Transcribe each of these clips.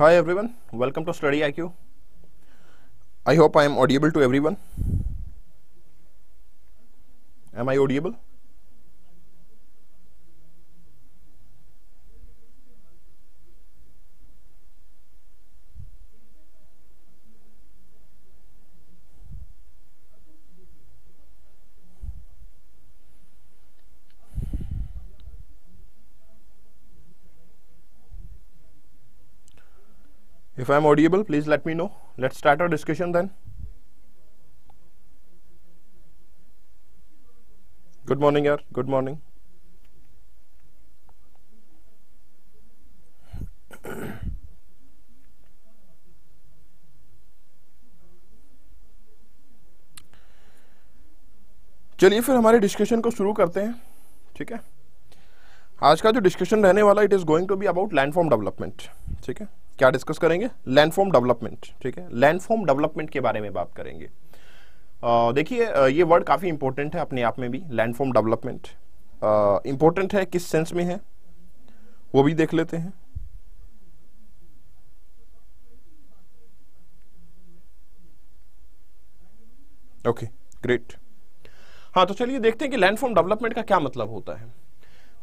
Hi everyone, welcome to Study IQ. I hope I am audible to everyone. Am I audible? I am audible, please let me know. Let's start our discussion then. Good morning, yaar. Good morning. चलिए फिर हमारे discussion को शुरू करते हैं ठीक है आज का जो डिस्कशन रहने वाला it is going to be about landform development ठीक है क्या डिस्कस करेंगे लैंडफॉर्म डेवलपमेंट ठीक है लैंडफॉर्म डेवलपमेंट के बारे में बात करेंगे देखिए ये वर्ड काफ़ी इंपॉर्टेंट है अपने आप में भी लैंडफॉर्म डेवलपमेंट इंपॉर्टेंट है किस सेंस में है वो भी देख लेते हैं ओके ग्रेट हाँ तो चलिए देखते हैं कि लैंडफॉर्म डेवलपमेंट का क्या मतलब होता है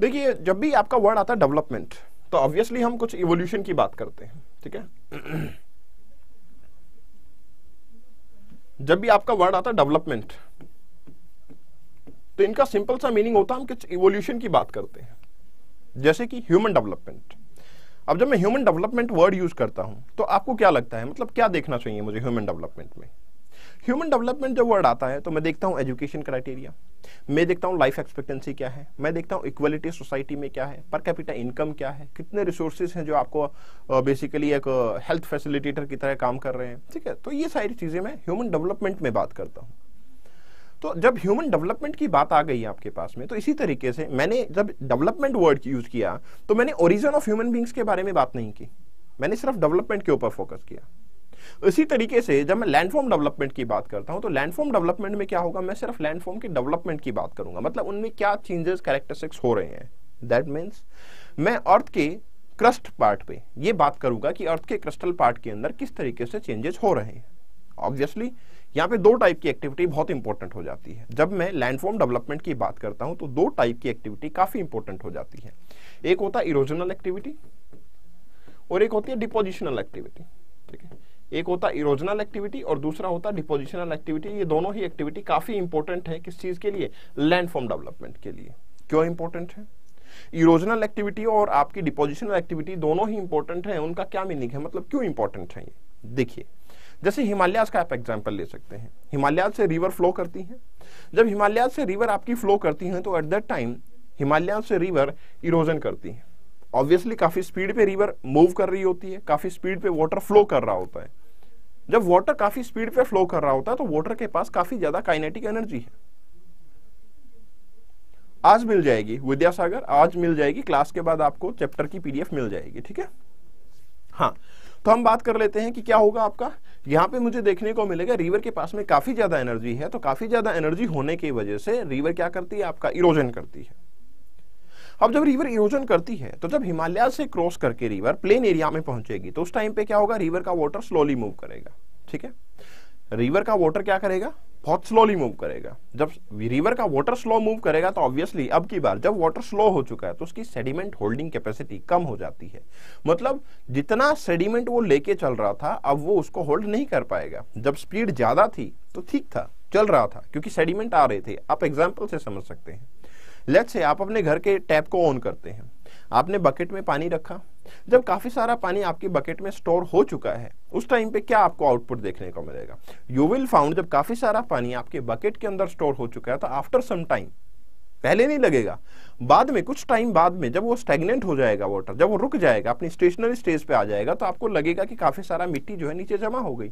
देखिए जब भी आपका वर्ड आता है डेवलपमेंट तो ऑब्वियसली हम कुछ इवोल्यूशन की बात करते हैं ठीक है जब भी आपका वर्ड आता है डेवलपमेंट तो इनका सिंपल सा मीनिंग होता है हम कुछ इवोल्यूशन की बात करते हैं जैसे कि ह्यूमन डेवलपमेंट अब जब मैं ह्यूमन डेवलपमेंट वर्ड यूज करता हूं तो आपको क्या लगता है मतलब क्या देखना चाहिए मुझे ह्यूमन डेवलपमेंट में ह्यूमन डेवलपमेंट जब वर्ड आता है तो मैं देखता हूँ एजुकेशन क्राइटेरिया मैं देखता हूँ लाइफ एक्सपेक्टेंसी क्या है मैं देखता हूँ इक्वलिटी सोसाइटी में क्या है पर कैपिटा इनकम क्या है कितने रिसोर्सेज हैं जो आपको बेसिकली एक हेल्थ फैसिलिटेटर की तरह काम कर रहे हैं ठीक है तो ये सारी चीज़ें मैं ह्यूमन डेवलपमेंट में बात करता हूँ तो जब ह्यूमन डेवलपमेंट की बात आ गई आपके पास में तो इसी तरीके से मैंने जब डेवलपमेंट वर्ड यूज किया तो मैंने ओरिजिन ऑफ ह्यूमन बींग्स के बारे में बात नहीं की मैंने सिर्फ डेवलपमेंट के ऊपर फोकस किया इसी तरीके से जब मैं लैंडफॉर्म डेवलपमेंट की बात करता हूँ तो लैंडफॉर्म डेवलपमेंट में क्या होगा मैं सिर्फ लैंडफॉर्म की डेवलपमेंट की बात करूंगा मतलब उनमें क्या चेंजेस कैरेक्टरिस्टिक्स हो रहे हैं दैट मीन्स मैं अर्थ के क्रस्ट पार्ट पे ये बात करूंगा कि अर्थ के क्रस्टल पार्ट के अंदर किस तरीके से चेंजेस हो रहे हैं ऑब्वियसली यहाँ पे दो टाइप की एक्टिविटी बहुत इंपॉर्टेंट हो जाती है जब मैं लैंडफॉर्म डेवलपमेंट की बात करता हूँ तो दो टाइप की एक्टिविटी काफी इंपॉर्टेंट हो जाती है एक होता है इरोजनल एक्टिविटी और एक होती है डिपोजिशनल एक्टिविटी ठीक है एक होता है इरोजनल एक्टिविटी और दूसरा होता डिपोजिशनल एक्टिविटी ये दोनों ही एक्टिविटी काफी इंपॉर्टेंट है किस चीज के लिए लैंड फॉर्म डेवलपमेंट के लिए क्यों इंपॉर्टेंट है इरोजनल एक्टिविटी और आपकी डिपोजिशनल एक्टिविटी दोनों ही इंपॉर्टेंट है उनका क्या मीनिंग है मतलब क्यों इंपॉर्टेंट है ये देखिए जैसे हिमालयाज का आप एग्जाम्पल ले सकते हैं हिमालयाज से रिवर फ्लो करती है जब हिमालयाज से रिवर आपकी फ्लो करती है तो एट दैट टाइम हिमालयाज से रिवर इरोजन करती है ऑब्वियसली काफी स्पीड पे रिवर मूव कर रही होती है काफी स्पीड पे वाटर फ्लो कर रहा होता है जब वाटर काफी स्पीड पे फ्लो कर रहा होता है तो वाटर के पास काफी ज्यादा काइनेटिक एनर्जी है आज मिल जाएगी विद्यासागर आज मिल जाएगी क्लास के बाद आपको चैप्टर की पीडीएफ मिल जाएगी ठीक है हाँ तो हम बात कर लेते हैं कि क्या होगा आपका यहाँ पे मुझे देखने को मिलेगा रिवर के पास में काफी ज्यादा एनर्जी है तो काफी ज्यादा एनर्जी होने की वजह से रिवर क्या करती है आपका इरोजन करती है अब जब रिवर इरोजन करती है तो जब हिमालय से क्रॉस करके रिवर प्लेन एरिया में पहुंचेगी तो उस टाइम पे क्या होगा रिवर का वाटर स्लोली मूव करेगा ठीक है रिवर का वाटर क्या करेगा बहुत स्लोली मूव करेगा जब रिवर का वाटर स्लो मूव करेगा तो ऑब्वियसली अब की बार जब वाटर स्लो हो चुका है तो उसकी सेडिमेंट होल्डिंग कैपेसिटी कम हो जाती है मतलब जितना सेडिमेंट वो लेके चल रहा था अब वो उसको होल्ड नहीं कर पाएगा जब स्पीड ज्यादा थी तो ठीक था चल रहा था क्योंकि सेडिमेंट आ रहे थे आप एग्जाम्पल से समझ सकते हैं लेट्स से आप अपने घर के टैप को ऑन करते हैं आपने बकेट में पानी रखा जब काफी सारा पानी आपके बकेट में स्टोर हो चुका है उस टाइम पे क्या आपको आउटपुट देखने को मिलेगा यू विल फाउंड जब काफी सारा पानी आपके बकेट के अंदर स्टोर हो चुका है तो आफ्टर सम टाइम पहले नहीं लगेगा बाद में कुछ टाइम बाद में जब वो स्टेगनेंट हो जाएगा वाटर जब वो रुक जाएगा अपनी स्टेशनरी स्टेज पे आ जाएगा तो आपको लगेगा कि काफी सारा मिट्टी जो है नीचे जमा हो गई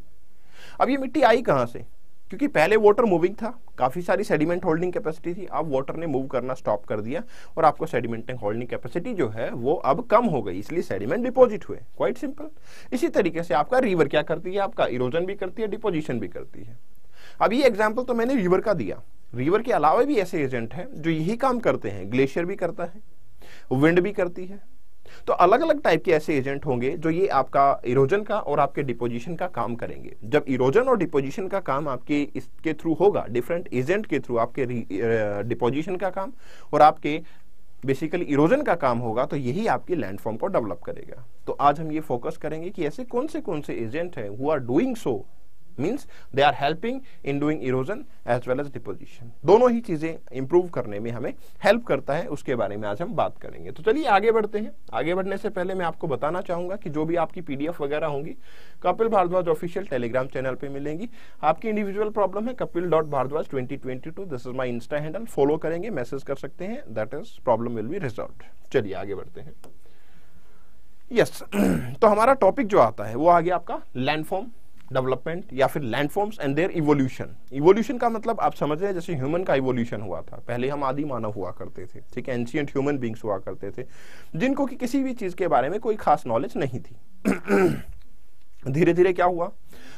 अब ये मिट्टी आई कहां से क्योंकि पहले वाटर मूविंग था काफ़ी सारी सेडिमेंट होल्डिंग कैपेसिटी थी अब वाटर ने मूव करना स्टॉप कर दिया और आपको सेडिमेंटिंग होल्डिंग कैपेसिटी जो है वो अब कम हो गई इसलिए सेडिमेंट डिपॉजिट हुए क्वाइट सिंपल इसी तरीके से आपका रिवर क्या करती है आपका इरोजन भी करती है डिपोजिशन भी करती है अब ये एग्जाम्पल तो मैंने रिवर का दिया रिवर के अलावा भी ऐसे एजेंट हैं जो यही काम करते हैं ग्लेशियर भी करता है विंड भी करती है तो अलग अलग टाइप के ऐसे एजेंट होंगे जो ये आपका इरोजन का और आपके डिपोजिशन का काम करेंगे जब इरोजन और डिपोजिशन का काम आपके इसके थ्रू होगा डिफरेंट एजेंट के थ्रू आपके डिपोजिशन का काम और आपके बेसिकली इरोजन का काम होगा तो यही आपकी लैंडफॉर्म को डेवलप करेगा तो आज हम ये फोकस करेंगे कि ऐसे कौन से कौन से एजेंट हैं who are doing so means they are helping in doing erosion as well as deposition दोनों ही चीजें इंप्रूव करने में हमें हेल्प करता है उसके बारे में आज हम बात करेंगे तो चलिए आगे बढ़ते हैं आगे बढ़ने से पहले मैं आपको बताना चाहूंगा कि जो भी आपकी पीडीएफ वगैरह होंगी Kapil Bhardwaj official Telegram channel पर मिलेंगी आपकी इंडिविजुअल प्रॉब्लम है Kapil dot Bhardwaj twenty twenty two this is my insta handle follow करेंगे मैसेज कर सकते हैं that is problem will be resolved चलिए आगे बढ़ते हैं यस yes, तो हमारा टॉपिक जो आता है वो आ गया आपका लैंडफॉर्म डेवलपमेंट या फिर landforms and their evolution evolution का मतलब आप समझ रहे हैं जैसे ह्यूमन का इवोल्यूशन हुआ था पहले हम आदि मानव हुआ करते थे ठीक है एंशियंट ह्यूमन बींग्स हुआ करते थे जिनको कि किसी भी चीज़ के बारे में कोई खास नॉलेज नहीं थी धीरे धीरे क्या हुआ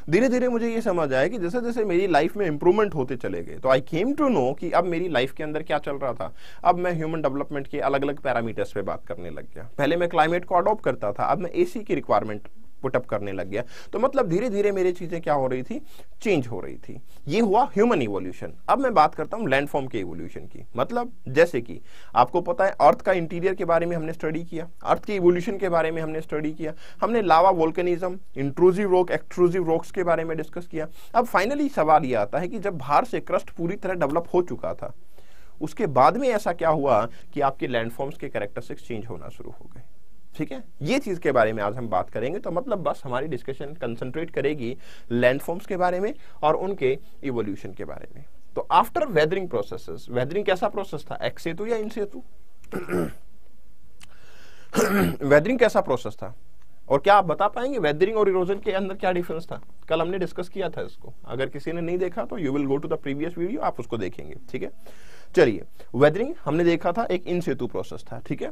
धीरे धीरे मुझे ये समझ आया कि जैसे जैसे मेरी लाइफ में इंप्रूवमेंट होते चले गए तो आई केम टू नो कि अब मेरी लाइफ के अंदर क्या चल रहा था अब मैं ह्यूमन डेवलपमेंट के अलग अलग पैरामीटर्स पे बात करने लग गया पहले मैं क्लाइमेट को अडॉप्ट करता था अब मैं एसी की रिक्वायरमेंट पुटअप करने लग गया तो मतलब धीरे धीरे मेरी चीज़ें क्या हो रही थी चेंज हो रही थी ये हुआ ह्यूमन इवोल्यूशन अब मैं बात करता हूँ लैंडफॉर्म के इवोल्यूशन की मतलब जैसे कि आपको पता है अर्थ का इंटीरियर के बारे में हमने स्टडी किया अर्थ के इवोल्यूशन के बारे में हमने स्टडी किया हमने लावा वोल्केनिज्म इंट्रूजिव रोक एक्सट्रूजिव रोक्स के बारे में डिस्कस किया अब फाइनली सवाल यह आता है कि जब बाहर से क्रस्ट पूरी तरह डेवलप हो चुका था उसके बाद में ऐसा क्या हुआ कि आपके लैंडफॉर्म्स के कैरेक्टरिस्टिक्स चेंज होना शुरू हो गए ठीक है ये चीज़ के बारे में आज हम बात करेंगे तो मतलब बस हमारी डिस्कशन कंसंट्रेट करेगी लैंडफॉर्म्स के बारे में और उनके इवोल्यूशन के बारे में तो आफ्टर वेदरिंग प्रोसेस वेदरिंग कैसा प्रोसेस था एक्स सेतु या इन सेतु वेदरिंग कैसा प्रोसेस था और क्या आप बता पाएंगे वेदरिंग और इरोजन के अंदर क्या डिफरेंस था कल हमने डिस्कस किया था इसको अगर किसी ने नहीं देखा तो you will go to the previous video आप उसको देखेंगे ठीक है चलिए वेदरिंग हमने देखा था एक इन सेतु प्रोसेस था ठीक है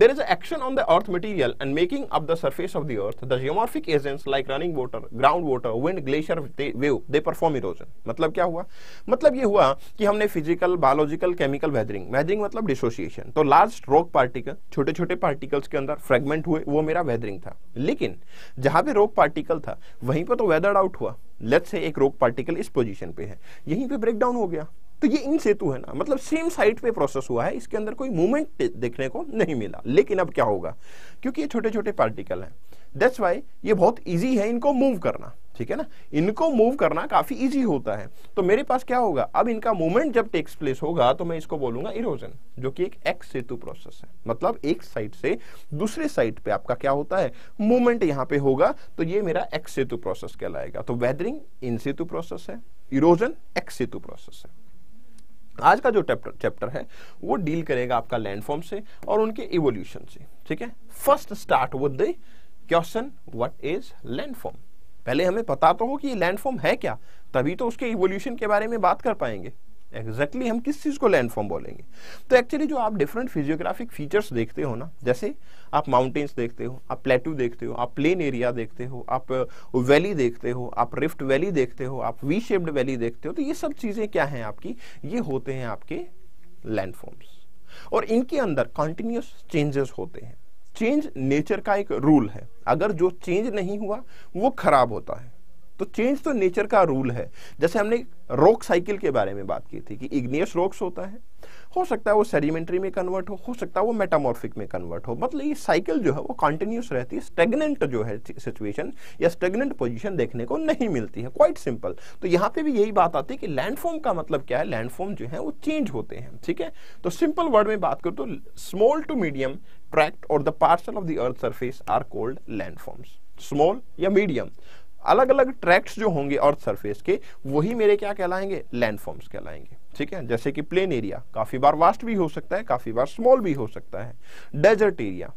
There is action on the earth material and making up the surface of the earth. The geomorphic agents like running water, groundwater, wind, glacier, they wave, they perform erosion. मतलब क्या हुआ मतलब ये हुआ कि हमने physical biological chemical weathering weathering मतलब dissociation तो लार्ज रॉक पार्टिकल छोटे छोटे पार्टिकल्स के अंदर फ्रेगमेंट हुए वो मेरा वेदरिंग था लेकिन जहां पे रॉक पार्टिकल था वहीं पर तो वेदर्ड आउट हुआ लेट से एक रॉक पार्टिकल इस पोजीशन पे है यहीं पे ब्रेकडाउन हो गया तो ये इन सेतु है ना मतलब सेम साइट पे प्रोसेस हुआ है इसके अंदर कोई मूवमेंट देखने को नहीं मिला लेकिन अब क्या होगा क्योंकि ये छोटे छोटे पार्टिकल हैं दैट्स वाई ये बहुत इजी है इनको मूव करना ठीक है ना इनको मूव करना काफी इजी होता है तो मेरे पास क्या होगा अब इनका मूवमेंट जब टेक्स प्लेस होगा तो मैं इसको बोलूंगा इरोजन जो कि एक एक्स सेतु प्रोसेस है मतलब एक साइड से दूसरे साइड पे आपका क्या होता है मूवमेंट यहाँ पे होगा तो ये मेरा एक्स सेतु प्रोसेस कहलाएगा तो वेदरिंग इन सेतु प्रोसेस है इरोजन एक्स सेतु प्रोसेस है आज का जो चैप्टर चैप्टर है वो डील करेगा आपका लैंडफॉर्म से और उनके इवोल्यूशन से ठीक है first start with the question what is landform पहले हमें पता तो हो कि लैंडफॉर्म है क्या तभी तो उसके इवोल्यूशन के बारे में बात कर पाएंगे एग्जैक्टली exactly हम किस चीज़ को लैंड फॉर्म बोलेंगे तो एक्चुअली जो आप डिफरेंट फिजियोग्राफिक फीचर्स देखते हो ना जैसे आप माउंटेन्स देखते हो आप प्लेटू देखते हो आप प्लेन एरिया देखते हो आप वैली uh, देखते हो आप रिफ्ट वैली देखते हो आप वी शेप्ड वैली देखते हो तो ये सब चीज़ें क्या हैं आपकी ये होते हैं आपके लैंड फॉर्म्स और इनके अंदर कॉन्टिन्यूस चेंजेस होते हैं चेंज नेचर का एक रूल है अगर जो चेंज नहीं हुआ वो खराब होता है तो चेंज तो नेचर का रूल है जैसे हमने रोक साइकिल के बारे में बात की थी कि इग्नियस रोक्स होता है हो सकता है वो सेडिमेंट्री में कन्वर्ट हो हो सकता है वो मेटामॉर्फिक में कन्वर्ट हो मतलब ये साइकिल जो है वो कंटिन्यूस रहती है स्टेगनेंट जो है सिचुएशन या स्टेगनेंट पोजीशन देखने को नहीं मिलती है क्वाइट सिंपल तो यहाँ पे भी यही बात आती है कि लैंडफॉर्म का मतलब क्या है लैंडफॉर्म जो है वो चेंज होते हैं ठीक है तो सिंपल वर्ड में बात करूँ तो स्मॉल टू मीडियम ट्रैक्ट और the parcel of the earth surface are called landforms small या मीडियम अलग अलग ट्रैक्ट जो होंगे अर्थ सरफेस के वही मेरे क्या कहलाएंगे लैंडफॉर्म्स कहलाएंगे ठीक है जैसे कि प्लेन एरिया काफी बार वास्ट भी हो सकता है काफी बार स्मॉल भी हो सकता है डेजर्ट एरिया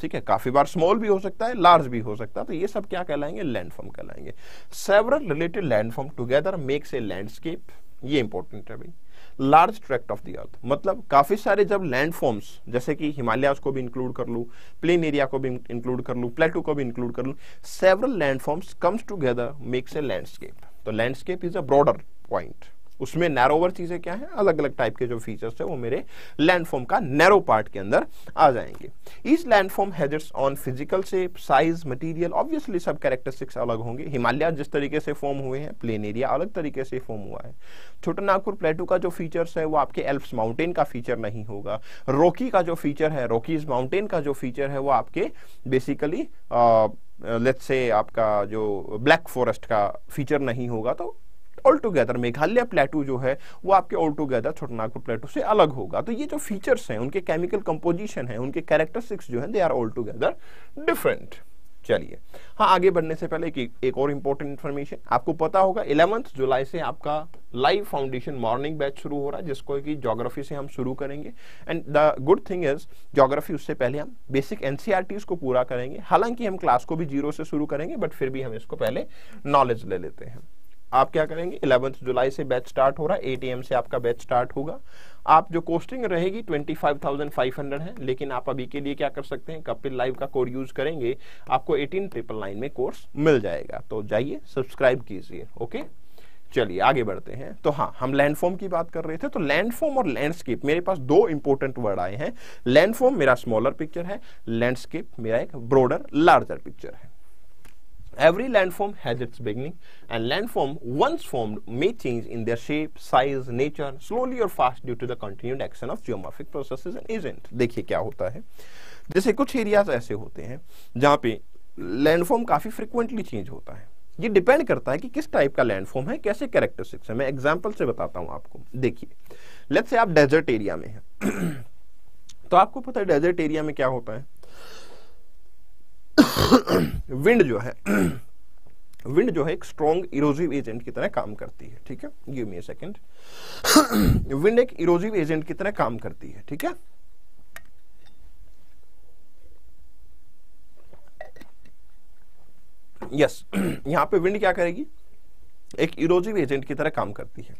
ठीक है काफी बार स्मॉल भी हो सकता है लार्ज भी हो सकता है तो ये सब क्या कहलाएंगे लैंडफॉर्म कहलाएंगे several related landform together makes a landscape ये इंपॉर्टेंट है भाई large tract of the earth मतलब काफ़ी सारे जब लैंड फॉर्म्स जैसे कि हिमालय को भी इंक्लूड कर लूँ प्लेन एरिया को भी इंक्लूड कर लूँ प्लेटू को भी इंक्लूड कर लूँ several landforms comes together makes a landscape तो landscape is a broader point उसमें नैरोवर चीज़ें क्या हैं अलग अलग टाइप के जो फीचर्स है वो मेरे लैंडफॉर्म का नैरो पार्ट के अंदर आ जाएंगे इस landform has on physical shape size material obviously सब कैरेक्टरिस्टिक्स अलग होंगे हिमालय जिस तरीके से फॉर्म हुए हैं प्लेन एरिया अलग तरीके से फॉर्म हुआ है छोटा नागपुर प्लेटू का जो फीचर्स है वो आपके एल्फ्स माउंटेन का फीचर नहीं होगा रोकी का जो फीचर है रॉकीज माउंटेन का जो फीचर है वो आपके बेसिकली लेट्स से आपका जो ब्लैक फॉरेस्ट का फीचर नहीं होगा तो ऑल टुगेदर मेघालय प्लेटू जो है वो आपके ऑल टुगेदर छोटनागपुर प्लेटू से अलग होगा तो ये जो फीचर्स हैं उनके केमिकल कंपोजिशन है उनके कैरेक्टरिस्टिक्स जो है they are all together different चलिए हाँ आगे बढ़ने से पहले एक, एक और इंपॉर्टेंट इन्फॉर्मेशन आपको पता होगा इलेवंथ जुलाई से आपका लाइव फाउंडेशन मॉर्निंग बैच शुरू हो रहा है जिसको कि ज्योग्राफी से हम शुरू करेंगे and the good thing is geography उससे पहले हम बेसिक एनसीआर e को पूरा करेंगे हालांकि हम क्लास को भी जीरो से शुरू करेंगे बट फिर भी हम इसको पहले नॉलेज ले लेते हैं आप क्या करेंगे इलेवंथ जुलाई से बैच स्टार्ट हो रहा है एटीएम से आपका बैच स्टार्ट होगा आप जो कोस्टिंग रहेगी 25,500 है लेकिन आप अभी के लिए क्या कर सकते हैं कपिल लाइव का कोड यूज करेंगे आपको एटीन ट्रिपल नाइन में कोर्स मिल जाएगा तो जाइए सब्सक्राइब कीजिए ओके चलिए आगे बढ़ते हैं तो हाँ हम लैंडफॉर्म की बात कर रहे थे तो लैंडफॉर्म और लैंडस्केप मेरे पास दो इंपॉर्टेंट वर्ड आए हैं लैंडफॉर्म मेरा स्मॉलर पिक्चर है लैंडस्केप मेरा एक ब्रॉडर लार्जर पिक्चर है Every landform has its beginning and landform once formed may change in their shape, size, nature slowly or fast due to the continued action of geomorphic processes and agent. देखिए क्या होता है जैसे कुछ areas ऐसे होते हैं जहाँ पे लैंडफॉर्म काफ़ी फ्रिक्वेंटली चेंज होता है ये डिपेंड करता है कि किस टाइप का लैंडफॉर्म है कैसे कैरेक्टरिस्टिक्स है मैं एग्जाम्पल से बताता हूँ आपको देखिए लेट्स से आप डेजर्ट एरिया में हैं तो आपको पता है डेजर्ट एरिया में क्या होता है विंड जो है विंड जो है एक स्ट्रॉन्ग इरोजिव एजेंट की तरह काम करती है ठीक है गिव मी सेकेंड विंड एक इरोजिव एजेंट की तरह काम करती है ठीक है यस yes, यहां पे विंड क्या करेगी एक इरोजिव एजेंट की तरह काम करती है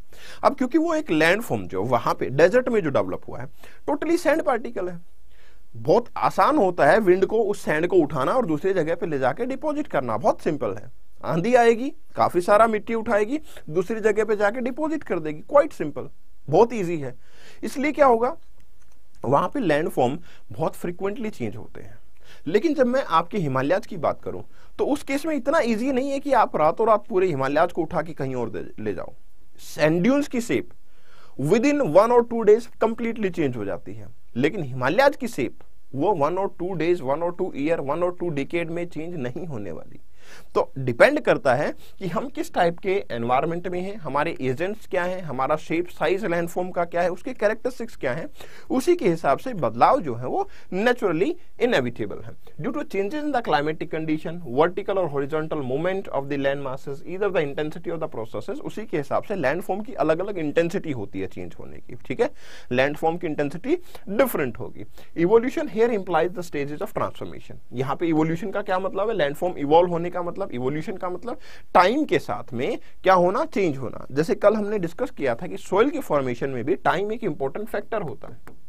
अब क्योंकि वो एक लैंड फॉर्म जो वहां पे डेजर्ट में जो डेवलप हुआ है टोटली सैंड पार्टिकल है बहुत आसान होता है विंड को उस सैंड को उठाना और दूसरी जगह पर ले जाके डिपॉजिट करना बहुत सिंपल है आंधी आएगी काफी सारा मिट्टी उठाएगी दूसरी जगह पे जाके डिपॉजिट कर देगी क्वाइट सिंपल बहुत इजी है इसलिए क्या होगा वहां पे फॉर्म बहुत फ्रिक्वेंटली चेंज होते हैं लेकिन जब मैं आपके हिमालयाज की बात करूं तो उस केस में इतना इजी नहीं है कि आप रातों रात पूरे हिमालयाज को उठा के कहीं और ले जाओ सैंड्यून्स की सेप विद इन वन और टू डेज कंप्लीटली चेंज हो जाती है लेकिन हिमालयाज की सेप वो वन और टू डेज वन और टू ईयर वन और टू डिकेड में चेंज नहीं होने वाली तो डिपेंड करता है कि हम किस टाइप के एनवायरमेंट में हैं हमारे एजेंट्स क्या हैं हमारा शेप साइज लैंडफॉर्म का क्या है उसके कैरेक्टरिस्टिक्स क्या हैं उसी के हिसाब से बदलाव जो है वो नेचुरली इनएविटेबल है due to changes in the climatic condition vertical और horizontal movement of the land masses either the intensity of the processes उसी के हिसाब से लैंडफॉर्म की अलग अलग इंटेंसिटी होती है चेंज होने की ठीक है लैंडफॉर्म की इंटेंसिटी डिफरेंट होगी evolution here implies the stages of transformation यहाँ पे इवोल्यूशन का क्या मतलब है लैंडफॉर्म इवॉल्व होने का मतलब, का मतलब इवोल्यूशन का मतलब टाइम के साथ में क्या होना चेंज होना जैसे कल हमने डिस्कस किया था कि सॉइल के फॉर्मेशन में भी टाइम एक इंपॉर्टेंट फैक्टर होता है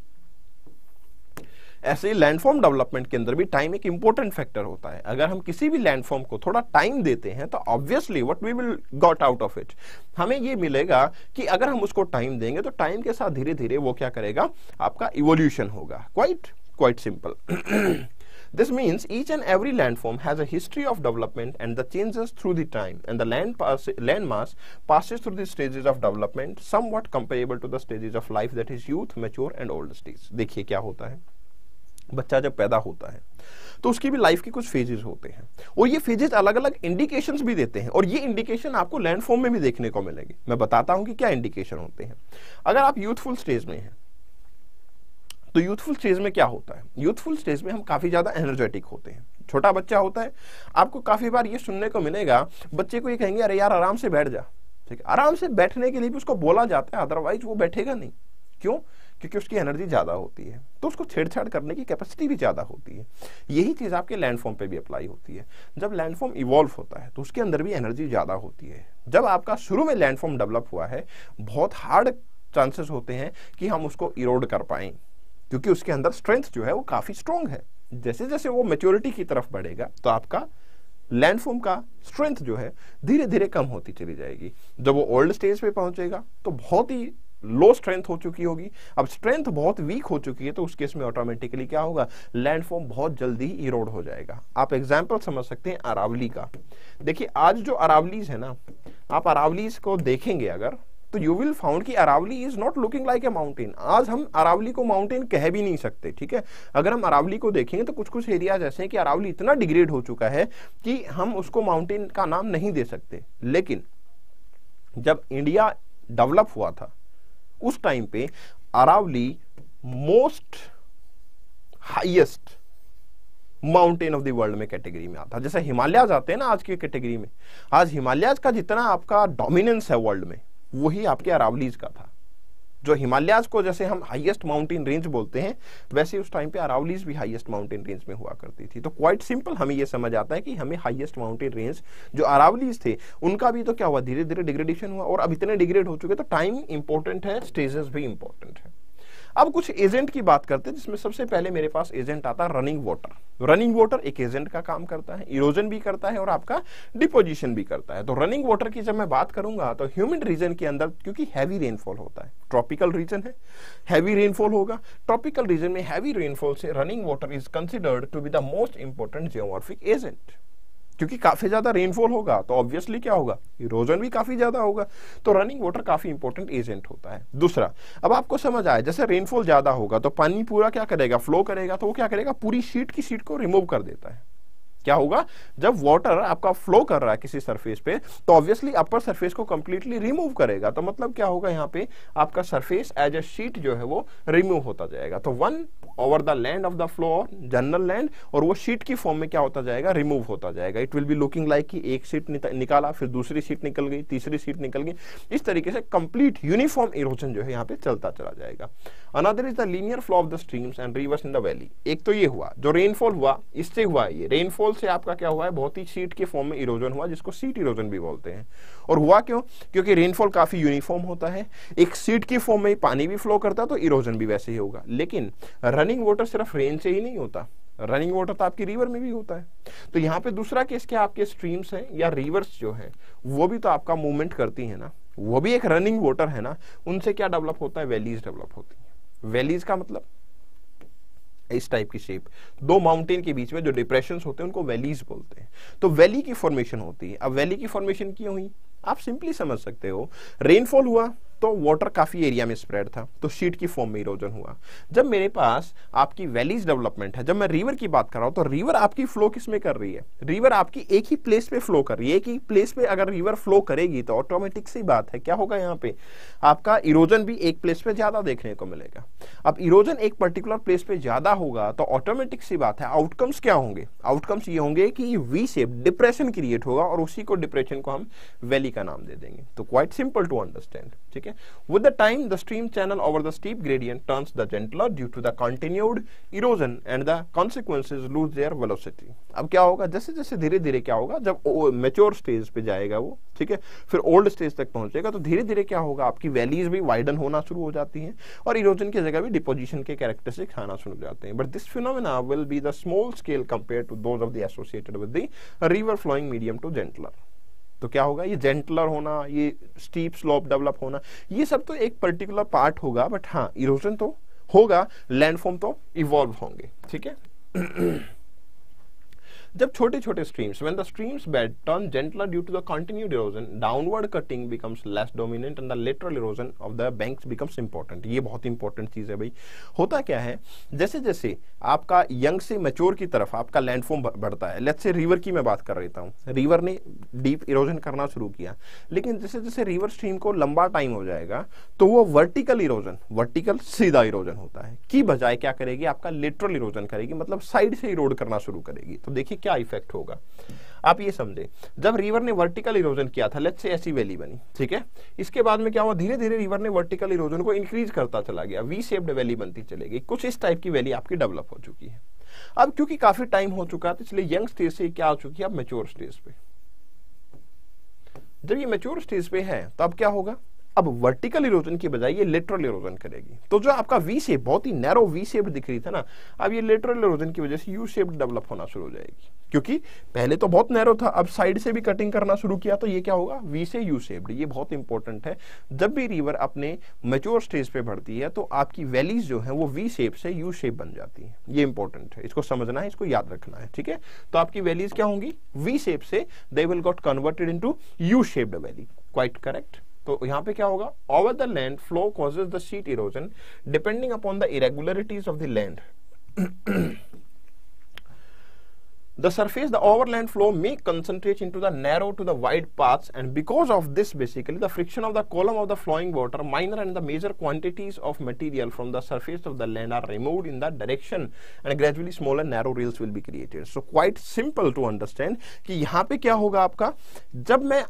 ऐसे लैंडफॉर्म डेवलपमेंट के अंदर भी टाइम एक इंपॉर्टेंट फैक्टर होता है अगर हम किसी भी लैंडफॉर्म को थोड़ा टाइम देते हैं तो obviously what we will got out of it हमें ये मिलेगा कि अगर हम उसको टाइम देंगे तो टाइम के साथ धीरे धीरे वो क्या करेगा आपका इवोल्यूशन होगा quite quite simple This means each and every landform has a history of development and the changes through the time and the land pass landmass passes through the stages of development somewhat comparable to the stages of life that is youth, mature and old stage. देखिए क्या होता है बच्चा जब पैदा होता है तो उसकी भी लाइफ के कुछ फेजेस होते हैं और ये फेजेस अलग अलग इंडिकेशंस भी देते हैं और ये इंडिकेशन आपको लैंडफॉर्म में भी देखने को मिलेगी मैं बताता हूं कि क्या इंडिकेशन होते हैं अगर आप यूथफुल स्टेज में हैं तो यूथफुल स्टेज में क्या होता है यूथफुल स्टेज में हम काफ़ी ज़्यादा एनर्जेटिक होते हैं छोटा बच्चा होता है आपको काफ़ी बार ये सुनने को मिलेगा बच्चे को ये कहेंगे अरे यार आराम से बैठ जा ठीक है आराम से बैठने के लिए भी उसको बोला जाता है अदरवाइज वो बैठेगा नहीं क्यों क्योंकि उसकी एनर्जी ज़्यादा होती है तो उसको छेड़छाड़ करने की कैपेसिटी भी ज़्यादा होती है यही चीज़ आपके लैंडफॉर्म पे भी अप्लाई होती है जब लैंडफॉर्म इवॉल्व होता है तो उसके अंदर भी एनर्जी ज़्यादा होती है जब आपका शुरू में लैंडफॉर्म डेवलप हुआ है बहुत हार्ड चांसेस होते हैं कि हम उसको इरोड कर पाए क्योंकि उसके अंदर स्ट्रेंथ जो है वो काफ़ी स्ट्रॉन्ग है जैसे जैसे वो मेच्योरिटी की तरफ बढ़ेगा तो आपका लैंडफॉर्म का स्ट्रेंथ जो है धीरे धीरे कम होती चली जाएगी जब वो ओल्ड स्टेज पे पहुंचेगा तो बहुत ही लो स्ट्रेंथ हो चुकी होगी अब स्ट्रेंथ बहुत वीक हो चुकी है तो उस केस में ऑटोमेटिकली क्या होगा लैंडफॉर्म बहुत जल्दी इरोड हो जाएगा आप एग्जाम्पल समझ सकते हैं अरावली का देखिए आज जो अरावलीज है ना आप अरावलीज को देखेंगे अगर तो यू विल फाउंड कि Aravalli is not looking like a mountain आज हम अरावली को माउंटेन कह भी नहीं सकते ठीक है अगर हम अरावली को देखेंगे तो कुछ कुछ एरियाज ऐसे हैं कि अरावली इतना डिग्रेड हो चुका है कि हम उसको माउंटेन का नाम नहीं दे सकते लेकिन जब इंडिया डेवलप हुआ था उस टाइम पे Aravalli most highest mountain of the world में कैटेगरी में आता जैसे हिमालयाज आते हैं ना आज की कैटेगरी में आज हिमालयाज का जितना आपका डोमिनेंस है वर्ल्ड में वही आपके अरावलीज का था जो हिमालयाज को जैसे हम हाईएस्ट माउंटेन रेंज बोलते हैं वैसे उस टाइम पे अरावलीज भी हाईएस्ट माउंटेन रेंज में हुआ करती थी तो क्वाइट सिंपल हमें यह समझ आता है कि हमें हाईएस्ट माउंटेन रेंज जो अरावलीज थे उनका भी तो क्या हुआ धीरे धीरे डिग्रेडेशन हुआ और अब इतने डिग्रेड हो चुके तो टाइम इंपॉर्टेंट है स्टेजेस भी इंपॉर्टेंट है अब कुछ एजेंट की बात करते हैं जिसमें सबसे पहले मेरे पास एजेंट आता है रनिंग वाटर रनिंग वाटर एक एजेंट का काम करता है इरोजन भी करता है और आपका डिपोजिशन भी करता है तो रनिंग वाटर की जब मैं बात करूंगा तो ह्यूमिड रीजन के अंदर क्योंकि हैवी रेनफॉल होता है ट्रॉपिकल रीजन है हैवी रेनफॉल होगा ट्रॉपिकल रीजन में हैवी रेनफॉल से running water is considered to be the most important geographic agent क्योंकि काफ़ी ज़्यादा रेनफॉल होगा तो ऑब्वियसली क्या होगा इरोजन भी काफ़ी ज़्यादा होगा तो रनिंग वाटर काफ़ी इंपॉर्टेंट एजेंट होता है दूसरा अब आपको समझ आया जैसे रेनफॉल ज़्यादा होगा तो पानी पूरा क्या करेगा फ्लो करेगा तो वो क्या करेगा पूरी सीट की सीट को रिमूव कर देता है क्या होगा जब वाटर आपका फ्लो कर रहा है किसी सरफेस पे तो ऑब्वियसली अपर सरफेस को कंप्लीटली रिमूव करेगा तो मतलब क्या होगा यहाँ पे आपका सरफेस एज ए शीट जो है वो रिमूव होता जाएगा तो one over the land of the floor general land और वो शीट की फॉर्म में क्या होता जाएगा रिमूव होता जाएगा it will be looking like कि एक सीट निकाला फिर दूसरी सीट निकल गई तीसरी सीट निकल गई इस तरीके से कंप्लीट यूनिफॉर्म इरोजन जो है यहाँ पे चलता चला जाएगा another is the linear flow of the streams and rivers in the valley एक तो ये हुआ जो रेनफॉल हुआ इससे हुआ ये रेनफॉल से आपका क्या हुआ है बहुत ही सीट के फॉर्म में इरोजन हुआ जिसको सीट इरोजन भी बोलते हैं और हुआ क्यों क्योंकि रेनफॉल काफ़ी यूनिफॉर्म होता है एक सीट के फॉर्म में ही पानी भी फ्लो करता है तो इरोजन भी वैसे ही होगा लेकिन रनिंग वाटर सिर्फ रेन से ही नहीं होता रनिंग वाटर तो आपकी रिवर में भी होता है तो यहाँ पे दूसरा केस क्या आपके स्ट्रीम्स हैं या रिवर्स जो है वो भी तो आपका मूवमेंट करती है ना वो भी एक रनिंग वाटर है ना उनसे क्या डेवलप होता है वैलीज डेवलप होती है वैलीज का मतलब इस टाइप की शेप दो माउंटेन के बीच में जो डिप्रेशन होते हैं उनको वैलीज बोलते हैं तो वैली की फॉर्मेशन होती है अब वैली की फॉर्मेशन क्यों हुई आप सिंपली समझ सकते हो रेनफॉल हुआ तो वाटर काफ़ी एरिया में स्प्रेड था तो शीट की फॉर्म में इरोजन हुआ जब मेरे पास आपकी वैलीज डेवलपमेंट है जब मैं रिवर की बात कर रहा हूं तो रिवर आपकी फ्लो किस में कर रही है रिवर आपकी एक ही प्लेस पे फ्लो कर रही है एक ही प्लेस पे अगर रिवर फ्लो करेगी तो ऑटोमेटिक सी बात है क्या होगा यहाँ पे आपका इरोजन भी एक प्लेस पे ज़्यादा देखने को मिलेगा अब इरोजन एक पर्टिकुलर प्लेस पे ज़्यादा होगा तो ऑटोमेटिक सी बात है आउटकम्स क्या होंगे आउटकम्स ये होंगे कि वी से डिप्रेशन क्रिएट होगा और उसी को डिप्रेशन को हम वैली का नाम दे देंगे तो क्वाइट सिंपल टू अंडरस्टैंड ठीक है ठीक है with the time the stream channel over the steep gradient turns the gentler due to the continued erosion and the consequences lose their velocity अब क्या होगा जैसे जैसे धीरे धीरे क्या होगा जब मेच्योर स्टेज पे जाएगा वो ठीक है फिर ओल्ड स्टेज तक पहुंचेगा तो धीरे धीरे क्या होगा आपकी वैलीज भी वाइडन होना शुरू हो जाती हैं और इरोजन की जगह भी डिपोजिशन के कैरेक्टर से खाना शुरू हो जाते हैं but this phenomena will be the small scale compare to those of the associated with the river flowing medium to gentler तो क्या होगा ये जेंटलर होना ये स्टीप स्लोप डेवलप होना ये सब तो एक पर्टिकुलर पार्ट होगा बट हाँ इरोजन तो होगा लैंडफॉर्म तो इवॉल्व होंगे ठीक है जब छोटे छोटे streams when the streams bed turn gentler due to the continued erosion downward cutting becomes less dominant and the lateral erosion of the banks becomes important ये बहुत इंपॉर्टेंट चीज़ है भाई होता क्या है जैसे जैसे आपका यंग से मेच्योर की तरफ आपका लैंडफॉर्म बढ़ता है लेट्स से रिवर की मैं बात कर रहता हूँ रिवर ने डीप इरोजन करना शुरू किया लेकिन जैसे जैसे रिवर स्ट्रीम को लंबा टाइम हो जाएगा तो वो वर्टिकल इरोजन वर्टिकल सीधा इरोजन होता है की बजाय क्या करेगी आपका लेटरल इरोजन करेगी मतलब साइड से इरोड करना शुरू करेगी तो देखिए क्या इफेक्ट होगा आप ये समझे जब रिवर ने वर्टिकल इरोजन किया था लेट से ऐसी वैली बनी ठीक है इसके बाद में क्या हुआ धीरे धीरे रिवर ने वर्टिकल इरोजन को इंक्रीज करता चला गया वी शेप्ड वैली बनती चली गई कुछ इस टाइप की वैली आपकी डेवलप हो चुकी है अब क्योंकि काफी टाइम हो चुका है तो इसलिए यंग स्टेज से क्या हो चुकी है अब मेच्योर स्टेज पे जब ये मेच्योर स्टेज पे है तो अब क्या होगा अब वर्टिकल इरोजन की बजाय ये लेटरल इरोजन करेगी तो जो आपका वी शेप बहुत ही नैरो वी शेप दिख रही था ना अब ये लेटरल इरोजन की वजह से यू शेप डेवलप होना शुरू हो जाएगी क्योंकि पहले तो बहुत नैरो था अब साइड से भी कटिंग करना शुरू किया तो ये क्या होगा वी से यू शेप्ड ये बहुत इंपॉर्टेंट है जब भी रिवर अपने मेच्योर स्टेज पे बढ़ती है तो आपकी वैलीज जो है वो वी शेप से यू शेप बन जाती है ये इंपॉर्टेंट है इसको समझना है इसको याद रखना है ठीक है तो आपकी वैलीज क्या होंगी वी शेप से they will got converted into U shaped valley quite correct तो यहाँ पे क्या होगा over the land flow causes the sheet erosion depending upon the irregularities of the land The surface, the overland flow may concentrate into the narrow to the wide paths and because of this basically the friction of the column of the flowing water, minor and the major quantities of material from the surface of the land are removed in that direction and gradually small and narrow rills will be created. So quite simple to understand कि यहाँ पे क्या होगा आपका जब मैं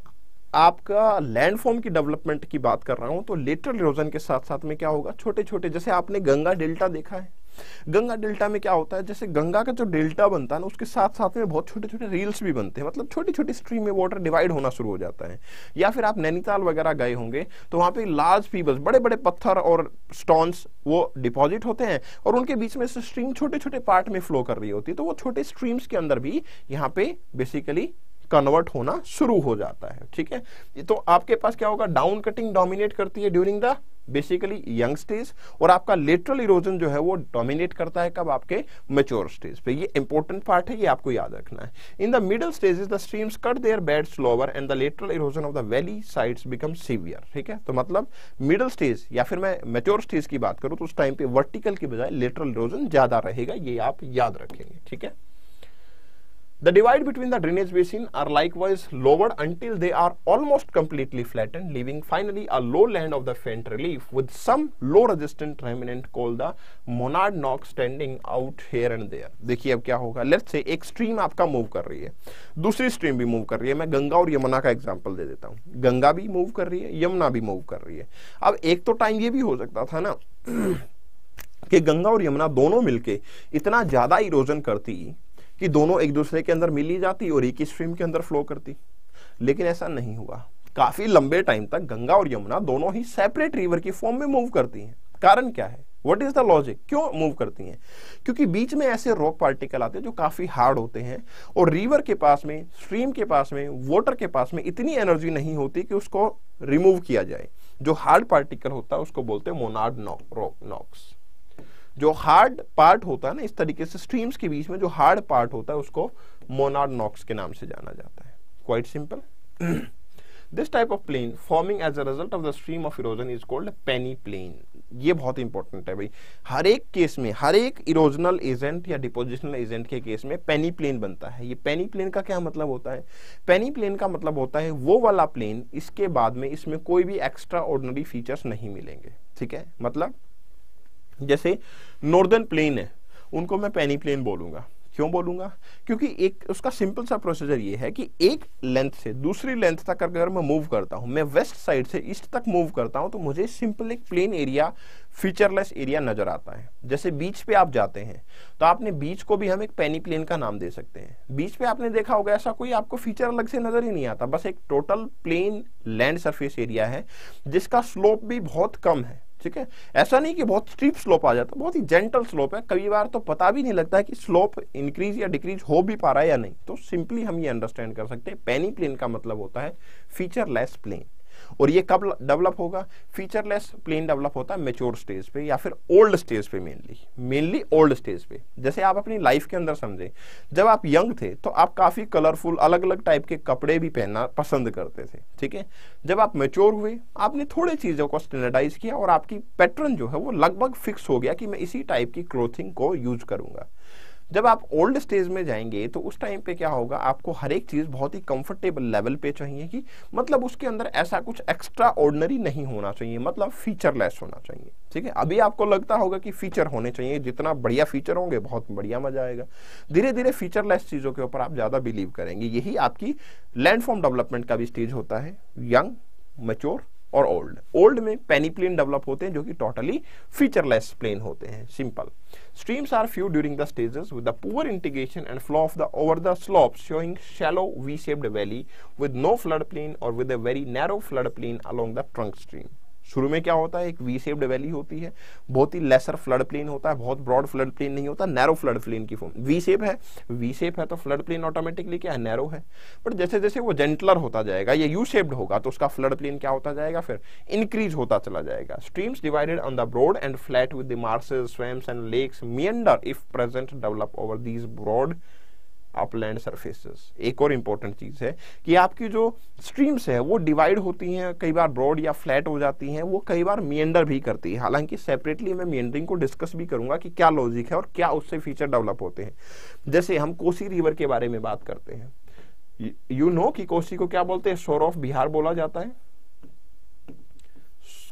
आपका landform की डेवलपमेंट की बात कर रहा हूं तो लेटरल इरोजन के साथ साथ में क्या होगा छोटे छोटे जैसे आपने गंगा डेल्टा देखा है गंगा डेल्टा में क्या होता है जैसे गंगा का जो डेल्टा बनता है ना उसके साथ साथ में बहुत छोटे छोटे रील्स भी बनते हैं मतलब छोटी छोटी स्ट्रीम में वाटर डिवाइड होना शुरू हो जाता है या फिर आप नैनीताल वगैरह गए होंगे तो वहां पे लार्ज फीबस बड़े बड़े पत्थर और स्टोन्स वो डिपॉजिट होते हैं और उनके बीच में स्ट्रीम छोटे छोटे पार्ट में फ्लो कर रही होती है तो वो छोटे स्ट्रीम्स के अंदर भी यहाँ पे बेसिकली कन्वर्ट होना शुरू हो जाता है ठीक है ये तो आपके पास क्या होगा डाउन कटिंग डोमिनेट करती है during the basically young stage और आपका लेटरल इरोजन जो है वो डोमिनेट करता है कब आपके मेच्योर स्टेज पे ये इंपॉर्टेंट पार्ट है ये आपको याद रखना है in the middle stages the streams cut their bed slower and the lateral erosion of the valley sides become severe ठीक है तो मतलब मिडल स्टेज या फिर मैं मेच्योर स्टेज की बात करूं तो उस टाइम पे वर्टिकल की बजाय लेटरल इरोजन ज्यादा रहेगा ये आप याद रखेंगे ठीक है The divide between the drainage basin are likewise lowered until they are almost completely flattened, leaving finally a low land of the faint relief with some low resistant remnant called the monad knock standing out here and there. देखिए अब क्या होगा Let's say एक stream आपका move कर रही है दूसरी stream भी move कर रही है मैं गंगा और यमुना का example दे देता हूँ गंगा भी move कर रही है यमुना भी move कर रही है अब एक तो time ये भी हो सकता था ना कि गंगा और यमुना दोनों मिलके इतना ज्यादा erosion करती कि दोनों एक दूसरे के अंदर मिली जाती और एक ही स्ट्रीम के अंदर फ्लो करती लेकिन ऐसा नहीं हुआ काफी लंबे टाइम तक गंगा और यमुना दोनों ही सेपरेट रिवर की फॉर्म में मूव करती हैं कारण क्या है वट इज द लॉजिक क्यों मूव करती हैं क्योंकि बीच में ऐसे रॉक पार्टिकल आते हैं जो काफी हार्ड होते हैं और रिवर के पास में स्ट्रीम के पास में वाटर के पास में इतनी एनर्जी नहीं होती कि उसको रिमूव किया जाए जो हार्ड पार्टिकल होता है उसको बोलते हैं मोनार्ड रॉक नॉक्स जो हार्ड पार्ट होता है ना इस तरीके से स्ट्रीम्स के बीच में जो हार्ड पार्ट होता है उसको नॉक्स के नाम से जाना जाता है quite simple this type of plain forming as a result of the stream of erosion is called peneplain ये बहुत इंपॉर्टेंट है भाई हर एक केस में हर एक इरोजनल एजेंट या डिपोजिशनल एजेंट के केस में पेनी प्लेन बनता है ये पेनी प्लेन का क्या मतलब होता है पेनी प्लेन का मतलब होता है वो वाला प्लेन इसके बाद में इसमें कोई भी एक्स्ट्रा ऑर्डनरी फीचर्स नहीं मिलेंगे ठीक है मतलब जैसे नॉर्दर्न प्लेन है उनको मैं पेनी प्लेन बोलूंगा क्यों बोलूंगा क्योंकि एक उसका सिंपल सा प्रोसीजर ये है कि एक लेंथ से दूसरी लेंथ तक अगर मैं मूव करता हूं मैं वेस्ट साइड से ईस्ट तक मूव करता हूँ तो मुझे सिंपल एक प्लेन एरिया फीचरलेस एरिया नज़र आता है जैसे बीच पे आप जाते हैं तो आपने बीच को भी हम एक पेनी प्लेन का नाम दे सकते हैं बीच पे आपने देखा होगा ऐसा कोई आपको फीचर अलग से नज़र ही नहीं आता बस एक total plain land surface area है जिसका स्लोप भी बहुत कम है ठीक है ऐसा नहीं कि बहुत स्टीप स्लोप आ जाता बहुत ही जेंटल स्लोप है कई बार तो पता भी नहीं लगता है कि स्लोप इंक्रीज या डिक्रीज हो भी पा रहा है या नहीं तो सिंपली हम ये अंडरस्टैंड कर सकते हैं पेनी प्लेन का मतलब होता है फीचर लेस प्लेन और ये कब डेवलप होगा फीचरलेस प्लेन डेवलप होता है मेच्योर स्टेज पे या फिर ओल्ड स्टेज पे मेनली मेनली ओल्ड स्टेज पे जैसे आप अपनी लाइफ के अंदर समझें जब आप यंग थे तो आप काफ़ी कलरफुल अलग अलग टाइप के कपड़े भी पहनना पसंद करते थे ठीक है जब आप मेच्योर हुए आपने थोड़ी चीज़ों को स्टैंडर्डाइज किया और आपकी पैटर्न जो है वो लगभग फिक्स हो गया कि मैं इसी टाइप की क्लोथिंग को यूज करूँगा जब आप ओल्ड स्टेज में जाएंगे तो उस टाइम पे क्या होगा आपको हर एक चीज़ बहुत ही कंफर्टेबल लेवल पे चाहिए कि मतलब उसके अंदर ऐसा कुछ एक्स्ट्रा ऑर्डनरी नहीं होना चाहिए मतलब फीचरलेस होना चाहिए ठीक है अभी आपको लगता होगा कि फीचर होने चाहिए जितना बढ़िया फीचर होंगे बहुत बढ़िया मजा आएगा धीरे धीरे फीचरलेस चीज़ों के ऊपर आप ज़्यादा बिलीव करेंगे यही आपकी लैंडफॉर्म डेवलपमेंट का भी स्टेज होता है यंग मेच्योर और ओल्ड ओल्ड में पेनी प्लेन डेवलप होते हैं जो कि टोटली फीचरलेस प्लेन होते हैं simple streams are few during the stages with the poor integration and flow of the over the slope showing shallow V shaped valley with no flood plain और with a very narrow flood plain along the trunk stream शुरू में क्या होता है एक we saved valley होती है बहुत ही लेसर फ्लड प्लेन होता है बहुत ब्रॉड फ्लड प्लेन नहीं होता नैरो फ्लड प्लेन की फॉर्म वी सेप है वी सेप है तो फ्लड प्लेन ऑटोमेटिकली क्या है नैरो है बट जैसे जैसे वो जेंटलर होता जाएगा या यू शेप्ड होगा तो उसका फ्लड प्लेन क्या होता जाएगा फिर इंक्रीज होता चला जाएगा streams divided on the broad and flat with the marshes swamps and lakes meander if present develop over these broad upland surfaces एक और इम्पोर्टेंट चीज़ है कि आपकी जो स्ट्रीम्स है वो डिवाइड होती हैं कई बार ब्रॉड या फ्लैट हो जाती हैं वो कई बार मियंडर भी करती है हालांकि सेपरेटली मैं मियंडरिंग को डिस्कस भी करूंगा कि क्या लॉजिक है और क्या उससे फीचर डेवलप होते हैं जैसे हम कोसी रिवर के बारे में बात करते हैं यू नो कि कोसी को क्या बोलते हैं शोर ऑफ बिहार बोला जाता है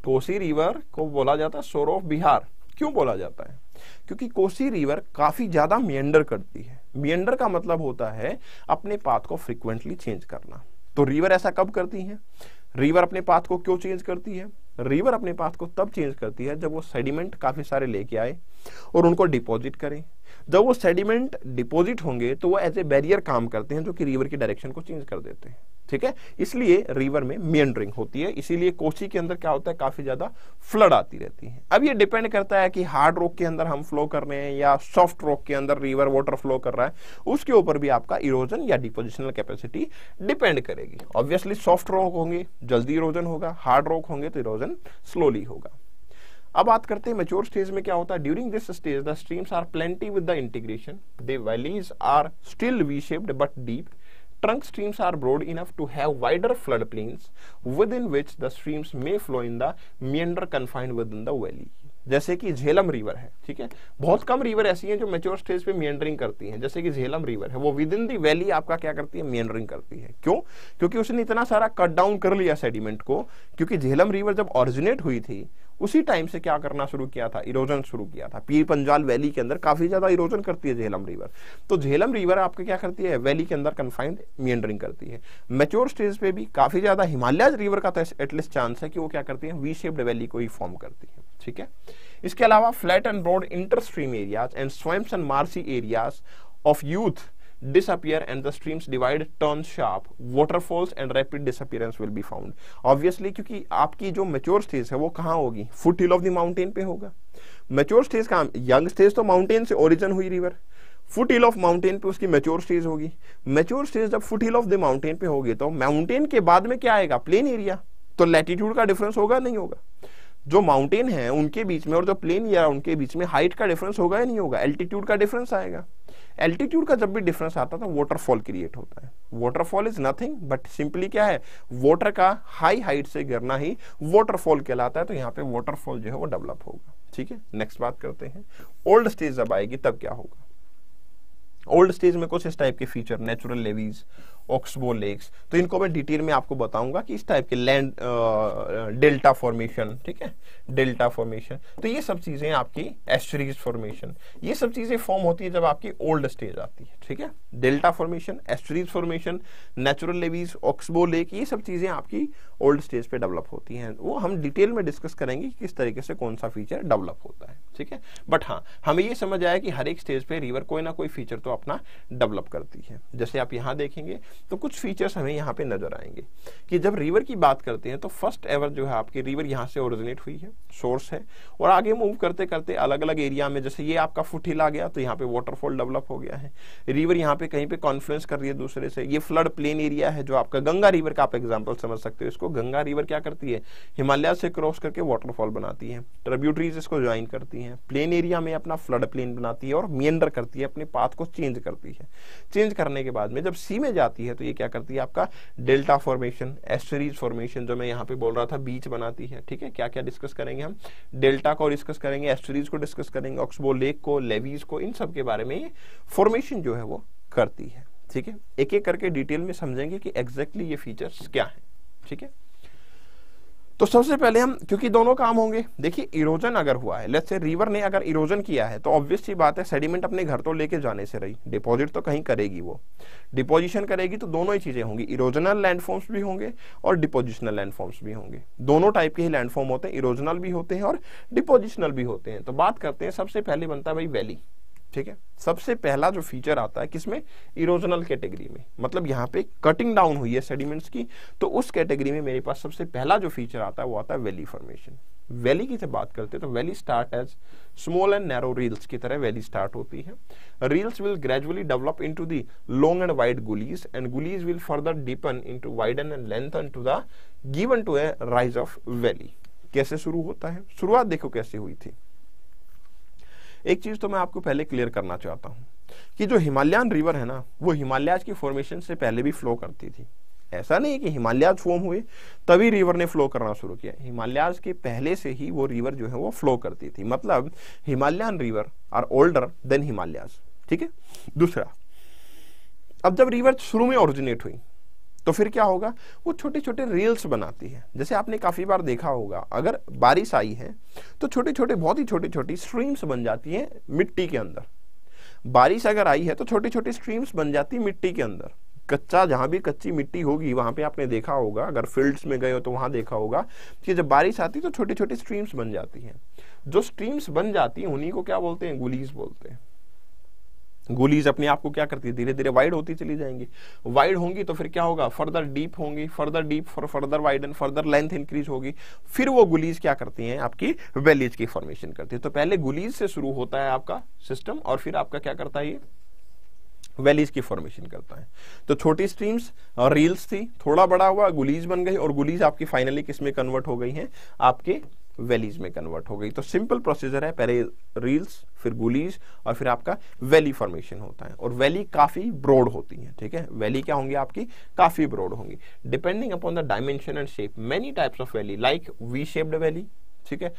कोसी रिवर को बोला जाता है शोर ऑफ बिहार क्यों बोला जाता है क्योंकि कोसी रिवर काफी ज्यादा मियंडर करती है बियंडर का मतलब होता है अपने पाथ को फ्रिक्वेंटली चेंज करना तो रिवर ऐसा कब करती है रिवर अपने पाथ को क्यों चेंज करती है रिवर अपने पाथ को तब चेंज करती है जब वो सेडिमेंट काफ़ी सारे लेके आए और उनको डिपॉजिट करें जब वो सेडिमेंट डिपॉजिट होंगे तो वो एज ए बैरियर काम करते हैं जो कि रिवर की डायरेक्शन को चेंज कर देते हैं ठीक है इसलिए रिवर में मियंड्रिंग होती है इसीलिए कोसी के अंदर क्या होता है काफी ज्यादा फ्लड आती रहती है अब ये डिपेंड करता है कि हार्ड रॉक के अंदर हम फ्लो कर रहे हैं या सॉफ्ट रॉक के अंदर रिवर वाटर फ्लो कर रहा है उसके ऊपर भी आपका इरोजन या डिपोजिशनल कैपेसिटी डिपेंड करेगी ऑब्वियसली सॉफ्ट रॉक होंगे जल्दी इरोजन होगा हार्ड रॉक होंगे तो इरोजन स्लोली होगा अब बात करते हैं मेच्योर स्टेज में क्या होता है during this stage the streams are plenty with the integration the valleys are still V shaped but deep Trunk streams are broad enough to have wider floodplains within which the streams may flow in the meander confined within the valley. जैसे कि Jhelum river है ठीक है बहुत कम river ऐसी हैं जो mature stage पे मियंडरिंग करती हैं जैसे कि झेलम रिवर है वो विद इन दी वैली आपका क्या करती है मियंडरिंग करती है क्यों क्योंकि उसने इतना सारा कट डाउन कर लिया सेडिमेंट को क्योंकि झेलम रिवर जब ऑरिजिनेट हुई थी उसी टाइम से क्या करना शुरू किया था इरोजन शुरू किया था पीर पंजाल वैली के अंदर काफी ज्यादा इरोजन करती है झेलम रिवर तो झेलम रिवर आपके क्या करती है वैली के अंदर कन्फाइंड मियंडरिंग करती है मेच्योर स्टेज पे भी काफी ज्यादा हिमालय रिवर का तो एटलीस्ट चांस है कि वो क्या करती है वी शेप्ड वैली को ही फॉर्म करती है ठीक है इसके अलावा flat and broad interstream areas and swamps and marshy areas of youth disappear and the streams divide turn sharp waterfalls and rapid disappearance will be found obviously kyunki aapki jo mature stage hai wo kahan hogi foothill of the mountain पे होगा mature stage कहाँ young stage तो mountain से origin हुई river foothill of mountain पे उसकी mature stage होगी mature stage जब foothill of the mountain पे होगी तो माउंटेन के बाद में क्या आएगा प्लेन एरिया तो लैटिट्यूड का डिफरेंस होगा नहीं होगा जो माउंटेन है उनके बीच में और जो प्लेन एरिया उनके बीच में हाइट का डिफरेंस होगा या नहीं होगा एल्टीट्यूड का डिफरेंस आएगा एल्टीट्यूड का जब भी डिफरेंस आता था वाटरफॉल क्रिएट होता है waterfall is nothing but simply क्या है वाटर का हाई हाइट से गिरना ही वाटरफॉल कहलाता है तो यहाँ पे वाटरफॉल जो है वो डेवलप होगा ठीक है नेक्स्ट बात करते हैं ओल्ड स्टेज जब आएगी तब क्या होगा ओल्ड स्टेज में कुछ इस टाइप के feature natural levees oxbow lakes तो इनको मैं डिटेल में आपको बताऊंगा कि इस टाइप के लैंड डेल्टा फॉर्मेशन ठीक है डेल्टा फॉर्मेशन तो ये सब चीजें आपकी एस्ट्रीज फॉर्मेशन ये सब चीजें फॉर्म होती है जब आपकी ओल्ड स्टेज आती है ठीक है delta formation estuaries formation natural levees oxbow lake ये सब चीज़ें आपकी ओल्ड स्टेज पे डेवलप होती हैं वो हम डिटेल में डिस्कस करेंगे कि किस तरीके से कौन सा फीचर डेवलप होता है ठीक है बट हाँ हमें ये समझ आया कि हर एक स्टेज पे रिवर कोई ना कोई फीचर तो अपना डेवलप करती है जैसे आप यहाँ देखेंगे तो कुछ फीचर्स हमें यहाँ पे नजर आएंगे कि जब रिवर की बात करते हैं तो फर्स्ट एवर जो है आपकी रिवर यहाँ से ओरिजिनेट हुई है सोर्स है और आगे मूव करते करते अलग अलग एरिया में जैसे ये आपका फुट हिल आ गया तो यहाँ पे वाटरफॉल डेवलप हो गया है रिवर यहाँ पे कहीं पे कॉन्फ्लुएंस कर रही है दूसरे से ये फ्लड प्लेन एरिया है जो आपका गंगा रिवर का आप एग्जाम्पल समझ सकते हो इसको गंगा रिवर क्या करती है हिमालय से क्रॉस करके वाटरफॉल बनाती है ट्रब्यूटरीज इसको ज्वाइन करती है प्लेन एरिया में अपना फ्लड प्लेन बनाती है और मियंडर करती है अपने पाथ को चेंज करती है चेंज करने के बाद में जब सी में जाती है तो ये क्या करती है आपका डेल्टा फॉर्मेशन एस्टरीज फॉर्मेशन जो मैं यहाँ पे बोल रहा था बीच बनाती है ठीक है क्या क्या डिस्कस करेंगे हम डेल्टा को डिस्कस करेंगे एस्टरीज को डिस्कस करेंगे ऑक्सबो लेक को लेवीज को इन सब के बारे में फॉर्मेशन जो है है वो करती है ठीक है एक एक करके डिटेल में समझेंगे कि एग्जैक्टली ये फीचर्स क्या है ठीक है तो सबसे पहले हम क्योंकि दोनों काम होंगे देखिए इरोजन अगर हुआ है लेट्स से रिवर ने अगर इरोजन किया है तो ऑब्वियस सी बात है सेडिमेंट अपने घर तो लेके जाने से रही डिपॉजिट तो कहीं करेगी वो डिपोजिशन करेगी तो दोनों ही चीजें होंगी इरोजनल लैंडफॉर्म्स भी होंगे और डिपोजिशनल लैंडफॉर्म्स भी होंगे दोनों टाइप के ही लैंडफॉर्म होते हैं इरोजनल भी होते हैं और डिपोजिशनल भी होते हैं तो बात करते हैं सबसे पहले बनता है भाई वैली ठीक है सबसे पहला जो फीचर आता है किसमें इरोजनल कैटेगरी में मतलब यहां पे कटिंग डाउन हुई है सेडिमेंट्स की तो उस कैटेगरी में मेरे पास सबसे पहला जो फीचर आता है वो आता है वैली फॉर्मेशन वैली की से बात करते हैं तो valley start as small and narrow rills की तरह वैली स्टार्ट होती है rills will gradually develop into the long and wide gullies and gullies will further deepen into widen and length lengthen to the given to a rise of valley कैसे शुरू होता है शुरुआत देखो कैसे हुई थी एक चीज़ तो मैं आपको पहले क्लियर करना चाहता हूं कि जो हिमालयन रिवर है ना वो हिमालयाज की फॉर्मेशन से पहले भी फ्लो करती थी ऐसा नहीं कि हिमालयाज फॉर्म हुए तभी रिवर ने फ्लो करना शुरू किया हिमालयाज के पहले से ही वो रिवर जो है वो फ्लो करती थी मतलब Himalayan river are older than Himalayas ठीक है दूसरा अब जब रिवर शुरू में ओरिजिनेट हुई तो फिर क्या होगा वो छोटे छोटे रील्स बनाती है जैसे आपने काफ़ी बार देखा होगा अगर बारिश आई है तो छोटे छोटे बहुत ही छोटी छोटी स्ट्रीम्स बन जाती हैं मिट्टी के अंदर बारिश अगर आई है तो छोटी छोटी स्ट्रीम्स बन जाती मिट्टी के अंदर कच्चा जहां भी कच्ची मिट्टी होगी वहां पे आपने देखा होगा अगर फील्ड्स में गए हो तो वहां देखा होगा कि जब बारिश आती तो छोटी छोटी स्ट्रीम्स बन जाती हैं जो स्ट्रीम्स बन जाती हैं उन्हीं को क्या बोलते हैं गुलीज बोलते हैं गोलीज अपने आप को क्या करती है धीरे धीरे वाइड होती चली जाएंगी वाइड होंगी तो फिर क्या होगा फर्दर डीप होंगी further deep for further wide and further length increase होगी फिर वो गुलीज क्या करती हैं आपकी वेलीज की फॉर्मेशन करती है तो पहले गुलीज से शुरू होता है आपका सिस्टम और फिर आपका क्या करता है ये वैलीज की फॉर्मेशन करता है तो छोटी स्ट्रीम्स और रील्स थी थोड़ा बड़ा हुआ गुलीज बन गई और गुलीज आपकी फाइनली किसमें कन्वर्ट हो गई है आपके वैलीज में कन्वर्ट हो गई तो सिंपल प्रोसीजर है पहले रील्स फिर गुलीज और फिर आपका वैली फॉर्मेशन होता है और वैली काफ़ी ब्रॉड होती है ठीक है वैली क्या होंगी आपकी काफ़ी ब्रॉड होंगी depending upon the dimension and shape many types of valley like V shaped valley ठीक है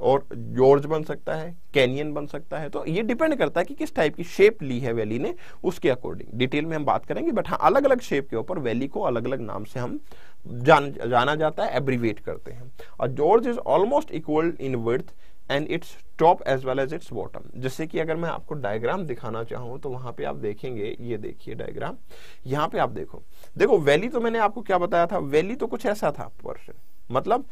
और जॉर्ज बन सकता है कैनियन बन सकता है तो ये डिपेंड करता है कि किस टाइप की शेप ली है वैली ने उसके अकॉर्डिंग डिटेल में हम बात करेंगे बट हाँ अलग अलग शेप के ऊपर वैली को अलग अलग नाम से हम जान जाना जाता है एब्रीवेट करते हैं और gorge is almost equal in width and its top as well as its bottom जैसे कि अगर मैं आपको डायग्राम दिखाना चाहूँ तो वहां पे आप देखेंगे ये देखिए डायग्राम यहाँ पे आप देखो देखो वैली तो मैंने आपको क्या बताया था वैली तो कुछ ऐसा था पर्सन मतलब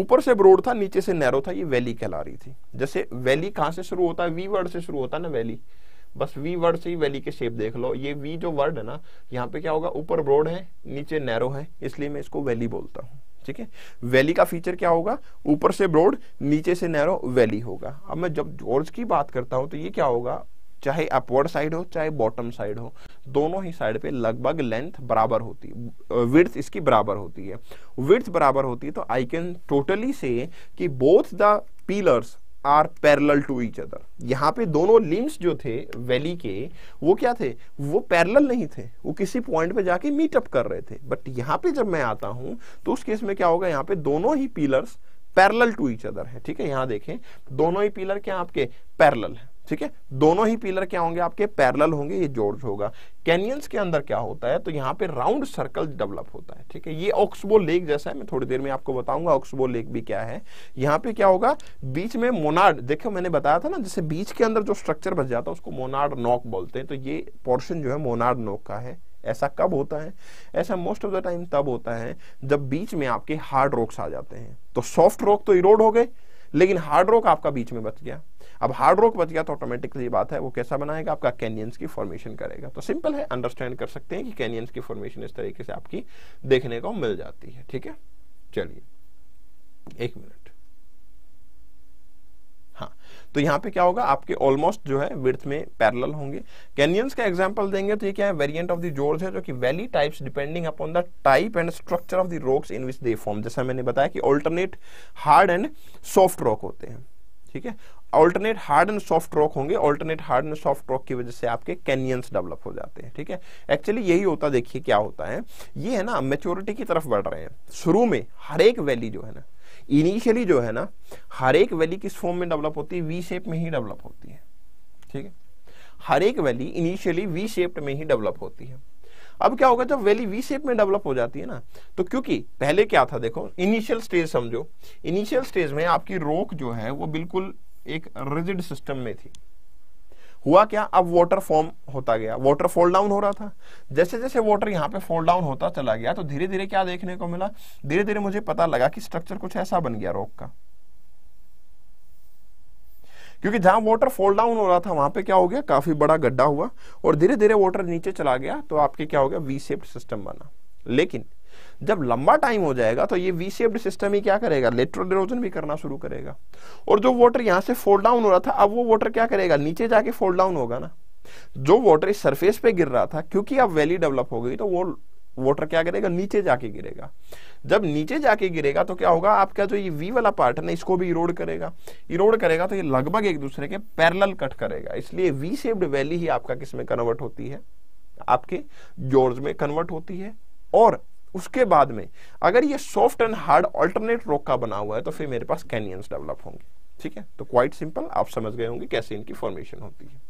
ऊपर से ब्रोड था नीचे से नैरो था ये वैली कहला रही थी जैसे वैली कहां से शुरू होता है वी वर्ड से शुरू होता है ना वैली बस वी वर्ड से ही वैली के शेप देख लो ये वी जो वर्ड है ना यहाँ पे क्या होगा ऊपर ब्रोड है नीचे नैरो है इसलिए मैं इसको वैली बोलता हूँ ठीक है वैली का फीचर क्या होगा ऊपर से ब्रोड नीचे से नैरो वैली होगा अब मैं जब जॉर्ज की बात करता हूं तो ये क्या होगा चाहे अपवर्ड साइड हो चाहे बॉटम साइड हो दोनों ही साइड पे लगभग लेंथ बराबर होती है विड्थ इसकी बराबर होती है विड्थ बराबर होती है तो आई कैन टोटली से कि both the pillars are parallel to each other यहाँ पे दोनों लिम्स जो थे वैली के वो क्या थे वो पैरेलल नहीं थे वो किसी पॉइंट पे जाके मीटअप कर रहे थे बट यहाँ पे जब मैं आता हूँ तो उस केस में क्या होगा यहाँ पे दोनों ही pillars parallel to each other है ठीक है यहाँ देखें दोनों ही पिलर क्या आपके पैरेलल है ठीक है दोनों ही पिलर क्या होंगे आपके पैरल होंगे ये जोड़ होगा कैनियंस के अंदर क्या होता है तो यहाँ पे राउंड सर्कल डेवलप होता है ठीक है ये ऑक्सबो लेक जैसा है मैं थोड़ी देर में आपको बताऊंगा ऑक्सबो लेक भी क्या है यहाँ पे क्या होगा बीच में मोनार्ड देखो मैंने बताया था ना जैसे बीच के अंदर जो स्ट्रक्चर बच जाता है उसको मोनार्ड नॉक बोलते हैं तो ये पोर्शन जो है मोनार्ड नॉक का है ऐसा कब होता है ऐसा मोस्ट ऑफ द टाइम तब होता है जब बीच में आपके हार्ड रॉक्स आ जाते हैं तो सॉफ्ट रॉक तो इरोड हो गए लेकिन हार्ड रॉक आपका बीच में बच गया अब हार्ड रॉक बच गया तो ऑटोमेटिकली बात है वो कैसा बनाएगा आपका कैनियंस की फॉर्मेशन करेगा तो सिंपल है अंडरस्टैंड कर सकते हैं कि कैनियंस की फॉर्मेशन इस तरीके से आपकी देखने को मिल जाती है ठीक है चलिए एक मिनट हाँ तो यहां पे क्या होगा आपके ऑलमोस्ट जो है विर्थ में पैरेलल होंगे कैनियंस का एग्जांपल देंगे तो ये क्या है वेरिएंट ऑफ द जोर्स है जो कि valley types depending upon the type and structure of the rocks in which they form जैसा मैंने बताया कि alternate hard and soft rock होते हैं ठीक है alternate hard and soft rock होंगे alternate hard and soft rock की वजह से आपके कैनियंस डेवलप हो जाते हैं ठीक है एक्चुअली यही होता देखिए क्या होता है ये है ना मेच्योरिटी की तरफ बढ़ रहे हैं शुरू में हर एक वैली जो है ना इनिशियली जो है ना हर एक वैली किस फॉर्म में डेवलप होती है वी शेप में ही डेवलप होती है ठीक है हर एक वैली इनिशियली वी शेप्ड में ही डेवलप होती है अब क्या होगा जब वैली वी शेप में डेवलप हो जाती है ना तो क्योंकि पहले क्या था देखो इनिशियल स्टेज समझो इनिशियल स्टेज में आपकी रोक जो है वो बिल्कुल एक रिजिड सिस्टम में थी हुआ क्या अब वाटर फॉर्म होता गया वाटर फॉल डाउन हो रहा था जैसे जैसे वाटर यहाँ पे फॉल डाउन होता चला गया तो धीरे धीरे क्या देखने को मिला धीरे धीरे मुझे पता लगा कि स्ट्रक्चर कुछ ऐसा बन गया रॉक का क्योंकि जहां वाटर फॉल डाउन हो रहा था वहां पे क्या हो गया काफी बड़ा गड्ढा हुआ और धीरे धीरे वाटर नीचे चला गया तो आपके क्या हो गया वी सेप्ड सिस्टम बना लेकिन जब लंबा टाइम हो जाएगा तो ये वी सेप्ड सिस्टम ही क्या करेगा लेटरल इरोजन भी करना शुरू करेगा और जो वाटर यहां से फोल्ड डाउन हो रहा था अब वो वाटर क्या करेगा नीचे जाके फोल्ड डाउन होगा ना जो वाटर इस सरफेस पे गिर रहा था क्योंकि अब वैली डेवलप हो गई तो वो वाटर क्या करेगा नीचे जाके गिरेगा जब नीचे जाके गिरेगा तो क्या होगा आपका जो ये वी वाला पार्ट है ना इसको भी इरोड करेगा इरोड करेगा तो ये लगभग एक दूसरे के पैरेलल कट करेगा इसलिए वी सेप्ड वैली ही आपका किसमें कन्वर्ट होती है आपके जोर्ज में कन्वर्ट होती है और उसके बाद में अगर ये soft and hard alternate rock का बना हुआ है तो फिर मेरे पास कैनियंस डेवलप होंगे ठीक है तो क्वाइट सिंपल आप समझ गए होंगे कैसे इनकी फॉर्मेशन होती है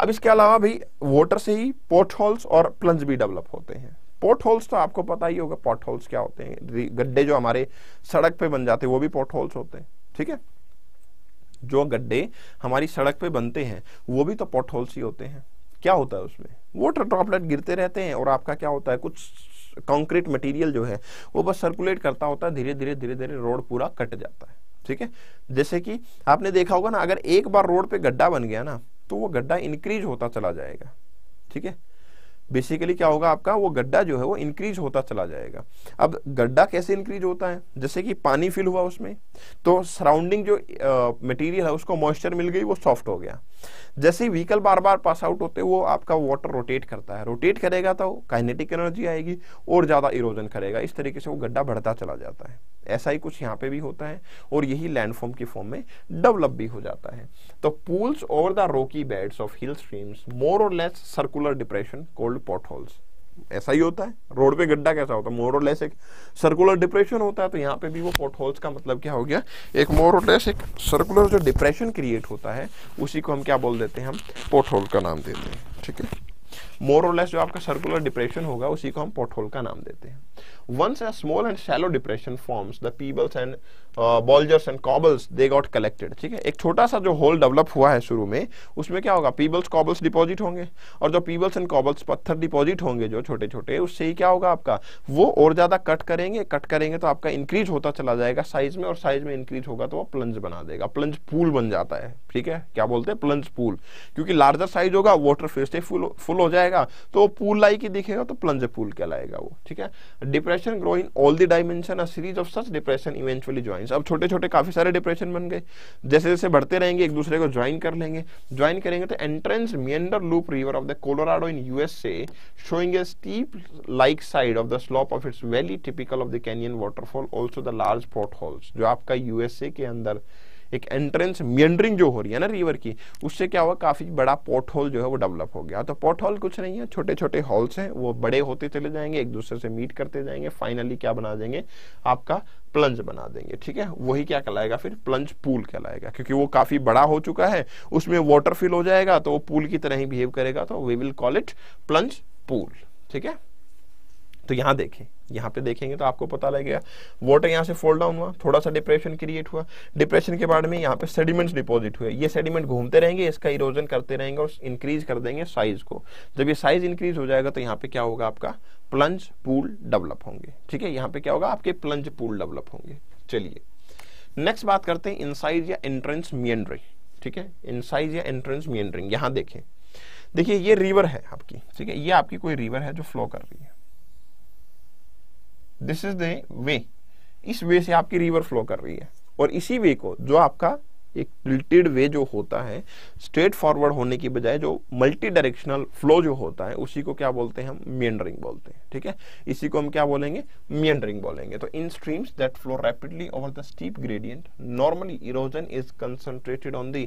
अब इसके अलावा भी वाटर से ही पोर्ट होल्स और प्लंज भी डेवलप होते हैं पोर्ट होल्स तो आपको पता ही होगा पोर्ट होल्स क्या होते हैं गड्ढे जो हमारे सड़क पे बन जाते हैं वो भी पोर्ट होल्स होते हैं ठीक है जो गड्ढे हमारी सड़क पे बनते हैं वो भी तो पोर्ट होल्स ही होते हैं क्या होता है उसमें वाटर ड्रॉपलेट गिरते रहते हैं और आपका क्या होता है कुछ कॉन्क्रीट मटेरियल जो है वो बस सर्कुलेट करता होता है धीरे धीरे धीरे धीरे रोड पूरा कट जाता है ठीक है जैसे कि आपने देखा होगा ना अगर एक बार रोड पे गड्ढा बन गया ना तो वो गड्ढा इंक्रीज होता चला जाएगा ठीक है बेसिकली क्या होगा आपका वो गड्ढा जो है वो इंक्रीज होता चला जाएगा अब गड्ढा कैसे इंक्रीज होता है जैसे कि पानी फिल हुआ उसमें तो सराउंडिंग जो मटेरियल है उसको मॉइस्चर मिल गई वो सॉफ्ट हो गया जैसे व्हीकल बार बार पास आउट होते वो आपका वाटर रोटेट करता है रोटेट करेगा तो काइनेटिक एनर्जी आएगी और ज़्यादा इरोजन करेगा इस तरीके से वो गड्ढा बढ़ता चला जाता है ऐसा ही कुछ यहाँ पे भी होता है और यही लैंडफॉर्म के फॉर्म में डेवलप भी हो जाता है तो pools over the rocky beds of hill streams more और less circular depression called potholes ऐसा ही होता है रोड पे गड्ढा कैसा होता है मोर और लेस एक सर्कुलर डिप्रेशन होता है तो यहाँ पे भी वो पॉट होल्स का मतलब क्या हो गया एक मोर और लेस एक सर्कुलर जो डिप्रेशन क्रिएट होता है उसी को हम क्या बोल देते हैं हम पॉट होल का नाम देते हैं ठीक है मोर और लेस जो आपका सर्कुलर डिप्रेशन होगा उसी को हम पॉट होल का नाम देते हैं Once a small and shallow depression forms, the pebbles and uh, boulders and cobbles they got collected ठीक है एक छोटा सा जो hole develop हुआ है शुरू में उसमें क्या होगा pebbles cobbles deposit होंगे और जो pebbles and cobbles पत्थर deposit होंगे जो छोटे छोटे उससे ही क्या होगा आपका वो और ज़्यादा कट करेंगे कट करेंगे तो आपका इंक्रीज होता चला जाएगा साइज में और साइज में इंक्रीज होगा तो वो प्लंज बना देगा प्लंज पूल बन जाता है ठीक है क्या बोलते हैं प्लंज पूल क्योंकि लार्जर साइज होगा वाटर फिर से फुल फुल हो जाएगा तो वो पूल लाइक ही दिखेगा तो प्लंज पूल कहलाएगा वो ठीक है depression grow in all the dimension a series of such depression eventually joins अब छोटे छोटे काफी सारे डिप्रेशन बन गए जैसे जैसे बढ़ते रहेंगे एक दूसरे को ज्वाइन कर लेंगे ज्वाइन करेंगे तो entrenched meander loop river of the Colorado in USA showing a steep like side of the slope of its valley typical of the canyon waterfall also the large potholes जो आपका USA के अंदर एक entrance meandering जो हो रही है ना रिवर की उससे क्या हुआ काफ़ी बड़ा पोर्ट होल जो है वो डेवलप हो गया तो पोर्ट होल कुछ नहीं है छोटे छोटे हॉल्स हैं वो बड़े होते चले जाएंगे एक दूसरे से मीट करते जाएंगे फाइनली क्या बना देंगे आपका प्लंज बना देंगे ठीक है वही क्या कहलाएगा फिर प्लंज पूल कहलाएगा क्योंकि वो काफ़ी बड़ा हो चुका है उसमें वाटर फिल हो जाएगा तो वो पूल की तरह ही बिहेव करेगा तो we will call it plunge pool ठीक है तो यहां देखें यहां पे देखेंगे तो आपको पता लगेगा वाटर यहां से फोल्ड डाउन हुआ थोड़ा सा डिप्रेशन क्रिएट हुआ डिप्रेशन के बाद में यहाँ पे सेडिमेंट्स डिपॉजिट हुए ये सेडिमेंट घूमते रहेंगे इसका इरोजन करते रहेंगे और इंक्रीज कर देंगे साइज को जब ये साइज इंक्रीज हो जाएगा तो यहाँ पे क्या होगा आपका प्लंज पूल डेवलप होंगे ठीक है यहाँ पे क्या होगा आपके प्लंज पूल डेवलप होंगे चलिए नेक्स्ट बात करते हैं इनसाइज या एंट्रेंस मियंड्रिंग ठीक है इनसाइज या एंट्रेंस मियनरिंग यहां देखें देखिए ये रिवर है आपकी ठीक है ये आपकी कोई रिवर है जो फ्लो कर रही है दिस इज द वे इस वे से आपकी रिवर फ्लो कर रही है और इसी वे को जो आपका एक टिल्टेड वे जो होता है स्ट्रेट फॉरवर्ड होने की बजाय जो मल्टी डायरेक्शनल फ्लो जो होता है उसी को क्या बोलते हैं हम मियंडरिंग बोलते हैं ठीक है इसी को हम क्या बोलेंगे मियंडरिंग बोलेंगे तो in streams that flow rapidly over the steep gradient normally erosion is concentrated on the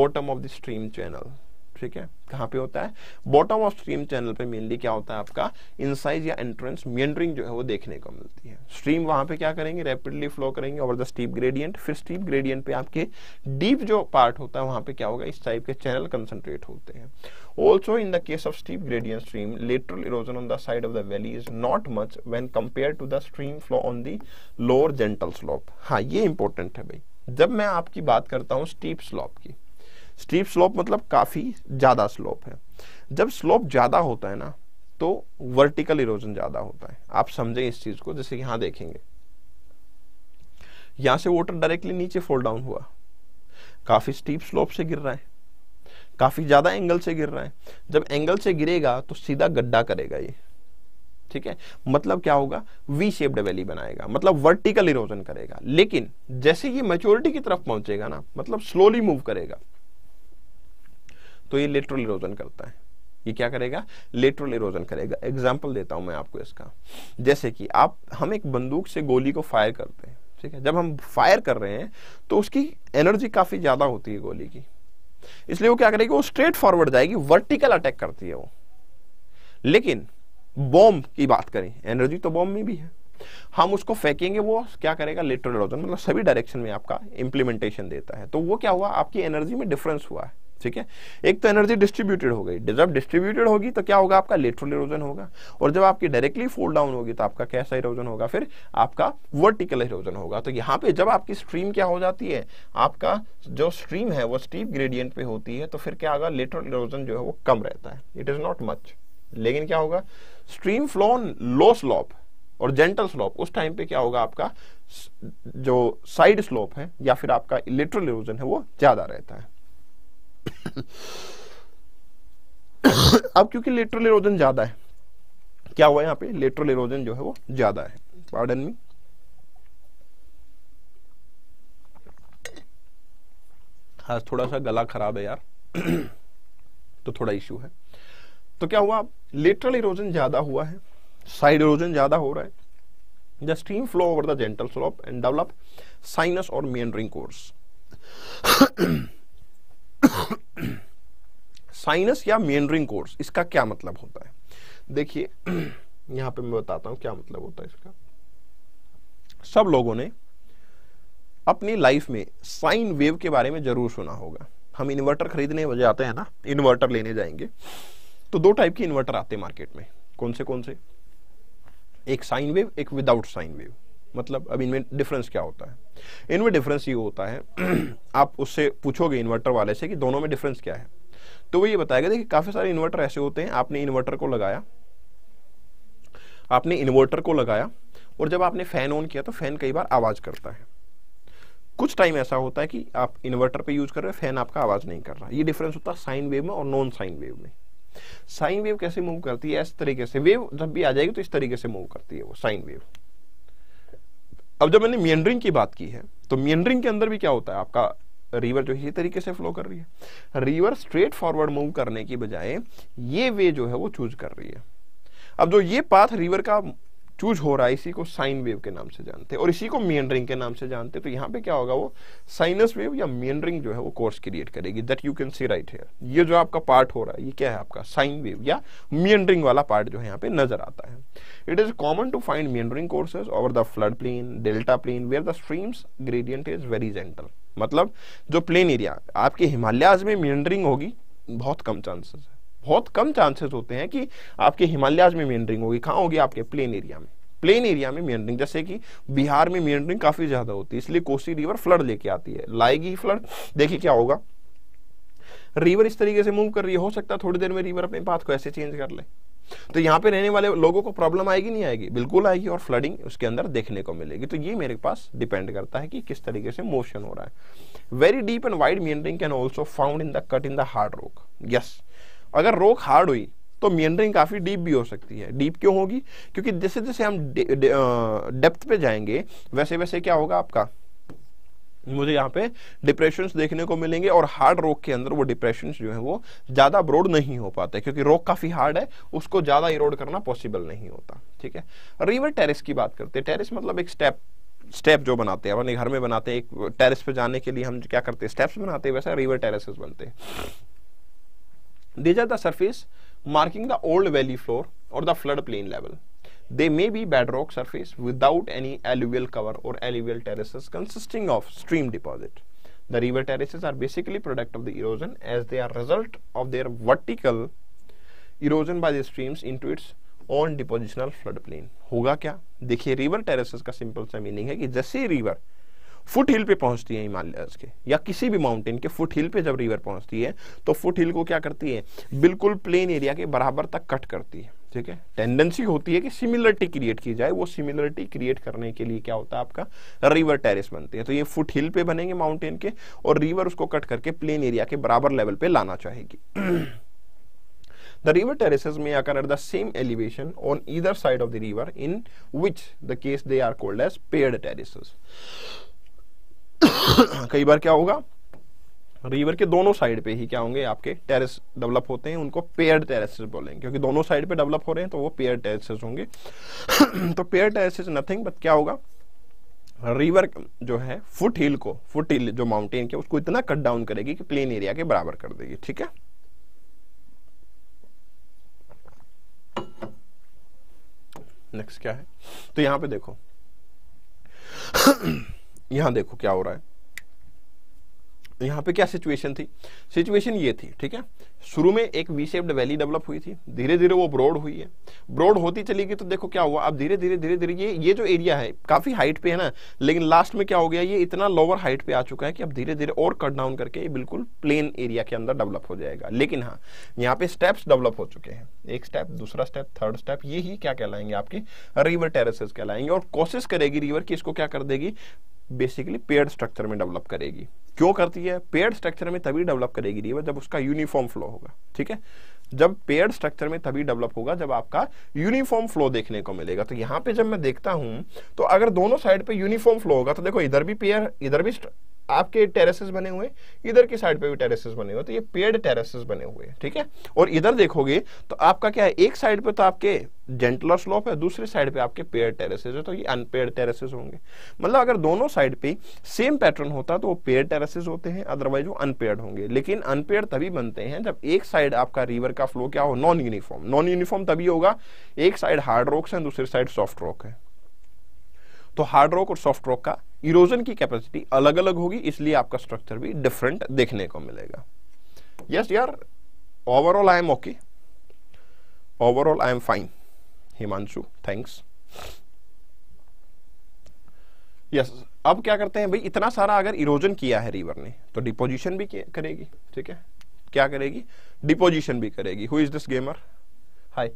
bottom of the stream channel ठीक है कहाँ पे होता है बॉटम ऑफ स्ट्रीम चैनल पे मेनली क्या होता है आपका इनसाइज या एंट्रेंस मेंडरिंग जो है वो देखने को मिलती है स्ट्रीम वहां पे क्या करेंगे रैपिडली फ्लो करेंगे ओवर द स्टीप ग्रेडियंट फिर स्टीप ग्रेडियंट पे आपके डीप जो पार्ट होता है वहां पे क्या होगा इस टाइप के चैनल कंसनट्रेट होते हैं also in the case of steep gradient stream lateral erosion on the side of the valley is not much when compare to the stream flow on the lower gentle slope हाँ ये important है भाई जब मैं आपकी बात करता हूँ स्टीप स्लॉप की स्टीप स्लोप मतलब काफ़ी ज़्यादा स्लोप है जब स्लोप ज़्यादा होता है ना तो वर्टिकल इरोजन ज़्यादा होता है आप समझें इस चीज़ को जैसे यहां देखेंगे यहां से वोटर डायरेक्टली नीचे फोल्ड डाउन हुआ काफ़ी स्टीप स्लोप से गिर रहा है काफ़ी ज़्यादा एंगल से गिर रहा है जब एंगल से गिरेगा तो सीधा गड्ढा करेगा ये ठीक है मतलब क्या होगा वी शेप्ड वैली बनाएगा मतलब वर्टिकल इरोजन करेगा लेकिन जैसे ये मेच्योरिटी की तरफ पहुंचेगा ना मतलब स्लोली मूव करेगा तो ये लेटरल इरोजन करता है ये क्या करेगा लेटरल इरोजन करेगा एग्जाम्पल देता हूं मैं आपको इसका जैसे कि आप हम एक बंदूक से गोली को फायर करते हैं ठीक है जब हम फायर कर रहे हैं तो उसकी एनर्जी काफ़ी ज़्यादा होती है गोली की इसलिए वो क्या करेगी वो स्ट्रेट फॉरवर्ड जाएगी वर्टिकल अटैक करती है वो लेकिन बॉम्ब की बात करें एनर्जी तो बॉम्ब में भी है हम उसको फेंकेंगे वो क्या करेगा लेटरल इरोजन मतलब सभी डायरेक्शन में आपका इंप्लीमेंटेशन देता है तो वो क्या हुआ आपकी एनर्जी में डिफरेंस हुआ है ठीक है एक तो एनर्जी डिस्ट्रीब्यूटेड हो गई जब डिस्ट्रीब्यूटेड होगी तो क्या होगा आपका लेट्रल इरोजन होगा और जब आपकी डायरेक्टली फोल्ड डाउन होगी तो आपका कैसा इरोजन होगा फिर आपका वर्टिकल इरोजन होगा तो यहाँ पे जब आपकी स्ट्रीम क्या हो जाती है आपका जो स्ट्रीम है वो स्टीप ग्रेडियंट पे होती है तो फिर क्या होगा लेट्रल इरोजन जो है वो कम रहता है इट इज नॉट मच लेकिन क्या होगा स्ट्रीम फ्लो लो स्लॉप और जेंटल स्लोप उस टाइम पे क्या होगा आपका जो साइड स्लोप है या फिर आपका इलेक्ट्रल इरोजन है वो ज्यादा रहता है अब क्योंकि लेटरल इरोजन ज्यादा है क्या हुआ यहाँ पे लेटरल इरोजन जो है वो ज्यादा है पार्डन मी हाँ थोड़ा सा गला खराब है यार तो थोड़ा इश्यू है तो क्या हुआ लेटरल इरोजन ज्यादा हुआ है साइड इरोजन ज्यादा हो रहा है the stream flow over the gentle slope and develop sinuous और मेन कोर्स साइनस या मेनरिंग कोर्स इसका क्या मतलब होता है देखिए यहां पे मैं बताता हूं क्या मतलब होता है इसका सब लोगों ने अपनी लाइफ में साइन वेव के बारे में जरूर सुना होगा हम इन्वर्टर खरीदने जाते हैं ना इन्वर्टर लेने जाएंगे तो दो टाइप के इन्वर्टर आते हैं मार्केट में कौन से कौन से एक साइन वेव एक विदाउट साइन वेव मतलब अब इनमें डिफरेंस क्या होता है इनमें डिफरेंस ये होता है आप उससे पूछोगे इन्वर्टर वाले से कि दोनों में डिफरेंस क्या है तो वो ये बताएगा देखिए काफ़ी सारे इन्वर्टर ऐसे होते हैं आपने इन्वर्टर को लगाया आपने इन्वर्टर को लगाया और जब आपने फ़ैन ऑन किया तो फ़ैन कई बार आवाज़ करता है कुछ टाइम ऐसा होता है कि आप इन्वर्टर पे यूज़ कर रहे हैं फैन आपका आवाज़ नहीं कर रहा ये डिफरेंस होता है साइन वेव में और नॉन साइन वेव में साइन वेव कैसे मूव करती है इस तरीके से वेव जब भी आ जाएगी तो इस तरीके से मूव करती है वो साइन वेव अब जब मैंने मियंडरिंग की बात की है तो मियंडरिंग के अंदर भी क्या होता है आपका रिवर जो इसी तरीके से फ्लो कर रही है रिवर स्ट्रेट फॉरवर्ड मूव करने की बजाय ये वे जो है वो चूज कर रही है अब जो ये पाथ रिवर का चूज हो रहा है इसी को साइन वेव के नाम से जानते हैं और इसी को मियनरिंग के नाम से जानते हैं तो यहाँ पे क्या होगा वो साइनस वेव या मियनरिंग जो है वो कोर्स क्रिएट करेगी that you can see right here ये जो आपका पार्ट हो रहा है ये क्या है आपका साइन वेव या मियनरिंग वाला पार्ट जो है यहाँ पे नजर आता है it is common to find meandering courses over the flood plain delta plain where the streams gradient is very gentle मतलब जो प्लेन एरिया आपके हिमालयाज में मियनरिंग होगी बहुत कम चांसेस है बहुत कम चांसेस होते हैं कि आपके हिमालयाज में मेनरिंग होगी कहाँ होगी आपके प्लेन एरिया में प्लेन एरिया में मेनरिंग जैसे कि बिहार में मेनरिंग काफी ज्यादा होती है इसलिए कोसी रिवर फ्लड लेके आती है लाएगी फ्लड देखिए क्या होगा रिवर इस तरीके से मूव कर रही है हो सकता है थोड़ी देर में रिवर अपने पाथ को ऐसे चेंज कर ले तो यहाँ पे रहने वाले लोगों को प्रॉब्लम आएगी नहीं आएगी बिल्कुल आएगी और फ्लडिंग उसके अंदर देखने को मिलेगी तो ये मेरे पास डिपेंड करता है कि किस तरीके से मोशन हो रहा है very deep and wide meandering can also found in the cut in the hard rock yes अगर रोक हार्ड हुई तो मियंडरिंग काफ़ी डीप भी हो सकती है डीप क्यों होगी क्योंकि जैसे जैसे हम डेप्थ पे जाएंगे वैसे वैसे क्या होगा आपका मुझे यहाँ पे डिप्रेशन देखने को मिलेंगे और हार्ड रोक के अंदर वो डिप्रेशन जो है वो ज़्यादा ब्रोड नहीं हो पाते क्योंकि रोक काफ़ी हार्ड है उसको ज़्यादा इरोड करना पॉसिबल नहीं होता ठीक है रिवर टेरिस की बात करते हैं टेरिस मतलब एक स्टेप स्टेप जो बनाते हैं अपने घर में बनाते हैं एक टेरिस पे जाने के लिए हम क्या करते हैं स्टेप्स बनाते हैं वैसा रिवर टेरिस बनते हैं These are the surface marking the old valley floor or the floodplain level. They may be bedrock surface without any alluvial cover or alluvial terraces consisting of stream deposit. The river terraces are basically product of the erosion as they are result of their vertical erosion by the streams into its on depositional flood plain होगा क्या देखिए river terraces का simple सा meaning है कि जैसे river foot हिल पे पहुंचती है हिमालयस के या किसी भी माउंटेन के फुट हिल पे जब रिवर पहुंचती है तो फुट हिल को क्या करती है बिल्कुल प्लेन एरिया के बराबर तक कट करती है ठीक है टेंडेंसी होती है कि सिमिलरिटी क्रिएट की जाए वो सिमिलरिटी क्रिएट करने के लिए क्या होता है आपका रिवर टेरिस बनती है तो ये फुट हिल पे बनेंगे माउंटेन के और रिवर उसको कट करके प्लेन एरिया के बराबर लेवल पे लाना चाहेगी The river terraces may occur at the same elevation on either side of the river in which the case they are called as paired terraces. कई बार क्या होगा रिवर के दोनों साइड पे ही क्या होंगे आपके टेरेस डेवलप होते हैं उनको पेयर टेरेसेस बोलेंगे क्योंकि दोनों साइड पे डेवलप हो रहे हैं तो वो पेयर टेरेसेस होंगे तो पेयर टेरेसेस नथिंग बट क्या होगा रिवर जो है फुट हिल को फुट हिल जो माउंटेन के उसको इतना कट डाउन करेगी कि प्लेन एरिया के बराबर कर देगी ठीक है नेक्स्ट क्या है तो यहां पे देखो यहां देखो क्या हो रहा है यहाँ पे क्या सिचुएशन थी सिचुएशन ये थी ठीक है शुरू में एक वी शेप्ड वैली डेवलप हुई थी धीरे धीरे वो ब्रॉड हुई है ब्रॉड होती चली गई तो देखो क्या हुआ अब धीरे धीरे धीरे धीरे ये ये जो एरिया है काफी हाइट पे है ना लेकिन लास्ट में क्या हो गया ये इतना लोअर हाइट पे आ चुका है कि अब धीरे धीरे और कट डाउन करके ये बिल्कुल प्लेन एरिया के अंदर डेवलप हो जाएगा लेकिन हाँ यहाँ पे स्टेप्स डेवलप हो चुके हैं एक स्टेप दूसरा स्टेप थर्ड स्टेप ये ही क्या कहलाएंगे आपके रिवर टेरेसेस कहलाएंगे और कोशिश करेगी रिवर की इसको क्या कर देगी बेसिकली पेयर स्ट्रक्चर में डेवलप करेगी क्यों करती है पेयर स्ट्रक्चर में तभी डेवलप करेगी रिवर जब उसका यूनिफॉर्म फ्लो होगा ठीक है जब पेयर स्ट्रक्चर में तभी डेवलप होगा जब आपका यूनिफॉर्म फ्लो देखने को मिलेगा तो यहां पे जब मैं देखता हूं तो अगर दोनों साइड पे यूनिफॉर्म फ्लो होगा तो देखो इधर भी पेयर इधर भी आपके टेरेसेस बने हुए इधर की साइड पे भी टेरेसेस बने हुए तो ये पेड टेरेसेस बने हुए हैं ठीक है और इधर देखोगे तो आपका क्या है एक साइड पे तो आपके जेंटलर स्लोप है दूसरी साइड पे आपके पेड टेरेसेस है तो ये अनपेड टेरेसेस होंगे मतलब अगर दोनों साइड पे सेम पैटर्न होता तो वो पेड टेरेसेस होते हैं अदरवाइज वो अनपेड होंगे लेकिन अनपेड तभी बनते हैं जब एक साइड आपका रिवर का फ्लो क्या हो नॉन यूनिफॉर्म नॉन यूनिफॉर्म तभी होगा एक साइड हार्ड रॉक्स है दूसरी साइड सॉफ्ट रॉक है तो हार्ड रॉक और सॉफ्ट रॉक का इरोजन की कैपेसिटी अलग अलग होगी इसलिए आपका स्ट्रक्चर भी डिफरेंट देखने को मिलेगा यस यार overall I am okay overall I am fine Himanshu thanks yes अब क्या करते हैं भाई इतना सारा अगर इरोजन किया है रिवर ने तो डिपोजिशन भी करेगी ठीक है क्या करेगी डिपोजिशन भी करेगी who is this gamer high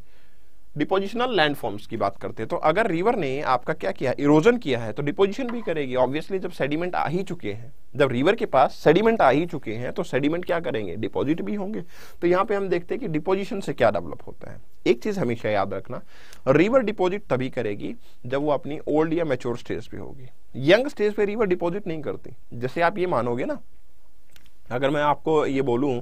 depositional landforms की बात करते हैं तो अगर रिवर ने आपका क्या किया इरोजन किया है तो डिपोजिशन भी करेगी ऑब्वियसली जब सेडिमेंट आ ही चुके हैं जब रिवर के पास सेडिमेंट आ ही चुके हैं तो सेडिमेंट क्या करेंगे डिपॉजिट भी होंगे तो यहाँ पे हम देखते हैं कि डिपोजिशन से क्या डेवलप होता है एक चीज़ हमेशा याद रखना रिवर डिपॉजिट तभी करेगी जब वो अपनी ओल्ड या मेच्योर स्टेज पे होगी यंग स्टेज पे रिवर डिपॉजिट नहीं करती जैसे आप ये मानोगे ना अगर मैं आपको ये बोलूं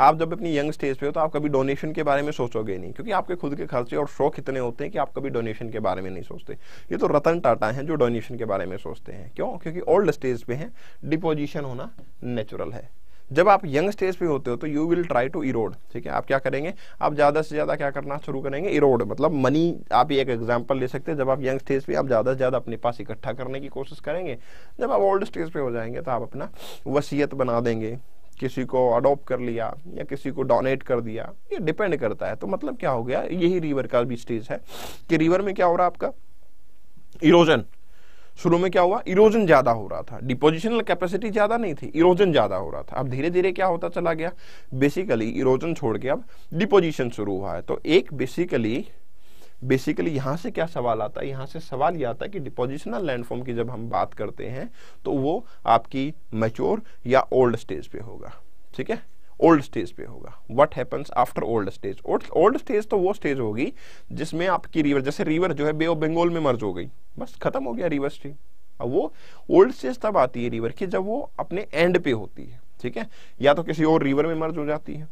आप जब अपनी यंग स्टेज पे हो तो आप कभी डोनेशन के बारे में सोचोगे नहीं क्योंकि आपके खुद के खर्चे और शौक इतने होते हैं कि आप कभी डोनेशन के बारे में नहीं सोचते ये तो रतन टाटा हैं जो डोनेशन के बारे में सोचते हैं क्यों क्योंकि ओल्ड स्टेज पे हैं डिपोजिशन होना नेचुरल है जब आप यंग स्टेज पे होते हो तो you will try to erode ठीक है आप क्या करेंगे आप ज़्यादा से ज़्यादा क्या करना शुरू करेंगे इरोड मतलब मनी आप एक एग्जांपल ले सकते हैं जब आप यंग स्टेज पे आप ज़्यादा से ज़्यादा अपने पास इकट्ठा करने की कोशिश करेंगे जब आप ओल्ड स्टेज पे हो जाएंगे तो आप अपना वसीयत बना देंगे किसी को अडोप्ट कर लिया या किसी को डोनेट कर दिया ये डिपेंड करता है तो मतलब क्या हो गया यही रिवर का भी स्टेज है कि रिवर में क्या हो रहा है आपका इरोजन शुरू में क्या हुआ इरोजन ज्यादा हो रहा था डिपोजिशनल कैपेसिटी ज्यादा नहीं थी इरोजन ज्यादा हो रहा था अब धीरे धीरे क्या होता चला गया बेसिकली इरोजन छोड़ के अब डिपोजिशन शुरू हुआ है तो एक बेसिकली बेसिकली यहाँ से क्या सवाल आता है यहाँ से सवाल ये आता है कि डिपोजिशनल लैंडफॉर्म की जब हम बात करते हैं तो वो आपकी मेच्योर या ओल्ड स्टेज पे होगा ठीक है ओल्ड स्टेज पे होगा what happens after old stage old stage तो वो स्टेज होगी जिसमें आपकी रिवर जैसे रिवर जो है बे ऑफ बंगाल में मर्ज हो गई बस खत्म हो गया रिवर स्टेज अब वो ओल्ड स्टेज तब आती है रिवर की जब वो अपने एंड पे होती है ठीक है या तो किसी और रिवर में मर्ज हो जाती है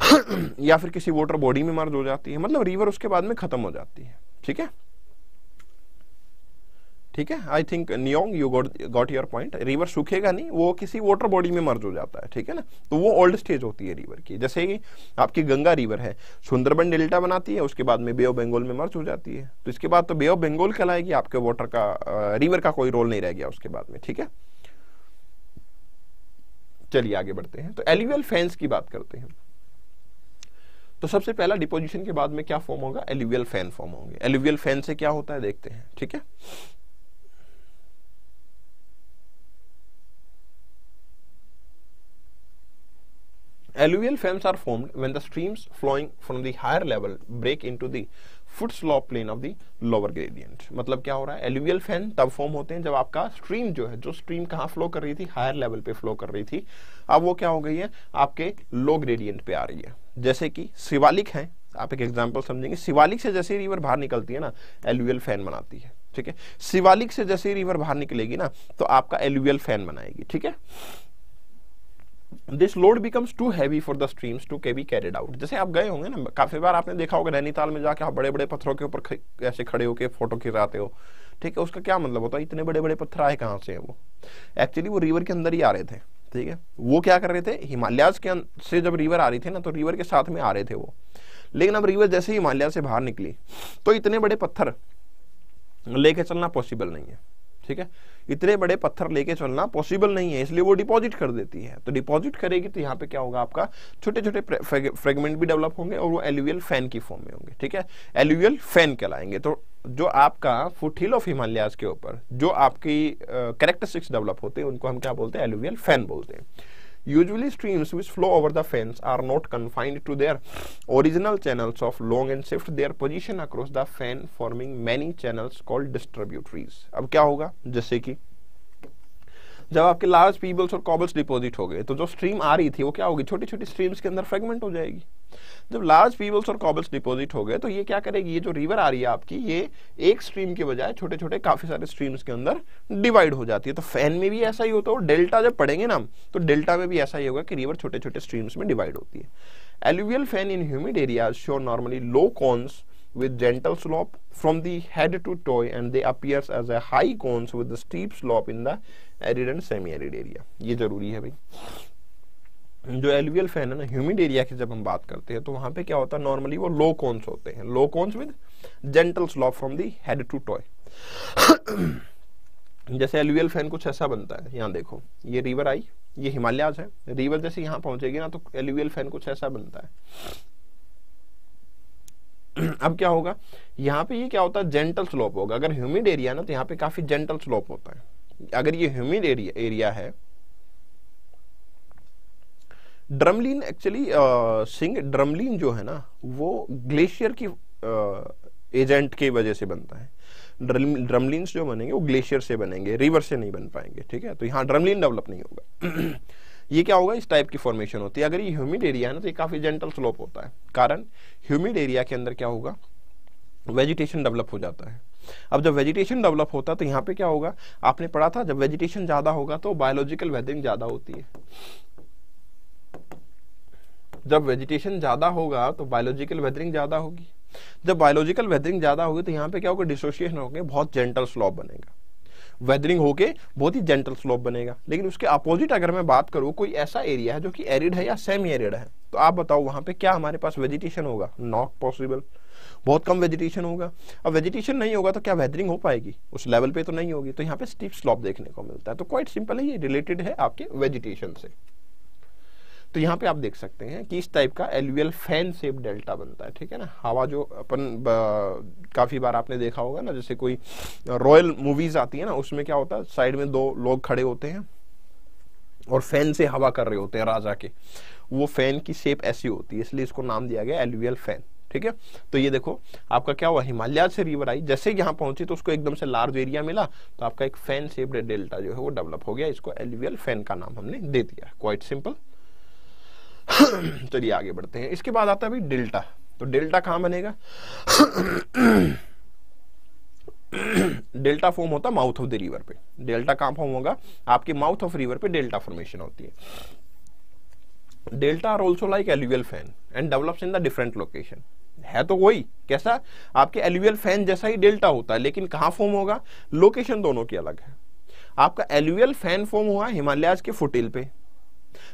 या फिर किसी वोटर बॉडी में मर्ज हो जाती है मतलब रिवर उसके बाद में खत्म हो जाती है ठीक है ठीक है आई थिंक न्योंग you got got your point river सूखेगा नहीं वो किसी वाटर बॉडी में मर्ज हो जाता है ठीक है ना तो वो ओल्ड स्टेज होती है रिवर की जैसे कि आपकी गंगा रिवर है सुंदरबन डेल्टा बनाती है उसके बाद में बे ऑफ बंगाल में मर्ज हो जाती है तो इसके बाद तो बे ऑफ बंगाल कहलाएगी आपके वाटर का रिवर का कोई रोल नहीं रह गया उसके बाद में ठीक है चलिए आगे बढ़ते हैं तो एलिवेल फैंस की बात करते हैं तो सबसे पहला डिपोजिशन के बाद में क्या फॉर्म होगा एल्यूवियल फैन फॉर्म होंगे एल्यूवियल फैन से क्या होता है देखते हैं ठीक है Alluvial fans are formed when the streams flowing from the higher level break into the foot slope plain of the lower gradient मतलब क्या हो रहा है एलुवियल फैन तब फॉर्म होते हैं जब आपका स्ट्रीम जो है जो स्ट्रीम कहाँ फ्लो कर रही थी हायर लेवल पे फ्लो कर रही थी अब वो क्या हो गई है आपके लो ग्रेडियंट पे आ रही है जैसे कि शिवालिक है आप एक एग्जाम्पल समझेंगे शिवालिक से जैसे रिवर बाहर निकलती है ना एलुएल फैन बनाती है ठीक है शिवालिक से जैसे रिवर बाहर निकलेगी ना तो आपका एलुअल फैन बनाएगी ठीक है this load becomes too heavy for the streams to के बी कैरिड आउट जैसे आप गए होंगे ना काफी बार आपने देखा होगा नैनीताल में जाके आप बड़े बड़े पत्थरों के ऊपर ऐसे खड़े होकर फोटो खिंचाते हो ठीक है उसका क्या मतलब होता है इतने बड़े बड़े पत्थर आए कहाँ से है वो एक्चुअली वो रिवर के अंदर ही आ रहे थे ठीक है वो क्या कर रहे थे हिमालयाज के अं-, से जब रिवर आ रही थी ना तो रिवर के साथ में आ रहे थे वो लेकिन अब रिवर जैसे हिमालय से बाहर निकली तो इतने बड़े पत्थर लेके चलना पॉसिबल नहीं है ठीक है इतने बड़े पत्थर लेके चलना पॉसिबल नहीं है इसलिए वो डिपॉजिट कर देती है तो डिपॉजिट करेगी तो यहाँ पे क्या होगा आपका छोटे छोटे फ्रेगमेंट भी डेवलप होंगे और वो एल्यूवियल फैन की फॉर्म में होंगे ठीक है एल्यूवियल फैन कहलाएंगे तो जो आपका फुट हिल ऑफ हिमालयाज के ऊपर जो आपकी कैरेक्टरिस्टिक्स डेवलप होते हैं उनको हम क्या बोलते हैं एलुवियल फैन बोलते हैं usually streams which flow over the fan are not confined to their original channels of long and swift their position across the fan forming many channels called distributaries अब क्या होगा जैसे कि जब आपके लार्ज पीबल्स और कॉबल्स डिपॉजिट हो गए तो जो स्ट्रीम आ रही थी वो क्या होगी छोटी छोटी स्ट्रीम्स के अंदर फ्रेगमेंट हो जाएगी जब लार्ज पीबल्स और कॉबल्स डिपॉजिट हो गए तो ये क्या करेगी ये जो रिवर आ रही है आपकी ये एक स्ट्रीम के बजाय छोटे छोटे काफी सारे स्ट्रीम्स के अंदर डिवाइड हो जाती है तो फैन में भी ऐसा ही होता है और डेल्टा जब पड़ेंगे ना तो डेल्टा में भी ऐसा ही होगा कि रिवर छोटे छोटे स्ट्रीम्स में डिवाइड होती है alluvial fan in humid areas show normally low cones with gentle slope from the head to toe and they appears as a high cones with the steep slope in the arid and semi arid area ye zaruri hai bhai जो alluvial fan है ना humid area की जब हम बात करते हैं तो वहां पे क्या होता है नॉर्मली वो लो कॉन्स होते हैं low cones with gentle slope from the head to toe जैसे एलुवियल फैन कुछ ऐसा बनता है यहाँ देखो ये रिवर आई ये हिमालयाज है रिवर जैसे यहाँ पहुंचेगी ना तो एलुवियल फैन कुछ ऐसा बनता है अब क्या होगा यहाँ पे ये क्या होता है जेंटल स्लोप होगा अगर ह्यूमिड एरिया ना तो यहाँ पे काफी जेंटल स्लोप होता है अगर ये ह्यूमिड एरिया एरिया है ड्रमलिन एक्चुअली सिंह ड्रमलिन जो है ना वो ग्लेशियर की एजेंट की वजह से बनता है ड्रमलिन जो बनेंगे वो ग्लेशियर से बनेंगे रिवर से नहीं बन पाएंगे ठीक है तो यहाँ ड्रमलिन डेवलप नहीं होगा ये क्या होगा इस टाइप की फॉर्मेशन होती है अगर ये ह्यूमिड एरिया है ना तो ये काफ़ी जेंटल स्लोप होता है कारण ह्यूमिड एरिया के अंदर क्या होगा वेजिटेशन डेवलप हो जाता है अब जब वेजिटेशन डेवलप होता है तो यहाँ पे क्या होगा आपने पढ़ा था जब वेजिटेशन ज़्यादा होगा तो बायोलॉजिकल वेदरिंग ज़्यादा होती है जब वेजिटेशन ज़्यादा होगा तो बायोलॉजिकल वेदरिंग ज़्यादा होगी जब बायोलॉजिकल वेदरिंग ज़्यादा होगी तो यहाँ पे क्या होगा डिसोसिएशन होगा बहुत जेंटल स्लॉप बनेगा वेदरिंग होके बहुत ही जेंटल स्लोप बनेगा लेकिन उसके अपोजिट अगर मैं बात करूँ कोई ऐसा एरिया है जो कि एरिड है या सेमी एरिड है तो आप बताओ वहाँ पे क्या हमारे पास वेजिटेशन होगा नॉट पॉसिबल बहुत कम वेजिटेशन होगा अब वेजिटेशन नहीं होगा तो क्या वेदरिंग हो पाएगी उस लेवल पे तो नहीं होगी तो यहाँ पे स्टीप स्लॉप देखने को मिलता है तो क्वाइट सिंपल है ये रिलेटेड है आपके वेजिटेशन से तो यहाँ पे आप देख सकते हैं कि इस टाइप का एलवीएल फैन सेप डेल्टा बनता है ठीक है ना हवा जो अपन काफ़ी बार आपने देखा होगा ना जैसे कोई रॉयल मूवीज आती है ना उसमें क्या होता है साइड में दो लोग खड़े होते हैं और फैन से हवा कर रहे होते हैं राजा के वो फैन की शेप ऐसी होती है इसलिए इसको नाम दिया गया एलवीएल फैन ठीक है तो ये देखो आपका क्या हुआ हिमालय से रिवर आई जैसे यहाँ पहुंची तो उसको एकदम से लार्ज एरिया मिला तो आपका एक फैन शेप्ड डेल्टा जो है वो डेवलप हो गया इसको एलवीएल फैन का नाम हमने दे दिया क्वाइट सिंपल चलिए आगे बढ़ते हैं इसके बाद आता है भाई डेल्टा तो डेल्टा कहां बनेगा डेल्टा फॉर्म होता माउथ ऑफ द रिवर पे डेल्टा कहां फॉर्म होगा आपके माउथ ऑफ रिवर पे डेल्टा फॉर्मेशन होती है delta are also like alluvial fan and develops in the different location है तो वही कैसा आपके एल्यूअल फैन जैसा ही डेल्टा होता है लेकिन कहां फॉर्म होगा लोकेशन दोनों की अलग है आपका एल्यूअल फैन फॉर्म हुआ हिमालयाज के फुटिल पे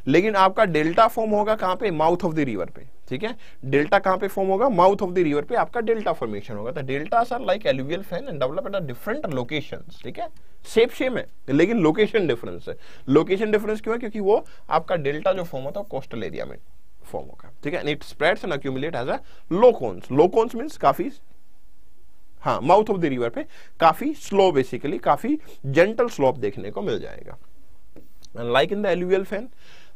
लेकिन आपका डेल्टा फॉर्म होगा कहां पे माउथ ऑफ द रिवर पे ठीक है डेल्टा कहां पे फॉर्म होगा माउथ ऑफ द रिवर पे आपका डेल्टा फॉर्मेशन होगा तो delta sir like alluvial fan and develop at different location ठीक है सेम सेम है लेकिन लोकेशन डिफरेंस है लोकेशन डिफरेंस क्यों है क्योंकि वो आपका डेल्टा जो फॉर्म होता है कोस्टल एरिया में फॉर्म होगा ठीक है and it spreads and accumulate as a low cones low cones means काफी हाँ माउथ ऑफ द रिवर पे काफी स्लो बेसिकली काफी जेंटल स्लोप देखने को मिल जाएगा like in the alluvial fan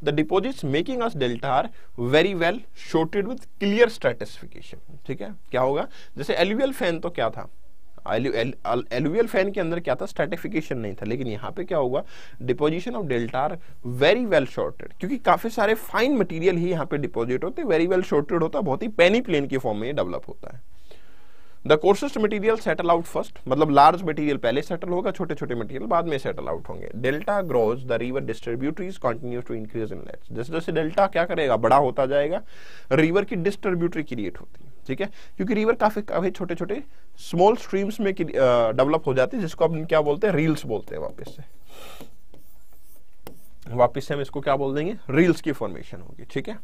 the deposits making us delta are very well shorted with clear stratification ठीक है क्या होगा जैसे एलुअल फैन तो क्या था एलुअल फैन के अंदर क्या था स्ट्रेटिफिकेशन नहीं था लेकिन यहां पे क्या होगा deposition of delta very well sorted क्योंकि काफी सारे फाइन मटेरियल ही यहाँ पे डिपोजिट होते वेरी वेल शॉर्टेड होता है बहुत ही पेनी प्लेन के फॉर्म में डेवलप होता है the coarsest material settle out first मतलब लार्ज मटीरियल पहले सेटल होगा छोटे छोटे मटीरियल बाद में सेटल आउट होंगे delta grows the river distributaries continues to increase length जैसे जैसे डेल्टा क्या करेगा बड़ा होता जाएगा रिवर की डिस्ट्रीब्यूटरी क्रिएट होती है ठीक है क्योंकि रिवर काफी काफी छोटे छोटे स्मॉल स्ट्रीम्स में डेवलप हो जाती है जिसको हम क्या बोलते हैं रील्स बोलते हैं वापिस से वापिस से हम इसको क्या बोल देंगे रील्स की फॉर्मेशन होगी ठीक है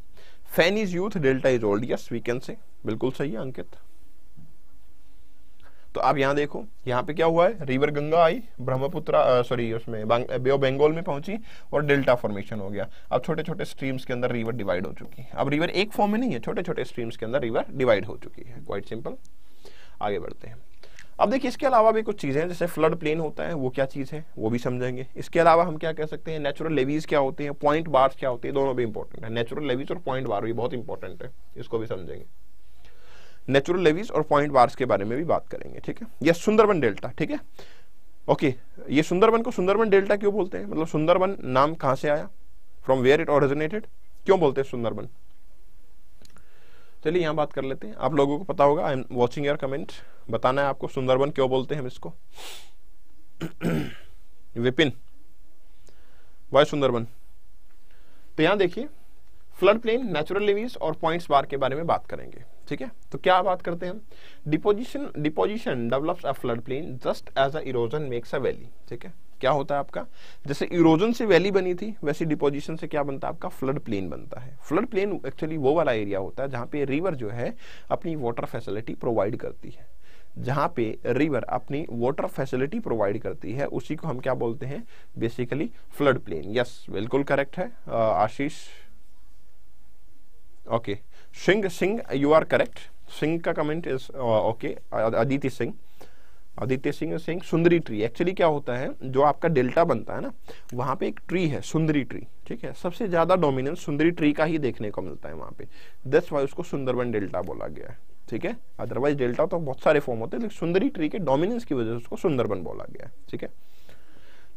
fan is youth delta is old yes we can say बिल्कुल सही है अंकित तो आप यहाँ देखो यहाँ पे क्या हुआ है रिवर गंगा आई ब्रह्मपुत्र सॉरी उसमें बे ऑफ बंगाल में पहुंची और डेल्टा फॉर्मेशन हो गया अब छोटे छोटे स्ट्रीम्स के अंदर रिवर डिवाइड हो चुकी है अब रिवर एक फॉर्म में नहीं है छोटे छोटे स्ट्रीम्स के अंदर रिवर डिवाइड हो चुकी है क्वाइट सिंपल आगे बढ़ते हैं अब देखिए इसके अलावा भी कुछ चीज़ें हैं जैसे फ्लड प्लेन होता है वो क्या चीज़ है वो भी समझेंगे इसके अलावा हम क्या कह सकते हैं नेचुरल लेवीज क्या होते हैं पॉइंट बार्स क्या होते हैं दोनों भी इंपॉर्टेंट है नेचुरल लेवीज और पॉइंट बार भी बहुत इंपॉर्टेंट है इसको भी समझेंगे नेचुरल लेवीज और पॉइंट बार्स के बारे में भी बात करेंगे ठीक है या सुंदरबन डेल्टा ठीक है ओके ये सुंदरबन को सुंदरबन डेल्टा क्यों बोलते हैं मतलब सुंदरबन नाम कहां से आया फ्रॉम वेयर इट ऑरिजिनेटेड क्यों बोलते हैं सुंदरबन चलिए यहां बात कर लेते हैं आप लोगों को पता होगा I am watching your comment बताना है आपको सुंदरबन क्यों बोलते हैं हम इसको विपिन वाई सुंदरबन तो यहां देखिए फ्लड प्लेन नेचुरल लिविंग और पॉइंट्स बार के बारे में बात करेंगे ठीक है तो क्या बात करते हैं हम deposition deposition develops a flood plain just as a erosion makes a valley ठीक है क्या होता है आपका जैसे इरोजन से वैली बनी थी वैसे डिपोजिशन से क्या बनता है आपका फ्लड प्लेन बनता है फ्लड प्लेन एक्चुअली वो वाला एरिया होता है जहां पे रिवर जो है अपनी वाटर फैसिलिटी प्रोवाइड करती है जहां पे रिवर अपनी वाटर फैसिलिटी प्रोवाइड करती है उसी को हम क्या बोलते हैं बेसिकली फ्लड प्लेन यस बिल्कुल करेक्ट है Ashish okay Singh Singh you are correct Singh का comment is okay Aditi Singh Aditya Singh Singh sundari tree actually क्या होता है जो आपका डेल्टा बनता है ना वहां पे एक ट्री है सुंदरी ट्री ठीक है सबसे ज़्यादा डोमिनेंस सुंदरी ट्री का ही देखने को मिलता है वहां पे दस वाई उसको सुंदरबन डेल्टा बोला गया है ठीक है अदरवाइज डेल्टा तो बहुत सारे फॉर्म होते हैं लेकिन सुंदरी ट्री के डोमिनेंस की वजह से उसको सुंदरबन बोला गया है ठीक है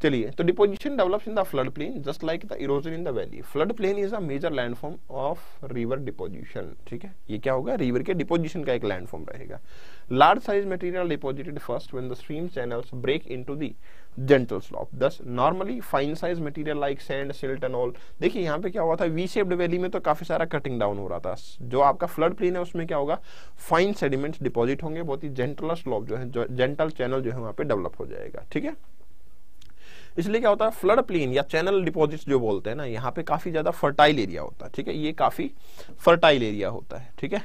चलिए तो deposition develops in the flood plain just like the erosion in the valley flood plain is a major landform of river deposition ठीक है ये क्या होगा रिवर के डिपोजिशन का एक लैंडफॉर्म रहेगा large size material deposited first when the stream channels break into the gentle slope thus normally fine size material like sand silt and all देखिए यहाँ पे क्या हुआ था वी शेप्ड वैली में तो काफी सारा कटिंग डाउन हो रहा था जो आपका फ्लड प्लेन है उसमें क्या होगा फाइन सेडिमेंट्स डिपॉजिट होंगे बहुत ही जेंटल स्लॉप जो है जेंटल चैनल जो है वहाँ पे डेवलप हो जाएगा ठीक है इसलिए क्या होता है फ्लड प्लेन या चैनल डिपॉजिट्स जो बोलते हैं ना यहाँ पे काफ़ी ज़्यादा फर्टाइल एरिया होता है ठीक है ये काफ़ी फर्टाइल एरिया होता है ठीक है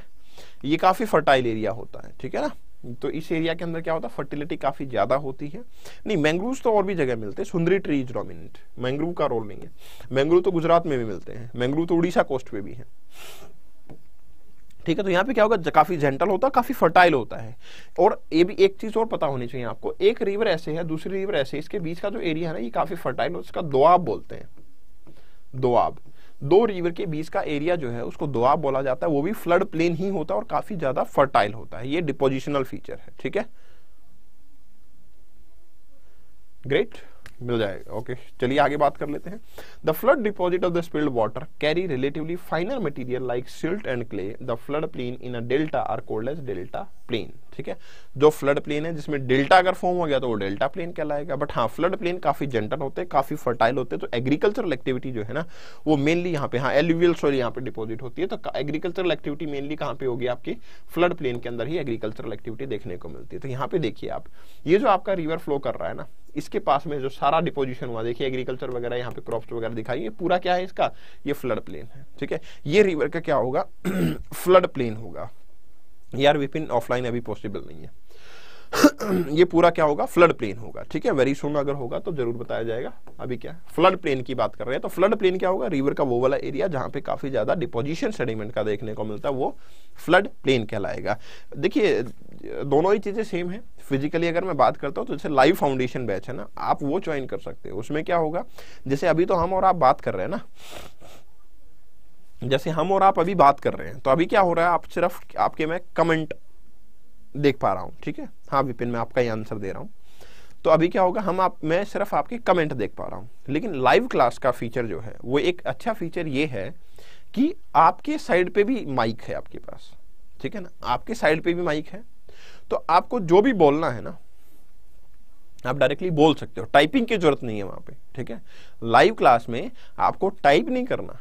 ये काफ़ी फर्टाइल एरिया होता है ठीक है ना तो इस एरिया के अंदर क्या होता है फर्टिलिटी काफ़ी ज़्यादा होती है नहीं मैंग्रूव तो और भी जगह मिलते हैं sundari tree is dominant mangrove का रोल नहीं है मैंग्रूव तो गुजरात में भी मिलते हैं मैंग्रूव तो उड़ीसा कोस्ट पे भी है ठीक है तो यहाँ पे क्या होगा काफी जेंटल होता है काफी फर्टाइल होता है और ये भी एक चीज और पता होनी चाहिए आपको एक रिवर ऐसे है दूसरी रिवर ऐसे है इसके बीच का जो एरिया है ना ये काफी फर्टाइल हो है इसका दोआब बोलते हैं दोआब दो रिवर के बीच का एरिया जो है उसको दोआब बोला जाता है वो भी फ्लड प्लेन ही होता है और काफी ज्यादा फर्टाइल होता है ये डिपोजिशनल फीचर है ठीक है ग्रेट मिल जाएगा ओके चलिए आगे बात कर लेते हैं the flood deposit of the spilled water carry relatively finer material like silt and clay the flood plain in a delta are called as delta plain ठीक है जो फ्लड प्लेन है जिसमें डेल्टा अगर फॉर्म हो गया तो वो डेल्टा प्लेन कहलाएगा बट हाँ फ्लड प्लेन काफी जेंटल होते हैं काफी फर्टाइल होते हैं तो एग्रीकल्चरल एक्टिविटी जो है ना वो मेनली यहाँ पे हाँ एल्यूवियल सॉइल यहाँ पे डिपोजिट होती है तो एग्रीकल्चरल एक्टिविटी मेनली कहाँ पे होगी आपकी फ्लड प्लेन के अंदर ही एग्रीकल्चरल एक्टिविटी देखने को मिलती है तो यहाँ पे देखिए आप ये जो आपका रिवर फ्लो कर रहा है ना इसके पास में जो सारा डिपोजिशन हुआ देखिए एग्रीकल्चर वगैरह यहाँ पे क्रॉप वगैरह दिखाई ये पूरा क्या है इसका ये फ्लड प्लेन है ठीक है ये रिवर का क्या होगा फ्लड प्लेन होगा यार विपिन ऑफलाइन अभी पॉसिबल नहीं है ये पूरा क्या होगा फ्लड प्लेन होगा ठीक है वेरी सुन अगर होगा तो जरूर बताया जाएगा अभी क्या फ्लड प्लेन की बात कर रहे हैं तो फ्लड प्लेन क्या होगा रिवर का वो वाला एरिया जहां पे काफी ज्यादा डिपोजिशन सेडिमेंट का देखने को मिलता है वो फ्लड प्लेन कहलाएगा देखिए दोनों ही चीजें सेम है फिजिकली अगर मैं बात करता हूँ तो जैसे लाइव फाउंडेशन बैच है ना आप वो ज्वाइन कर सकते हो उसमें क्या होगा जैसे अभी तो हम और आप बात कर रहे हैं ना जैसे हम और आप अभी बात कर रहे हैं तो अभी क्या हो रहा है आप सिर्फ आपके मैं कमेंट देख पा रहा हूँ ठीक है हाँ विपिन मैं आपका ये आंसर दे रहा हूँ तो अभी क्या होगा हम आप मैं सिर्फ आपके कमेंट देख पा रहा हूँ लेकिन लाइव क्लास का फीचर जो है वो एक अच्छा फीचर ये है कि आपके साइड पे भी माइक है आपके पास ठीक है ना आपके साइड पे भी माइक है तो आपको जो भी बोलना है ना आप डायरेक्टली बोल सकते हो टाइपिंग की जरूरत नहीं है वहां पे ठीक है लाइव क्लास में आपको टाइप नहीं करना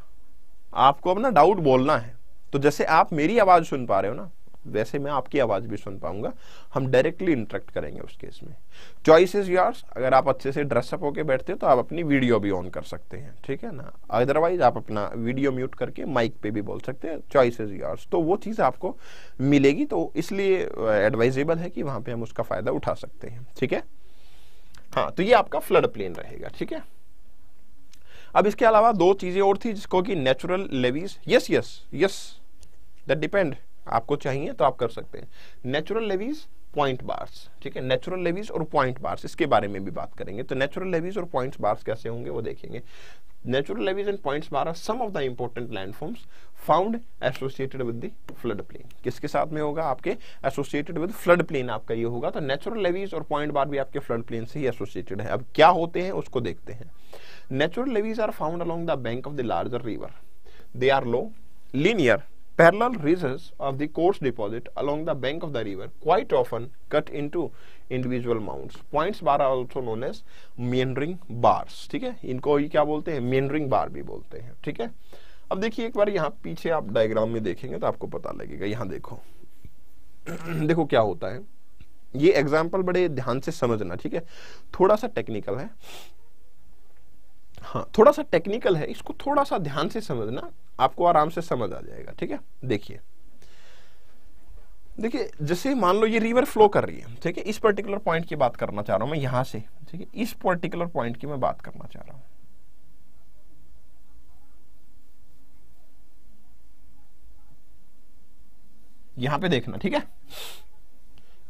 आपको अपना डाउट बोलना है तो जैसे आप मेरी आवाज सुन पा रहे हो ना वैसे मैं आपकी आवाज भी सुन पाऊंगा हम डायरेक्टली इंटरेक्ट करेंगे उस केस में चॉइस इज योर्स अगर आप अच्छे से ड्रेसअप होके बैठते हो तो आप अपनी वीडियो भी ऑन कर सकते हैं ठीक है ना अदरवाइज आप अपना वीडियो म्यूट करके माइक पे भी बोल सकते हैं चॉइस इज योर्स तो वो चीज़ आपको मिलेगी तो इसलिए एडवाइजेबल है कि वहां पर हम उसका फ़ायदा उठा सकते हैं ठीक है हाँ तो ये आपका फ्लड प्लेन रहेगा ठीक है अब इसके अलावा दो चीज़ें और थी जिसको कि natural levees yes yes yes that depend आपको चाहिए तो आप कर सकते हैं नेचुरल लेवीज पॉइंट बार्स ठीक है नेचुरल लेवीज और पॉइंट बार्स इसके बारे में भी बात करेंगे तो नेचुरल लेवीज और पॉइंट बार्स कैसे होंगे वो देखेंगे natural levees and point bar are some of the important landforms found associated with the flood किसके साथ में होगा आपके एसोसिएटेड विद फ्लड प्लेन आपका ये होगा तो नेचुरल लेवीज और पॉइंट बार भी आपके फ्लड प्लेन से ही एसोसिएटेड है अब क्या होते हैं उसको देखते हैं Natural levees are found along the bank of the larger river. They are low, linear, parallel ridges of the coarse deposit along the bank of the river, quite often cut into individual mounds points bar are also known as meandering bars theek hai inko hi kya bolte hain meandering bar bhi bolte hain theek hai ab dekhiye ek bar yahan piche aap diagram mein dekhenge to aapko pata lagega yahan dekho देखो क्या होता है ये example बड़े ध्यान से समझना ठीक है थोड़ा सा टेक्निकल है हाँ थोड़ा सा टेक्निकल है इसको थोड़ा सा ध्यान से समझना आपको आराम से समझ आ जाएगा ठीक है देखिए देखिए जैसे मान लो ये रिवर फ्लो कर रही है ठीक है इस पर्टिकुलर पॉइंट की बात करना चाह रहा हूं मैं यहां से ठीक है इस पर्टिकुलर पॉइंट की मैं बात करना चाह रहा हूं यहां पे देखना ठीक है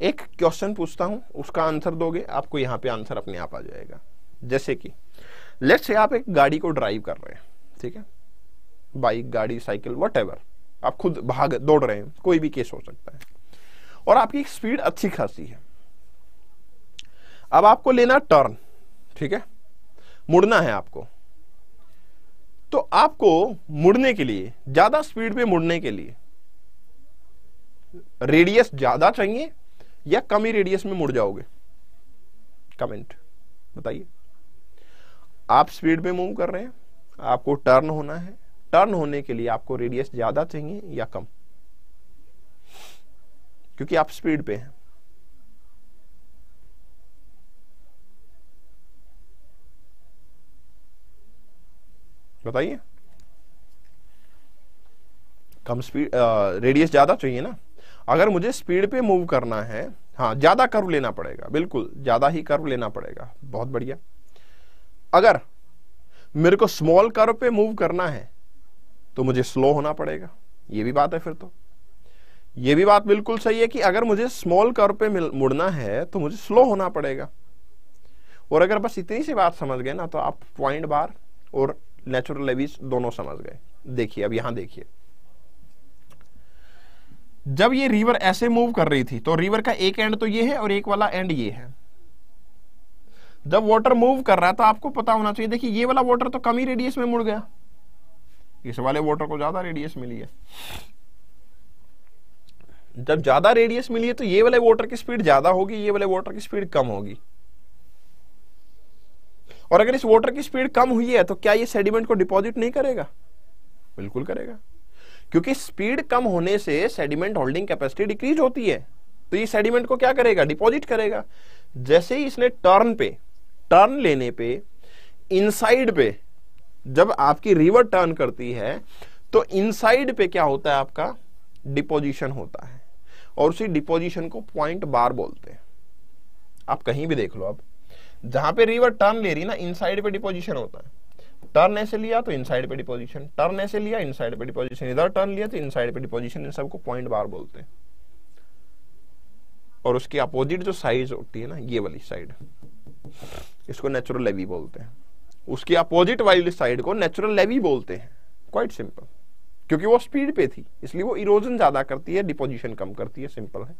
एक क्वेश्चन पूछता हूं उसका आंसर दोगे आपको यहां पे आंसर अपने आप आ जाएगा जैसे कि लेट्स से आप एक गाड़ी को ड्राइव कर रहे हैं ठीक है बाइक गाड़ी साइकिल वट आप खुद भाग दौड़ रहे हैं कोई भी केस हो सकता है और आपकी स्पीड अच्छी खासी है अब आपको लेना टर्न ठीक है मुड़ना है आपको तो आपको मुड़ने के लिए ज्यादा स्पीड पे मुड़ने के लिए रेडियस ज्यादा चाहिए या कम ही रेडियस में मुड़ जाओगे कमेंट बताइए आप स्पीड में मूव कर रहे हैं आपको टर्न होना है टर्न होने के लिए आपको रेडियस ज्यादा चाहिए या कम क्योंकि आप स्पीड पे हैं बताइए कम स्पीड रेडियस ज्यादा चाहिए ना अगर मुझे स्पीड पे मूव करना है हाँ ज्यादा कर्व लेना पड़ेगा बिल्कुल ज्यादा ही कर्व लेना पड़ेगा बहुत बढ़िया अगर मेरे को स्मॉल कर्व पे मूव करना है तो मुझे स्लो होना पड़ेगा ये भी बात है फिर तो ये भी बात बिल्कुल सही है कि अगर मुझे स्मॉल कर्व पे मुड़ना है तो मुझे स्लो होना पड़ेगा और अगर बस इतनी सी बात समझ गए ना तो आप पॉइंट बार और नेचुरल लेवीज दोनों समझ गए देखिए अब यहां देखिए जब ये रिवर ऐसे मूव कर रही थी तो रिवर का एक एंड तो ये है और एक वाला एंड ये है जब वाटर मूव कर रहा है तो आपको पता होना चाहिए देखिए ये वाला वाटर तो कम ही रेडियस में मुड़ गया इस वाले वाटर को ज्यादा रेडियस मिली है जब ज्यादा रेडियस मिली है तो ये वाले वाटर की स्पीड ज्यादा होगी ये वाले वाटर की स्पीड कम होगी और अगर इस वाटर की स्पीड कम हुई है तो क्या ये सेडिमेंट को डिपॉजिट नहीं करेगा बिल्कुल करेगा क्योंकि स्पीड कम होने से सेडिमेंट होल्डिंग कैपेसिटी डिक्रीज होती है तो ये सेडिमेंट को क्या करेगा डिपॉजिट करेगा जैसे ही इसने टर्न पे टर्न लेने पे इनसाइड पे जब आपकी रिवर टर्न करती है तो इनसाइड पे क्या होता है आपका डिपोजिशन होता है और उसी डिपोजिशन को पॉइंट बार बोलते हैं आप कहीं भी देख लो अब जहां पे रिवर टर्न ले रही ना इनसाइड पे डिपोजिशन होता है टर्न ऐसे लिया तो इनसाइड पे डिपोजिशन टर्न ऐसे लिया इनसाइड पे डिपोजिशन इधर टर्न लिया तो इनसाइड पे डिपोजिशन इन सबको पॉइंट बार बोलते हैं और उसकी अपोजिट जो साइज होती है ना ये वाली साइड इसको नेचुरल लेवी बोलते हैं उसकी अपोजिट वाली साइड को नेचुरल लेवी बोलते हैं क्वाइट सिंपल क्योंकि वो स्पीड पे थी इसलिए वो इरोजन ज्यादा करती है डिपोजिशन कम करती है सिंपल है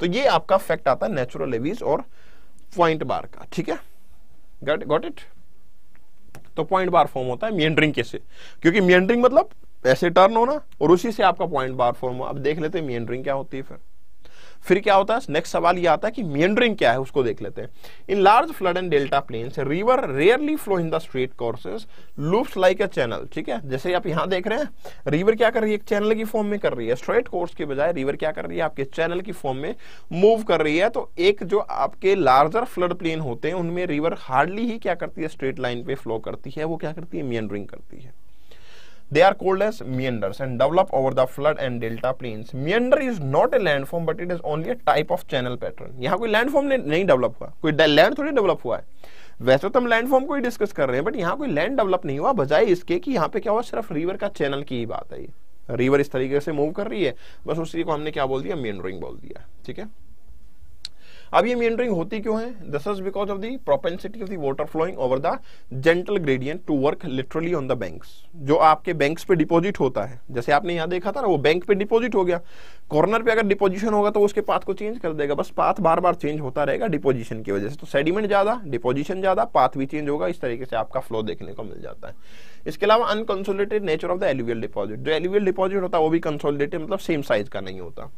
तो ये आपका फैक्ट आता है नेचुरल लेवीज और पॉइंट बार का ठीक है गॉट इट तो पॉइंट बार फॉर्म होता है मियंड्रिंग कैसे क्योंकि मियंड्रिंग मतलब ऐसे टर्न होना और उसी से आपका पॉइंट बार फॉर्म हो अब देख लेते हैं मियंड्रिंग क्या होती है फिर फिर क्या होता है नेक्स्ट सवाल ये आता है कि मियंडरिंग क्या है उसको देख लेते हैं in large flood and delta plains river rarely flow in the straight courses loops like a channel ठीक है जैसे आप यहां देख रहे हैं रिवर क्या कर रही है चैनल की फॉर्म में कर रही है स्ट्रेट कोर्स के बजाय रिवर क्या कर रही है आपके चैनल की फॉर्म में मूव कर रही है तो एक जो आपके लार्जर फ्लड प्लेन होते हैं उनमें रिवर हार्डली ही क्या करती है स्ट्रेट लाइन पे फ्लो करती है वो क्या करती है मियंडरिंग करती है They are called as meanders and develop over the flood and delta plains. Meander is not a landform but it is only a type of channel pattern. yahan koi landform nahi develop hua koi land thodi develop hua hai वैसे तो हम landform को ही discuss कर रहे हैं but यहाँ कोई land develop नहीं हुआ बजाय इसके कि यहाँ पे क्या हुआ सिर्फ रिवर का चैनल की ही बात है ये रिवर इस तरीके से मूव कर रही है बस उसी को हमने क्या बोल दिया मेन मेनरिंग बोल दिया ठीक है अब ये मियंडरिंग होती क्यों है this is because of the propensity of the water flowing over the gentle gradient to work literally on the banks जो आपके बैंक्स पे डिपॉजिट होता है जैसे आपने यहां देखा था ना वो बैंक पे डिपॉजिट हो गया कॉर्नर पे अगर डिपोजिशन होगा तो उसके पाथ को चेंज कर देगा बस पाथ बार बार चेंज होता रहेगा डिपोजिशन की वजह से तो सेडिमेंट ज्यादा डिपोजिशन ज्यादा पाथ भी चेंज होगा इस तरीके से आपका फ्लो देखने को मिल जाता है इसके अलावा unconsolidated nature of the alluvial deposit जो एलुवियल डिपॉजिट होता है वो भी कंसोलिडेटेड मतलब सेम साइज का नहीं होता है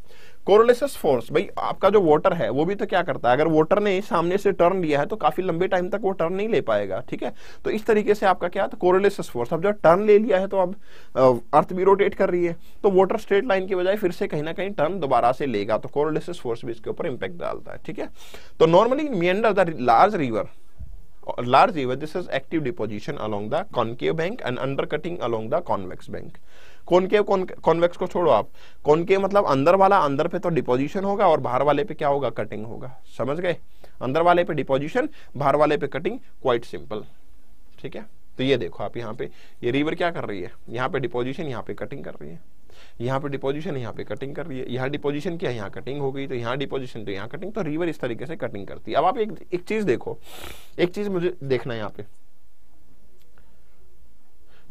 कोरोलेसस फोर्स भाई आपका जो वोटर है वो भी तो क्या करता है अगर वोटर ने सामने से टर्न लिया है तो काफी लंबे टाइम तक वो टर्न नहीं ले पाएगा ठीक है तो इस तरीके से आपका क्या तो कोरोलेसस फोर्स अब जब टर्न ले लिया है तो अब अर्थ भी रोटेट कर रही है तो वोटर स्ट्रेट लाइन की बजाय फिर से कहीं ना कहीं टर्न दोबारा से लेगा तो कोरोलेसस फोर्स भी इसके ऊपर इंपैक्ट डालता है ठीक है तो normally meander the large river large river this is active deposition along the concave bank and under cutting along the convex bank concave convex को छोड़ो आप कॉनकेव मतलब अंदर वाला अंदर पे तो डिपोजिशन होगा और बाहर वाले पे क्या होगा कटिंग होगा समझ गए अंदर वाले पे डिपोजिशन बाहर वाले पे कटिंग क्वाइट सिंपल ठीक है तो ये देखो आप यहाँ पे ये रिवर क्या कर रही है यहाँ पे डिपोजिशन यहाँ पे कटिंग कर रही है यहाँ पे डिपोजिशन यहाँ पे कटिंग कर रही है यहाँ डिपोजिशन क्या यहाँ कटिंग हो गई तो यहाँ डिपोजिशन तो यहाँ कटिंग तो रिवर इस तरीके से कटिंग करती है अब आप एक एक चीज देखो एक चीज मुझे देखना है यहाँ पे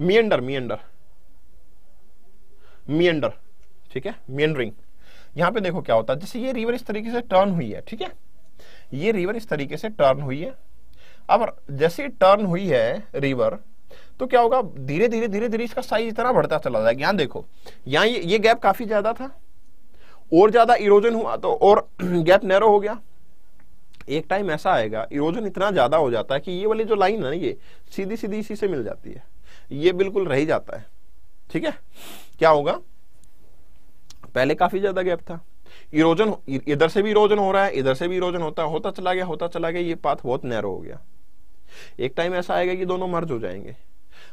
मियंडर मियंडर मियंडर ठीक है मियंडरिंग यहां पे देखो क्या होता है जैसे ये रिवर इस तरीके से टर्न हुई है ठीक है ये रिवर इस तरीके से टर्न हुई है अब जैसे टर्न हुई है रिवर तो क्या होगा धीरे धीरे धीरे धीरे इसका साइज इतना बढ़ता चला जाएगा यहां देखो यहां ये ये गैप काफी ज्यादा था और ज्यादा इरोजन हुआ तो और गैप नैरो हो गया एक टाइम ऐसा आएगा इरोजन इतना ज्यादा हो जाता है कि ये वाली जो लाइन है ना ये सीधी सीधी इसी से मिल जाती है ये बिल्कुल रह जाता है ठीक है क्या होगा पहले काफी ज्यादा गैप था इरोजन इधर से भी इरोजन हो रहा है इधर से भी इरोजन होता होता चला गया होता चला गया ये पाथ बहुत नैरो हो गया एक टाइम ऐसा आएगा कि दोनों मर्ज हो जाएंगे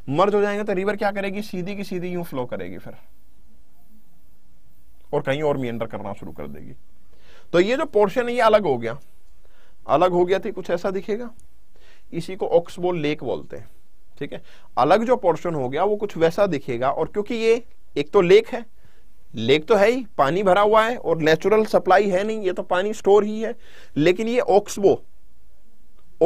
मर्ज हो जाएंगे तो रिवर क्या करेगी सीधी की सीधी यूं फ्लो करेगी फिर और कहीं और मीएंडर करना शुरू कर देगी तो ये जो पोर्शन है ये अलग हो गया अलग हो गया थी कुछ ऐसा दिखेगा इसी को ऑक्सबो लेक बोलते हैं ठीक है अलग जो पोर्शन हो गया वो कुछ वैसा दिखेगा और क्योंकि ये एक तो लेक है लेक तो है ही पानी भरा हुआ है और नेचुरल सप्लाई है नहीं ये तो पानी स्टोर ही है लेकिन ये ऑक्सबो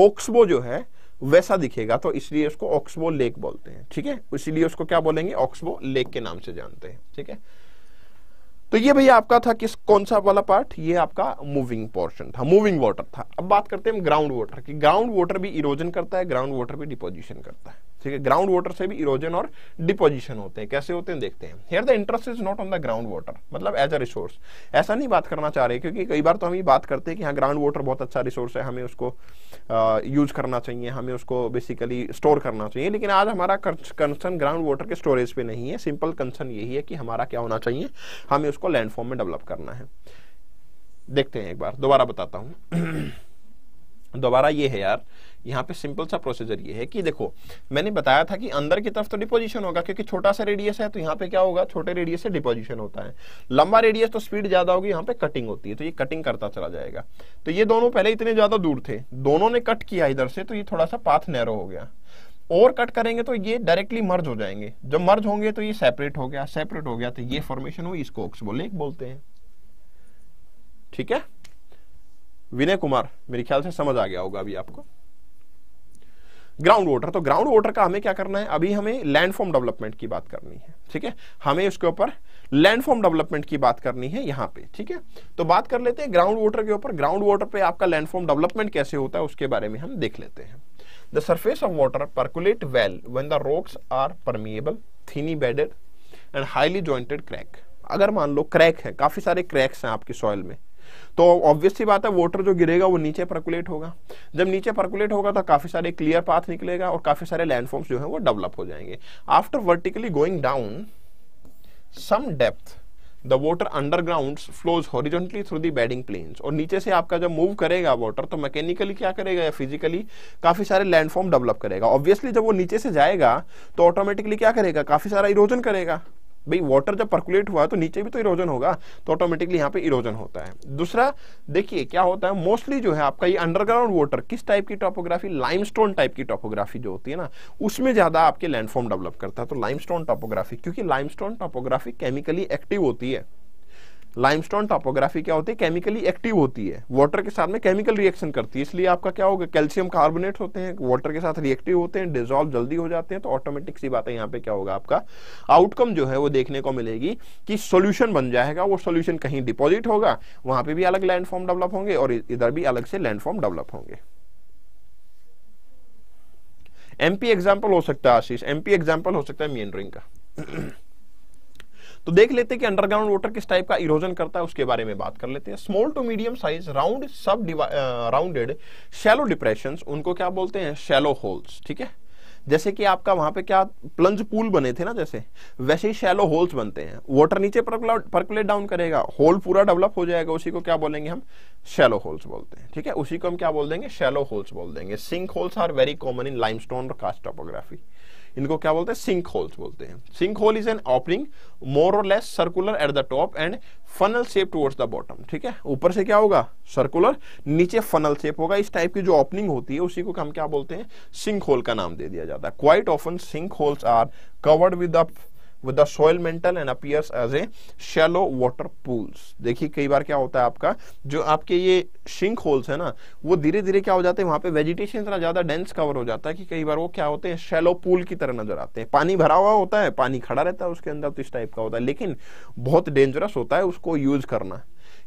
ऑक्सबो जो है वैसा दिखेगा तो इसलिए इसको ऑक्सबो लेक बोलते हैं ठीक है इसीलिए उसको क्या बोलेंगे ऑक्सबो लेक के नाम से जानते हैं ठीक है तो ये भैया आपका था किस कौन सा वाला पार्ट ये आपका मूविंग पोर्शन था मूविंग वाटर था अब बात करते हैं हम ग्राउंड वाटर की ग्राउंड वाटर भी इरोजन करता है ग्राउंड वाटर भी डिपोजिशन करता है ठीक है ग्राउंड वाटर से भी इरोजन और डिपोजिशन होते हैं कैसे होते हैं देखते हैं here the interest is not on the ground water मतलब एज अ रिसोर्स ऐसा नहीं बात करना चाह रहे क्योंकि कई बार तो हम ये बात करते हैं कि हाँ ग्राउंड वाटर बहुत अच्छा रिसोर्स है हमें उसको यूज करना चाहिए हमें उसको बेसिकली स्टोर करना चाहिए लेकिन आज हमारा कंसर्न ग्राउंड वाटर के स्टोरेज पे नहीं है सिंपल कंसर्न यही है कि हमारा क्या होना चाहिए हमें उसको लैंड फॉर्म में डेवलप करना है देखते हैं एक बार दोबारा बताता हूँ दोबारा ये है यार यहाँ पे सिंपल सा प्रोसीजर ये है कि देखो मैंने बताया था कि अंदर की तरफ तो डिपोजिशन होगा क्योंकि छोटा सा रेडियस है तो यहाँ पे क्या होगा छोटे रेडियस से डिपोजिशन होता है लंबा रेडियस तो स्पीड ज्यादा होगी यहाँ पे कटिंग होती है तो ये कटिंग करता चला जाएगा तो ये दोनों पहले इतने ज्यादा दूर थे दोनों ने कट किया इधर से तो ये थोड़ा सा पाथ नैरो हो गया और कट करेंगे तो ये डायरेक्टली मर्ज हो जाएंगे जब मर्ज होंगे तो ये सेपरेट हो गया सेपरेट हो गया तो ये फॉर्मेशन हुई इसको ऑक्स बोले बोलते हैं ठीक है विनय कुमार मेरे ख्याल से समझ आ गया होगा अभी आपको ग्राउंड वाटर तो ग्राउंड वाटर का हमें क्या करना है अभी हमें लैंडफॉर्म डेवलपमेंट की बात करनी है ठीक है हमें उसके ऊपर लैंडफॉर्म डेवलपमेंट की बात करनी है यहाँ पे ठीक है तो बात कर लेते हैं ग्राउंड वाटर के ऊपर ग्राउंड वाटर पे आपका लैंडफॉर्म डेवलपमेंट कैसे होता है उसके बारे में हम देख लेते हैं the surface of water percolate well when the rocks are permeable thinly bedded and highly jointed crack अगर मान लो क्रैक है काफी सारे क्रैक्स हैं आपकी सॉइल में तो ऑब्वियसली बात है वोटर जो गिरेगा वो नीचे परकुलेट होगा जब नीचे परकुलेट होगा तो काफ़ी सारे क्लियर पाथ निकलेगा और काफ़ी सारे लैंडफॉर्म्स जो है वो डेवलप हो जाएंगे after vertically going down some depth the water underground flows horizontally through the bedding planes और नीचे से आपका जब मूव करेगा वॉटर तो मैकेनिकली क्या करेगा या फिजिकली काफी सारे लैंडफॉर्म डेवलप करेगा ऑब्वियसली जब वो नीचे से जाएगा तो ऑटोमेटिकली क्या करेगा काफी सारा इरोजन करेगा भाई वाटर जब परकुलेट हुआ है तो नीचे भी तो इरोजन होगा तो ऑटोमेटिकली यहाँ पे इरोजन होता है दूसरा देखिए क्या होता है मोस्टली जो है आपका ये अंडरग्राउंड वाटर किस टाइप की टॉपोग्राफी लाइमस्टोन टाइप की टॉपोग्राफी जो होती है ना उसमें ज़्यादा आपके लैंडफॉर्म डेवलप करता है तो लाइमस्टोन टॉपोग्राफी क्योंकि लाइमस्टोन टॉपोग्राफी केमिकली एक्टिव होती है लाइमस्टोन टॉपोग्राफी क्या होती है केमिकली एक्टिव होती है वाटर के साथ में केमिकल रिएक्शन करती है इसलिए आपका क्या होगा कैल्शियम कार्बोनेट होते हैं वाटर के साथ रिएक्टिव होते हैं डिजोल्व जल्दी हो जाते हैं तो ऑटोमेटिक सी बात है यहाँ पे क्या होगा आपका आउटकम जो है वो देखने को मिलेगी कि सोल्यूशन बन जाएगा वो सोल्यूशन कहीं डिपोजिट होगा वहां पर भी अलग लैंडफॉर्म डेवलप होंगे और इधर भी अलग से लैंडफॉर्म डेवलप होंगे एमपी एग्जाम्पल हो सकता है आशीष एमपी एग्जाम्पल हो सकता है मियनरिंग का तो देख लेते हैं कि अंडरग्राउंड वाटर किस टाइप का इरोजन करता है उसके बारे में बात कर लेते हैं small to medium size round sub rounded shallow depression उनको क्या बोलते हैं शैलो होल्स ठीक है जैसे कि आपका वहां पे क्या प्लंज पूल बने थे ना जैसे वैसे ही शैलो होल्स बनते हैं वाटर नीचे परकुलेट डाउन करेगा होल पूरा डेवलप हो जाएगा उसी को क्या बोलेंगे हम शैलो होल्स बोलते हैं ठीक है उसी को हम क्या बोल देंगे शैलो होल्स बोल देंगे sink holes are very common in limestone और कास्ट टोपोग्राफी इनको क्या बोलते हैं सिंक होल्स बोलते हैं sink hole is an opening more और less circular at the top and funnel shape towards the bottom ठीक है ऊपर से क्या होगा सर्कुलर नीचे फनल शेप होगा इस टाइप की जो ओपनिंग होती है उसी को हम क्या बोलते हैं सिंक होल का नाम दे दिया जाता है quite often sink holes are covered with the with the soil mantle and appears as a shallow water pools देखिए कई बार क्या होता है आपका जो आपके ये शिंक होल्स है ना वो धीरे धीरे क्या हो जाते हैं वहां पे वेजिटेशन इतना ज्यादा डेंस कवर हो जाता है कि कई बार वो क्या होते हैं शेलो पूल की तरह नजर आते हैं पानी भरा हुआ होता है पानी खड़ा रहता है उसके अंदर तो इस टाइप का होता है लेकिन बहुत डेंजरस होता है उसको यूज करना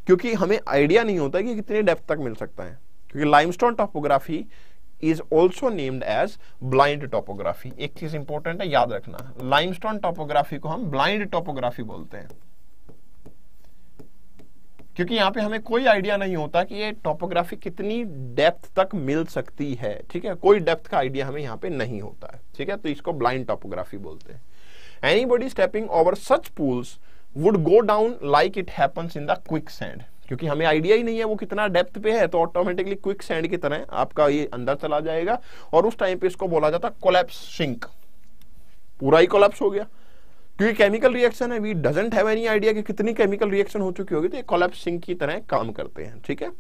क्योंकि हमें आइडिया नहीं होता कि कितने डेप्थ तक मिल सकता है क्योंकि limestone topography is also named as blind topography एक चीज इंपॉर्टेंट है याद रखना लाइमस्टोन टोपोग्राफी को हम ब्लाइंड टोपोग्राफी बोलते हैं क्योंकि यहां पे हमें कोई आइडिया नहीं होता कि ये टोपोग्राफी कितनी डेप्थ तक मिल सकती है ठीक है कोई डेप्थ का आइडिया हमें यहां पे नहीं होता है ठीक है तो इसको ब्लाइंड टोपोग्राफी बोलते हैं anybody stepping over such pools would go down like it happens in the quicksand क्योंकि हमें आइडिया ही नहीं है वो कितना डेप्थ पे है तो ऑटोमेटिकली क्विक सैंड की तरह आपका ये अंदर चला जाएगा और उस टाइम पे इसको बोला जाता कोलेप्स सिंक पूरा ही कोलेप्स हो गया क्योंकि केमिकल रिएक्शन है we doesn't have any idea कि कितनी केमिकल रिएक्शन हो चुकी होगी तो ये कोलेप्स सिंक की तरह काम करते हैं ठीक है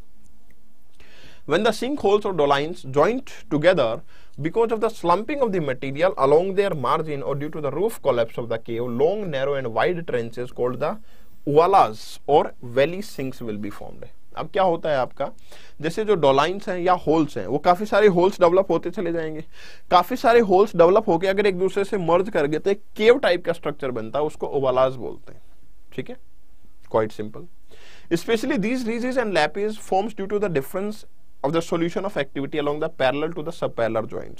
when the sink holes or dolines joined together because of the slumping of the material along their margin or due to the roof collapse of the cave long narrow and wide trenches called the uvalas और valley sinks will be formed अब क्या होता है आपका जैसे जो डोलाइंस हैं या होल्स हैं वो काफी सारे होल्स डेवलप होते चले जाएंगे काफी सारे होल्स डेवलप होकर अगर एक दूसरे से मर्ज कर गए तो एक केव टाइप का स्ट्रक्चर बनता है उसको ओवालाज बोलते हैं ठीक है quite simple specially these ridges and lapis forms due to the difference of the solution of activity along the parallel to the सब कहां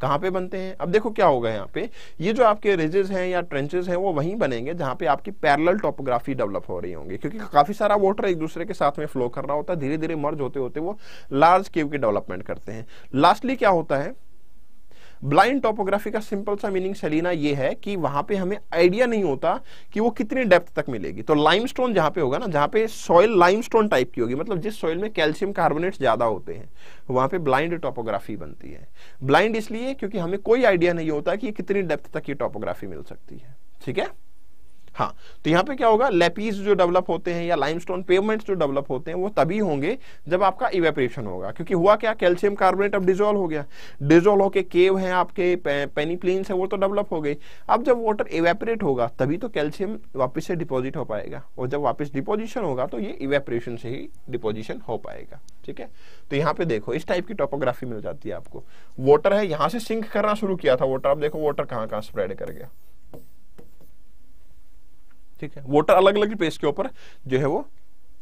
कहाँ पे बनते हैं अब देखो क्या होगा यहाँ पे ये जो आपके रिजेज हैं या ट्रेंचेज हैं वो वहीं बनेंगे जहाँ पे आपकी पैरल टोपोग्राफी डेवलप हो रही होंगी क्योंकि काफी सारा वाटर एक दूसरे के साथ में फ्लो कर रहा होता है धीरे धीरे मर्ज होते होते वो लार्ज केव के डेवलपमेंट करते हैं लास्टली क्या होता है ब्लाइंड टोपोग्राफी का सिंपल सा मीनिंग सलीना ये है कि वहां पे हमें आइडिया नहीं होता कि वो कितनी डेप्थ तक मिलेगी तो लाइमस्टोन जहां पे होगा ना जहां पे सॉइल लाइमस्टोन टाइप की होगी मतलब जिस सॉइल में कैल्शियम कार्बोनेट ज्यादा होते हैं वहां पे ब्लाइंड टोपोग्राफी बनती है ब्लाइंड इसलिए क्योंकि हमें कोई आइडिया नहीं होता कि कितनी डेप्थ तक ये टोपोग्राफी मिल सकती है ठीक है हाँ तो यहाँ पे क्या होगा लेपीज जो डेवलप होते हैं या लाइमस्टोन पेवमेंट्स जो डेवलप होते हैं वो तभी होंगे जब आपका इवेपरेशन होगा क्योंकि हुआ क्या कैल्शियम कार्बोनेट अब डिजोल्व हो गया डिजोल्व होके केव हैं आपके पेनीप्लेन्स हैं वो तो डेवलप हो गए अब जब वाटर इवेपरेट होगा तभी तो कैल्शियम वापिस से डिपोजिट हो पाएगा और जब वापिस डिपोजिशन होगा तो ये इवेपरेशन से ही डिपोजिशन हो पाएगा ठीक है तो यहाँ पे देखो इस टाइप की टोपोग्राफी मिल जाती है आपको वॉटर है यहाँ से सिंक करना शुरू किया था वॉटर आप देखो वॉटर कहाँ कहाँ स्प्रेड कर गया ठीक है वोटर अलग अलग पेज के ऊपर जो है वो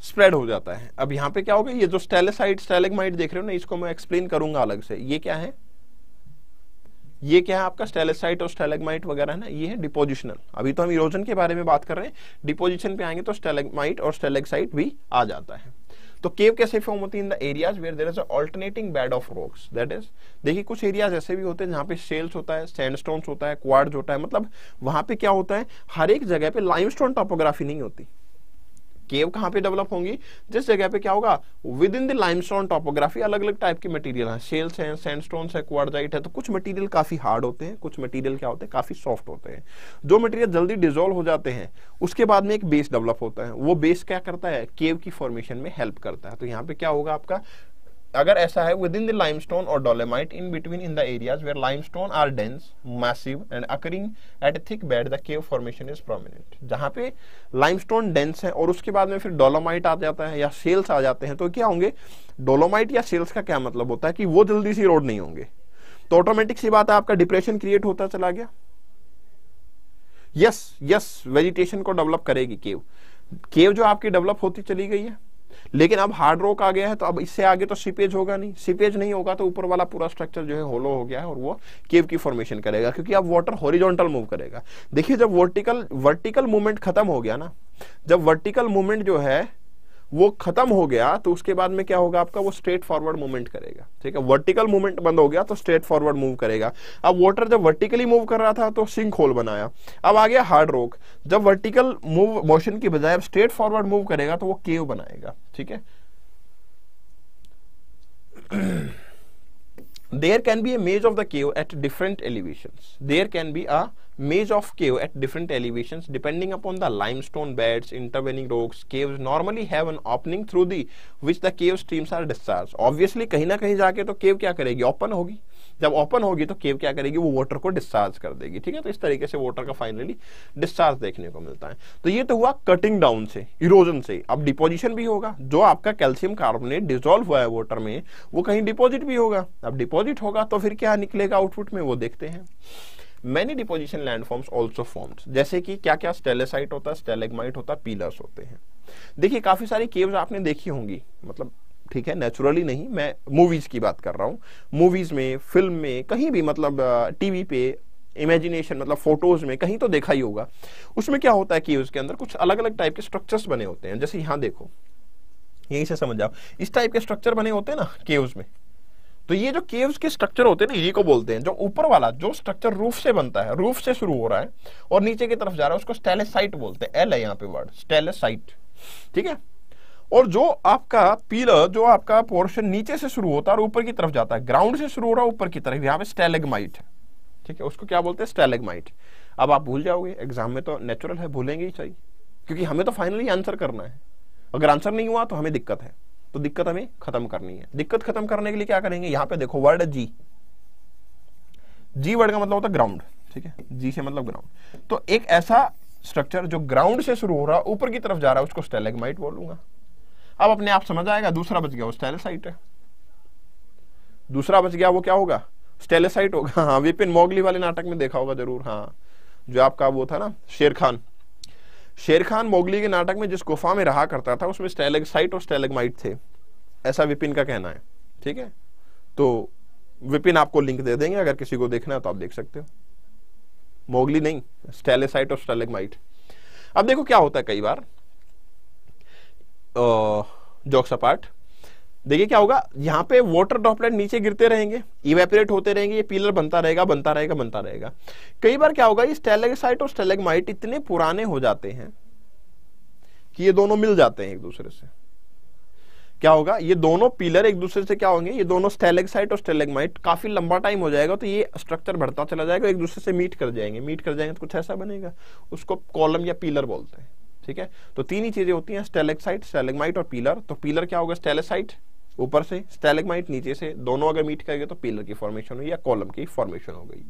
स्प्रेड हो जाता है अब यहाँ पे क्या होगा ये जो स्टेलेसाइट स्टेलेगमाइट देख रहे हो ना इसको मैं एक्सप्लेन करूंगा अलग से ये क्या है ये क्या है आपका स्टेलेसाइट और स्टेलेगमाइट वगैरह है ना ये है डिपोजिशनल अभी तो हम इरोजन के बारे में बात कर रहे हैं डिपोजिशन पे आएंगे तो स्टेलेगमाइट और स्टेलेक्साइट भी आ जाता है तो केव कैसे फॉर्म होती है in the areas where there is alternating bed of rocks that is देखिए कुछ एरियाज ऐसे भी होते हैं जहां पे शेल्स होता है सैंडस्टोन्स होता है क्वार्ड्स होता है मतलब वहां पे क्या होता है हर एक जगह पे लाइमस्टोन टोपोग्राफी नहीं होती केव कहां पे डेवलप होंगी जिस जगह पे क्या होगा within the limestone topography अलग अलग टाइप की मटेरियल है शेल्स हैं सैंडस्टोन है क्वारजाइट है तो कुछ मटेरियल काफी हार्ड होते हैं कुछ मटेरियल क्या होते हैं काफी सॉफ्ट होते हैं जो मटेरियल जल्दी डिजोल्व हो जाते हैं उसके बाद में एक बेस डेवलप होता है वो बेस क्या करता है केव की फॉर्मेशन में हेल्प करता है तो यहाँ पे क्या होगा आपका अगर ऐसा है within the limestone और dolomite in between in the areas where limestone are dense massive and occurring at thick bed the cave formation is prominent जहां पे लाइम स्टोन डेंस है और उसके बाद में फिर डोलोमाइट आ जाता है या सेल्स आ जाते हैं तो क्या होंगे डोलोमाइट या सेल्स का क्या मतलब होता है कि वो जल्दी से रोड नहीं होंगे तो ऑटोमेटिक सी बात है आपका डिप्रेशन क्रिएट होता चला गया यस यस वेजिटेशन को डेवलप करेगी केव केव जो आपकी डेवलप होती चली गई है लेकिन अब हार्ड रॉक आ गया है तो अब इससे आगे तो सीपेज होगा नहीं सीपेज नहीं होगा तो ऊपर वाला पूरा स्ट्रक्चर जो है होलो हो गया है और वो केव की फॉर्मेशन करेगा क्योंकि अब वाटर हॉरिजॉन्टल मूव करेगा देखिए जब वर्टिकल वर्टिकल मूवमेंट खत्म हो गया ना जब वर्टिकल मूवमेंट जो है वो खत्म हो गया तो उसके बाद में क्या होगा आपका वो स्ट्रेट फॉरवर्ड मूवमेंट करेगा ठीक है वर्टिकल मूवमेंट बंद हो गया तो स्ट्रेट फॉरवर्ड मूव करेगा अब वाटर जब वर्टिकली मूव कर रहा था तो सिंक होल बनाया अब आ गया हार्ड रॉक जब वर्टिकल मूव मोशन की बजाय स्ट्रेट फॉरवर्ड मूव करेगा तो वो केव बनाएगा ठीक है there can be a maze of the cave at different elevation there can be a maze of cave at different elevations depending upon the limestone beds, intervening rocks, caves normally have an opening through the which the cave streams are discharged. Obviously कहीं ना कहीं जाके तो केव क्या करेगी open होगी जब open होगी तो केव क्या करेगी वो वाटर को डिस्चार्ज कर देगी ठीक है तो इस तरीके से वाटर का फाइनली डिस्चार्ज देखने को मिलता है तो ये तो हुआ कटिंग डाउन से इरोजन से अब डिपोजिशन भी होगा जो आपका कैल्शियम कार्बोनेट डिजोल्व हुआ है वाटर में वो कहीं डिपोजिट भी होगा अब डिपोजिट होगा तो फिर क्या निकलेगा आउटपुट में वो देखते हैं many deposition landforms also forms जैसे कि क्या क्या स्टेलेसाइट होता है स्टेलेगमाइट होता है पीलर्स होते हैं देखिए काफी सारी केव्स आपने देखी होंगी मतलब ठीक है नेचुरली नहीं मैं मूवीज की बात कर रहा हूँ मूवीज में फिल्म में कहीं भी मतलब टीवी पे इमेजिनेशन मतलब फोटोज में कहीं तो देखा ही होगा उसमें क्या होता है कि उसके अंदर कुछ अलग अलग टाइप के स्ट्रक्चर्स बने होते हैं जैसे यहां देखो यहीं से समझ जाओ इस टाइप के स्ट्रक्चर बने होते हैं ना केव्स में तो ये जो केव्स के स्ट्रक्चर होते हैं ना इन्हीं को बोलते हैं जो ऊपर वाला जो स्ट्रक्चर रूफ से बनता है रूफ से शुरू हो रहा है और नीचे की तरफ जा रहा है उसको स्टेलेसाइट बोलते हैं एल है यहाँ पे वर्ड स्टेलेसाइट ठीक है और जो आपका पीलर जो आपका पोर्शन नीचे से शुरू होता है और ऊपर की तरफ जाता है ग्राउंड से शुरू हो रहा है ऊपर की तरफ यहाँ पे स्टेलेगमाइट है ठीक है उसको क्या बोलते हैं स्टेलेगमाइट अब आप भूल जाओगे एग्जाम में तो नेचुरल है भूलेंगे ही चाहिए क्योंकि हमें तो फाइनली आंसर करना है अगर आंसर नहीं हुआ तो हमें दिक्कत है तो दिक्कत हमें खत्म करनी है दिक्कत खत्म करने के लिए क्या करेंगे यहां पे देखो वर्ड जी जी वर्ड का मतलब होता है ग्राउंड ठीक है जी से मतलब ग्राउंड तो एक ऐसा स्ट्रक्चर जो ग्राउंड से शुरू हो रहा है ऊपर की तरफ जा रहा है उसको स्टेलेगमाइट बोलूंगा अब अपने आप समझ आएगा दूसरा बच गया वो स्टेलेसाइट है दूसरा बच गया वो क्या होगा स्टेलेसाइट होगा हाँ विपिन मोगली वाले नाटक में देखा होगा जरूर हाँ जो आपका वो था ना शेर खान शेर खान मोगली के नाटक में जिस गुफा में रहा करता था उसमें साइट और माइट थे ऐसा विपिन का कहना है ठीक है तो विपिन आपको लिंक दे देंगे अगर किसी को देखना है तो आप देख सकते हो मोगली नहीं स्टेलेसाइट और स्टेलेग अब देखो क्या होता है कई बार जोक्स अपार्ट देखिए क्या होगा यहाँ पे वाटर ड्रॉपलेट नीचे गिरते रहेंगे इवेपोरेट होते रहेंगे ये पिलर बनता रहेगा बनता रहेगा बनता रहेगा कई बार क्या होगा ये स्टेलेगसाइट और स्टेलेगमाइट इतने पुराने हो जाते हैं कि ये दोनों मिल जाते हैं एक दूसरे से क्या होगा ये दोनों पिलर एक दूसरे से क्या होंगे ये दोनों स्टेलेक्साइट और स्टेलेगमाइट काफी लंबा टाइम हो जाएगा तो ये स्ट्रक्चर बढ़ता चला जाएगा एक दूसरे से मीट कर जाएंगे मीट कर जाएंगे तो कुछ ऐसा बनेगा उसको कॉलम या पिलर बोलते हैं ठीक है तो तीन ही चीजें होती हैं स्टेलेक्साइट स्टेलेगमाइट और पिलर तो पिलर क्या होगा स्टेलेसाइट ऊपर से स्टेलेगमाइट नीचे से दोनों अगर मीट करेंगे तो पिलर की फॉर्मेशन हुई या कॉलम की फॉर्मेशन हो गई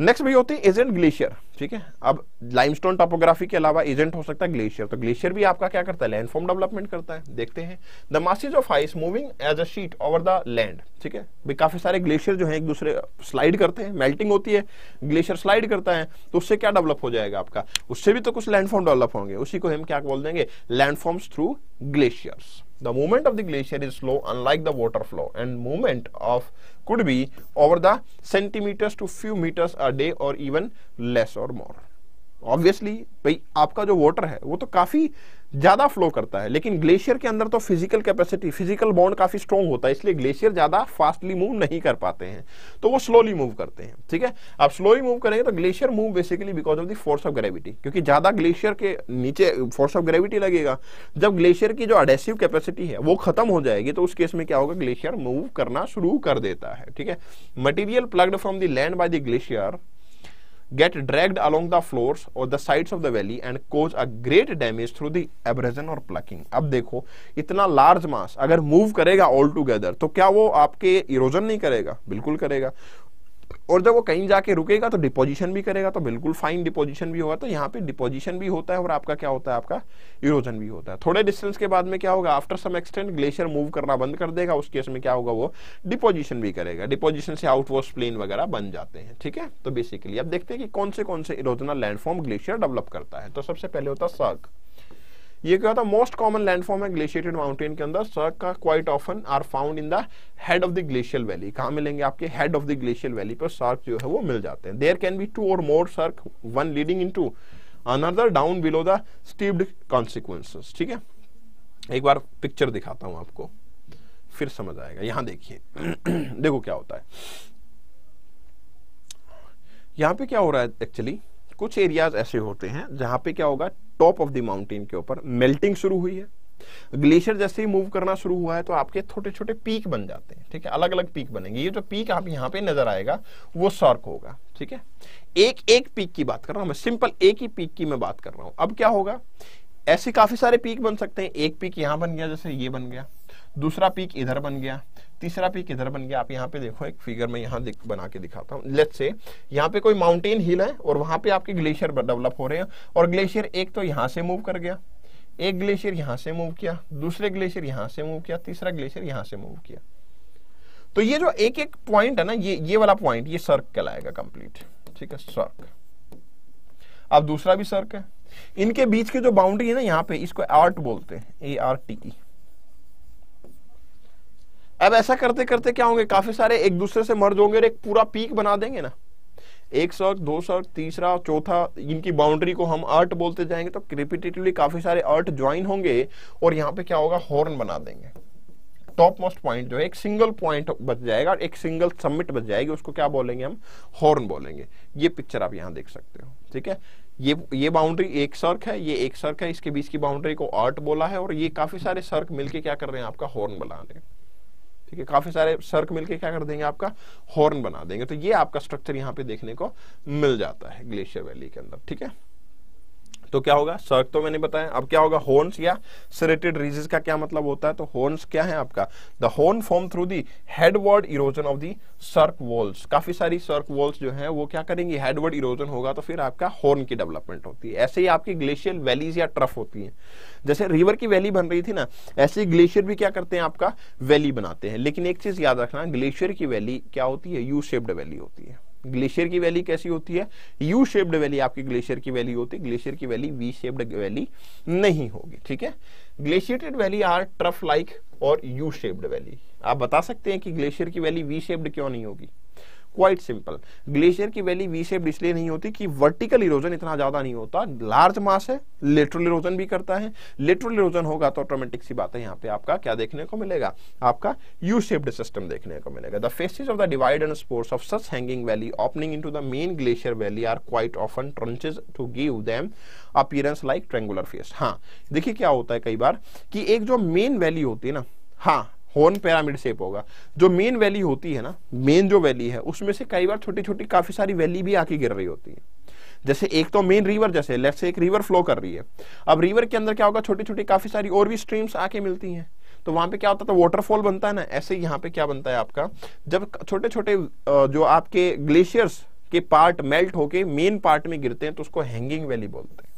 नेक्स्ट भी होती है एजेंट ग्लेशियर ठीक है अब लाइमस्टोन टोपोग्राफी के अलावा एजेंट हो सकता है ग्लेशियर तो ग्लेशियर भी आपका क्या करता है लैंडफॉर्म डेवलपमेंट करता है देखते हैं the masses of ice moving as a sheet over the land ठीक है भी काफी सारे ग्लेशियर जो है एक दूसरे स्लाइड करते हैं मेल्टिंग होती है ग्लेशियर स्लाइड करता है तो उससे क्या डेवलप हो जाएगा आपका उससे भी तो कुछ लैंडफॉर्म डेवलप होंगे उसी को हम क्या बोल देंगे landforms through glaciers The movement of the glacier is slow unlike the water flow and movement of could be over the centimeters to few meters a day or even less or more. obviously bhai aapka jo water hai wo to kafi ज्यादा flow करता है लेकिन glacier के अंदर तो physical capacity physical bond काफी strong होता है इसलिए ग्लेशियर ज्यादा फास्टली मूव नहीं कर पाते हैं तो वो स्लोली मूव करते हैं ठीक है आप स्लोली मूव करेंगे तो glacier move basically because of the force of gravity क्योंकि ज्यादा ग्लेशियर के नीचे फोर्स ऑफ ग्रेविटी लगेगा जब ग्लेशियर की जो अडेसिव कैपेसिटी है वो खत्म हो जाएगी तो उस केस में क्या होगा ग्लेशियर मूव करना शुरू कर देता है ठीक है material plucked from the land by the glacier get dragged along the floors or the sides of the valley and cause a great damage through the abrasion or plucking अब देखो इतना लार्ज मास अगर मूव करेगा all together तो क्या वो आपके erosion नहीं करेगा बिल्कुल करेगा और जब वो कहीं जाके रुकेगा तो डिपोजिशन भी करेगा तो बिल्कुल फाइन डिपोजिशन भी होगा तो यहाँ पे डिपोजिशन भी होता है और आपका क्या होता है आपका इरोजन भी होता है थोड़े डिस्टेंस के बाद में क्या होगा after some extent glacier move करना बंद कर देगा उस केस में क्या होगा वो डिपोजिशन भी करेगा डिपोजिशन से आउटवोस्ट प्लेन वगैरह बन जाते हैं ठीक है तो बेसिकली अब देखते हैं कि कौन से कौन से इरोजनल लैंडफॉर्म ग्लेशियर डेवलप करता है तो सबसे पहले होता है सर्क ये क्या होता है मोस्ट कॉमन लैंडफॉर्म है ग्लेशियटेड माउंटेन के अंदर सर्क का quite often are found in the head of the glacial valley कहाँ मिलेंगे आपके head of the glacial valley पर सर्क जो है वो मिल जाते हैं there can be two or more cirque one leading into another down below the stepped consequences ठीक है एक बार पिक्चर दिखाता हूं आपको फिर समझ आएगा यहाँ देखिए देखो क्या होता है यहाँ पे क्या हो रहा है एक्चुअली कुछ एरियाज ऐसे होते हैं जहां पे क्या होगा टॉप ऑफ द माउंटेन के ऊपर मेल्टिंग शुरू हुई है ग्लेशियर जैसे ही मूव करना शुरू हुआ है तो आपके छोटे छोटे पीक बन जाते हैं ठीक है अलग अलग पीक बनेंगे ये जो पीक आप यहाँ पे नजर आएगा वो सॉर्क होगा ठीक है एक एक पीक की बात कर रहा हूं मैं सिंपल एक ही पीक की मैं बात कर रहा हूं अब क्या होगा ऐसे काफी सारे पीक बन सकते हैं एक पीक यहां बन गया जैसे ये बन गया दूसरा पीक इधर बन गया तीसरा पीक इधर बन गया आप यहाँ पे देखो एक फिगर में यहाँ बना के दिखाता हूँ लेट से यहाँ पे कोई माउंटेन हिल है और वहां पे आपके ग्लेशियर डेवलप हो रहे हैं और ग्लेशियर एक तो यहाँ से मूव कर गया एक ग्लेशियर यहाँ से मूव किया दूसरे ग्लेशियर यहाँ से मूव किया तीसरा ग्लेशियर यहाँ से मूव किया तो ये जो एक एक पॉइंट है ना ये ये वाला पॉइंट ये सर्क कहलाएगा कंप्लीट ठीक है सर्क अब दूसरा भी सर्क है इनके बीच की जो बाउंड्री है ना यहाँ पे इसको आर्ट बोलते हैं ए आर टी ई अब ऐसा करते करते क्या होंगे काफी सारे एक दूसरे से मर्ज होंगे और एक पूरा पीक बना देंगे ना एक सर्क दो सर्क तीसरा चौथा इनकी बाउंड्री को हम अर्ट बोलते जाएंगे तो रिपीटेटिवली काफी सारे अर्ट ज्वाइन होंगे और यहाँ पे क्या होगा हॉर्न बना देंगे टॉप मोस्ट पॉइंट जो है एक सिंगल पॉइंट बच जाएगा एक सिंगल सबमिट बच जाएगी उसको क्या बोलेंगे हम हॉर्न बोलेंगे ये पिक्चर आप यहाँ देख सकते हो ठीक है ये ये बाउंड्री एक सर्क है ये एक सर्क है इसके बीच की बाउंड्री को आर्ट बोला है और ये काफी सारे सर्क मिलके क्या कर रहे हैं आपका हॉर्न बना रहे हैं ठीक है काफी सारे सर्क मिलके क्या कर देंगे आपका हॉर्न बना देंगे तो ये आपका स्ट्रक्चर यहाँ पे देखने को मिल जाता है ग्लेशियर वैली के अंदर ठीक है तो क्या होगा सर्क तो मैंने बताया अब क्या होगा होन्स या सरेटेड रीजेस का क्या मतलब होता है तो होन्स क्या है आपका the horn form through the headward erosion of the cirque walls काफी सारी सर्क वॉल्स जो है वो क्या करेंगी हेडवर्ड इरोजन होगा तो फिर आपका होर्न की डेवलपमेंट होती है ऐसे ही आपकी ग्लेशियर वैलीज या ट्रफ होती है जैसे रिवर की वैली बन रही थी ना ऐसे ग्लेशियर भी क्या करते हैं आपका वैली बनाते हैं लेकिन एक चीज याद रखना ग्लेशियर की वैली क्या होती है यू शेप्ड वैली होती है ग्लेशियर की वैली कैसी होती है यू शेप्ड वैली आपकी ग्लेशियर की वैली होती है ग्लेशियर की वैली वी शेप्ड वैली नहीं होगी ठीक है glaciated valley are trough like or U shaped valley आप बता सकते हैं कि ग्लेशियर की वैली वी शेप्ड क्यों नहीं होगी क्वाइट सिंपल ग्लेशियर की वैली वी शेप इसलिए नहीं होती कि वर्टिकल इरोजन इतना ज्यादा नहीं होता लार्ज मास है लेटरल इरोजन भी करता है लेटरल इरोजन होगा तो ऑटोमेटिक सी बात है यहाँ पे आपका क्या देखने को मिलेगा आपका यू शेप्ड सिस्टम देखने को मिलेगा the facets of the divide and spurs of such hanging valley opening into the main glacier valley are quite often truncated to give them appearance like triangular face हाँ देखिए क्या होता है कई बार कि एक जो मेन वैली होती है ना हाँ हॉर्न पैरामिड शेप होगा जो मेन वैली होती है ना मेन जो वैली है उसमें से कई बार छोटी छोटी काफी सारी वैली भी आके गिर रही होती है जैसे एक तो मेन रिवर जैसे लेफ्ट से एक रिवर फ्लो कर रही है अब रिवर के अंदर क्या होगा छोटी छोटी काफी सारी और भी स्ट्रीम्स आके मिलती हैं तो वहां पे क्या होता है वाटरफॉल बनता है ना ऐसे यहाँ पे क्या बनता है आपका जब छोटे छोटे जो आपके ग्लेशियर्स के पार्ट मेल्ट होके मेन पार्ट में गिरते हैं तो उसको हैंगिंग वैली बोलते हैं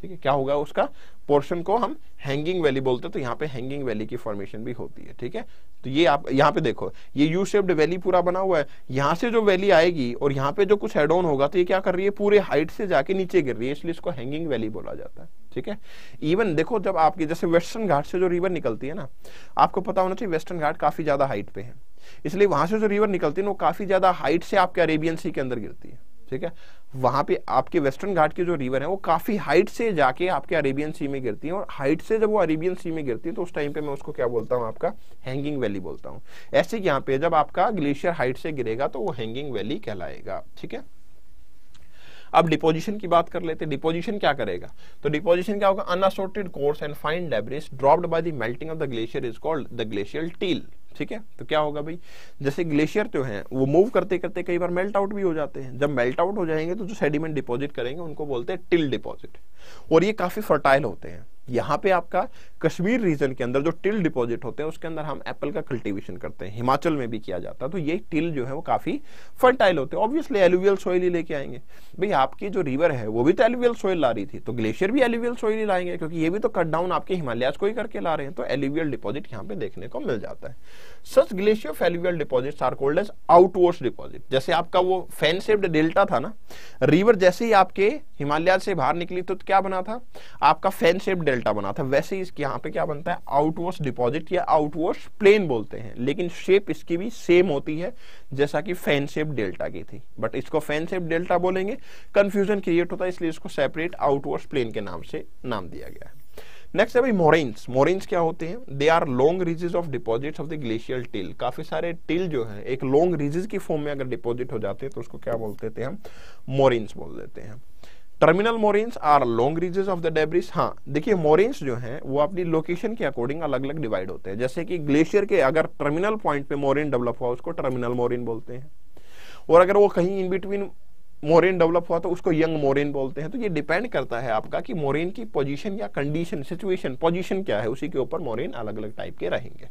ठीक है क्या होगा उसका पोर्शन को हम हैंगिंग वैली बोलते हैं तो यहाँ पे हैंगिंग वैली की फॉर्मेशन भी होती है ठीक है तो ये आप यहाँ पे देखो ये यू शेप्ड वैली पूरा बना हुआ है यहाँ से जो वैली आएगी और यहाँ पे जो कुछ हेड ऑन होगा तो ये क्या कर रही है पूरे हाइट से जाके नीचे गिर रही है इसलिए इसको हैंगिंग वैली बोला जाता है ठीक है इवन देखो जब आपकी जैसे वेस्टर्न घाट से जो रिवर निकलती है ना आपको पता होना चाहिए वेस्टर्न घाट काफी ज्यादा हाइट पे है इसलिए वहां से जो रिवर निकलती है वो काफी ज्यादा हाइट से आपके अरेबियन सी के अंदर गिरती है ठीक है वहाँ पे आपके वेस्टर्न घाट के जो रिवर हैं वो काफ़ी हाइट से जाके आपके अरेबियन सी में गिरती हैं और हाइट से जब वो अरेबियन सी में गिरती है तो उस टाइम पे मैं उसको क्या बोलता हूँ आपका हैंगिंग वैली बोलता हूँ ऐसे यहाँ पे जब आपका ग्लेशियर हाइट से गिरेगा तो वो हैंगिंग वैली कहलाएगा ठीक है अब डिपोजिशन की बात कर लेते डिपोजिशन क्या करेगा तो डिपोजिशन क्या होगा unassorted coarse and fine debris dropped by the melting of the glacier is called the glacier till ठीक है तो क्या होगा भाई जैसे ग्लेशियर जो है वो मूव करते करते कई बार मेल्ट आउट भी हो जाते हैं जब मेल्ट आउट हो जाएंगे तो जो सेडिमेंट डिपॉजिट करेंगे उनको बोलते हैं टिल डिपॉजिट और ये काफी फर्टाइल होते हैं यहाँ पे आपका कश्मीर रीजन के अंदर जो टिल डिपॉजिट होते हैं उसके अंदर हम एप्पल का कल्टीवेशन करते हैं हिमाचल में भी किया जाता है तो ये टिल जो है वो काफी फर्टाइल होते हैं ऑब्वियसली एलुवियल सोइल ही लेके आएंगे भाई आपकी जो रिवर है वो भी तो एलुवियल सोइल ला रही थी तो ग्लेशियर भी एलुवियल सोइल ही लाएंगे क्योंकि ये भी तो कट डाउन आपके हिमालयाज को ही करके ला रहे हैं तो एलुवियल डिपॉजिट यहाँ पे देखने को मिल जाता है such glacier of alluvial deposit are called as outwash deposit जैसे आपका वो फैन सेप्ड डेल्टा था ना रिवर जैसे ही आपके हिमालय से बाहर निकली तो क्या बना था आपका फैन सेप्ड डेल्टा बना था वैसे ही इसके यहाँ पे क्या बनता है आउटवर्स डिपॉजिट या आउटवर्स प्लेन बोलते हैं लेकिन शेप इसकी भी सेम होती है जैसा कि फैन शेप डेल्टा की थी बट इसको फैन शेप डेल्टा बोलेंगे कंफ्यूजन क्रिएट होता है इसलिए इसको सेपरेट आउटवर्स प्लेन के नाम से नाम दिया गया है नेक्स्ट है भाई मोरेन्स मोरेन्स क्या होते हैं they are long ridges of deposits of the glacial till काफी सारे टिल जो है एक लॉन्ग रिजेज की फॉर्म में अगर डिपॉजिट हो जाते हैं तो उसको क्या बोलते थे हम मोरेन्स बोल देते हैं terminal moraines are long ridges of the debris हाँ देखिए मोरेंस जो हैं वो अपनी लोकेशन के अकॉर्डिंग अलग अलग डिवाइड होते हैं जैसे कि ग्लेशियर के अगर टर्मिनल पॉइंट पे मोरेन डेवलप हुआ उसको टर्मिनल मोरेन बोलते हैं और अगर वो कहीं इन बिटवीन मोरेन डेवलप हुआ तो उसको यंग मोरेन बोलते हैं तो ये डिपेंड करता है आपका कि मोरेन की पोजीशन या कंडीशन सिचुएशन पोजीशन क्या है उसी के ऊपर मोरेन अलग अलग टाइप के रहेंगे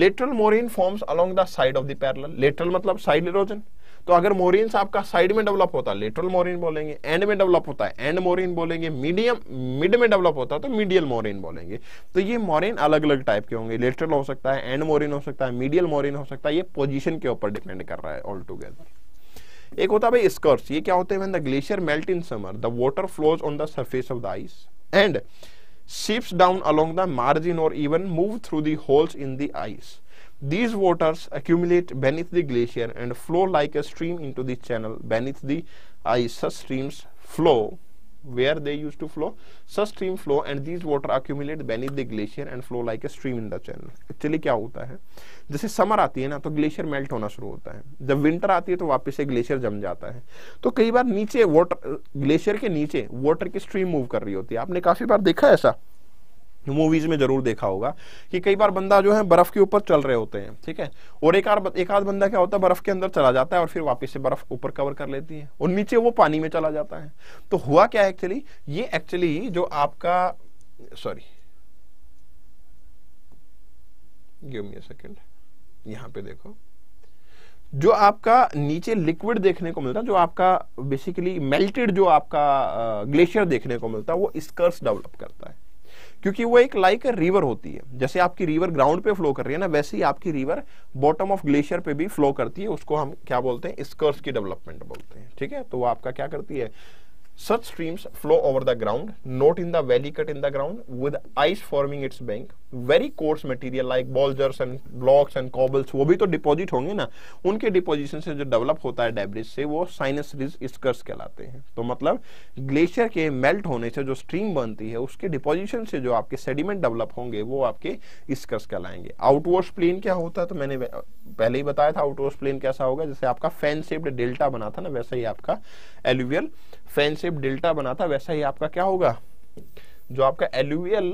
lateral moraine forms along the side of the parallel lateral मतलब साइड इरोजन तो अगर मोरिन्स आपका साइड में डेवलप होता है लेटरल मोरिन बोलेंगे एंड में डेवलप होता है एंड मोरिन बोलेंगे मीडियम मिड में डेवलप होता है तो मीडियल मोरिन बोलेंगे तो ये मोरिन अलग अलग टाइप के होंगे लेटरल हो सकता है एंड मोरिन हो सकता है मीडियल मोरिन हो सकता है ये पोजिशन के ऊपर डिपेंड कर रहा है ऑल टूगेदर एक होता है स्कर्स ये क्या होते हैं glacier melt in summer the water flows on the surface of the ice and seeps down along the margin or even move through the holes in the ice These waters accumulate beneath the glacier and flow like a stream into the channel beneath the ice. Such streams flow where they used to flow. Such stream flow and these water accumulate beneath the glacier and flow like a stream in the channel. Actually kya क्या होता है summer aati hai na to glacier melt hona shuru hota hai jab winter aati hai to wapas se glacier jam jata hai to kai कई niche water glacier ke niche water ki stream move kar rahi hoti hai aapne kafi काफ़ी dekha hai aisa movies में जरूर देखा होगा कि कई बार बंदा जो है बर्फ के ऊपर चल रहे होते हैं ठीक है और एक आर एक आध बंदा क्या होता है बर्फ के अंदर चला जाता है और फिर वापस से बर्फ ऊपर कवर कर लेती है और नीचे वो पानी में चला जाता है तो हुआ क्या है एक्चुअली ये एक्चुअली जो आपका सॉरी गिव मी सेकंड यहाँ पे देखो जो आपका नीचे लिक्विड देखने को मिलता है जो आपका बेसिकली मेल्टेड जो आपका ग्लेशियर देखने को मिलता है वो स्कर्स डेवलप करता है क्योंकि वो एक लाइक रिवर होती है जैसे आपकी रिवर ग्राउंड पे फ्लो कर रही है ना वैसे ही आपकी रिवर बॉटम ऑफ ग्लेशियर पे भी फ्लो करती है उसको हम क्या बोलते हैं स्कर्स की डेवलपमेंट बोलते हैं ठीक है तो वो आपका क्या करती है Such streams flow over the ground, not in the valley cut in the ground, with ice forming its bank. Very coarse material like boulders and blocks and cobbles, वो भी तो डिपॉजिट होंगे ना उनके डिपोजिशन से जो डेवलप होता है डेब्रिज से वो साइनस रिज स्कर्स कहलाते हैं तो मतलब ग्लेशियर के मेल्ट होने से जो स्ट्रीम बनती है उसके डिपोजिशन से जो आपके सेडिमेंट डेवलप होंगे वो आपके स्कर्स कहलाएंगे आउटवर्स प्लेन क्या होता है तो मैंने पहले ही बताया था आउटवर्स प्लेन कैसा होगा जैसे आपका फैन शेप्ड डेल्टा बना था ना वैसे ही आपका एलुवियल फैन शेप डेल्टा बना था वैसा ही आपका क्या होगा जो आपका एलुवियल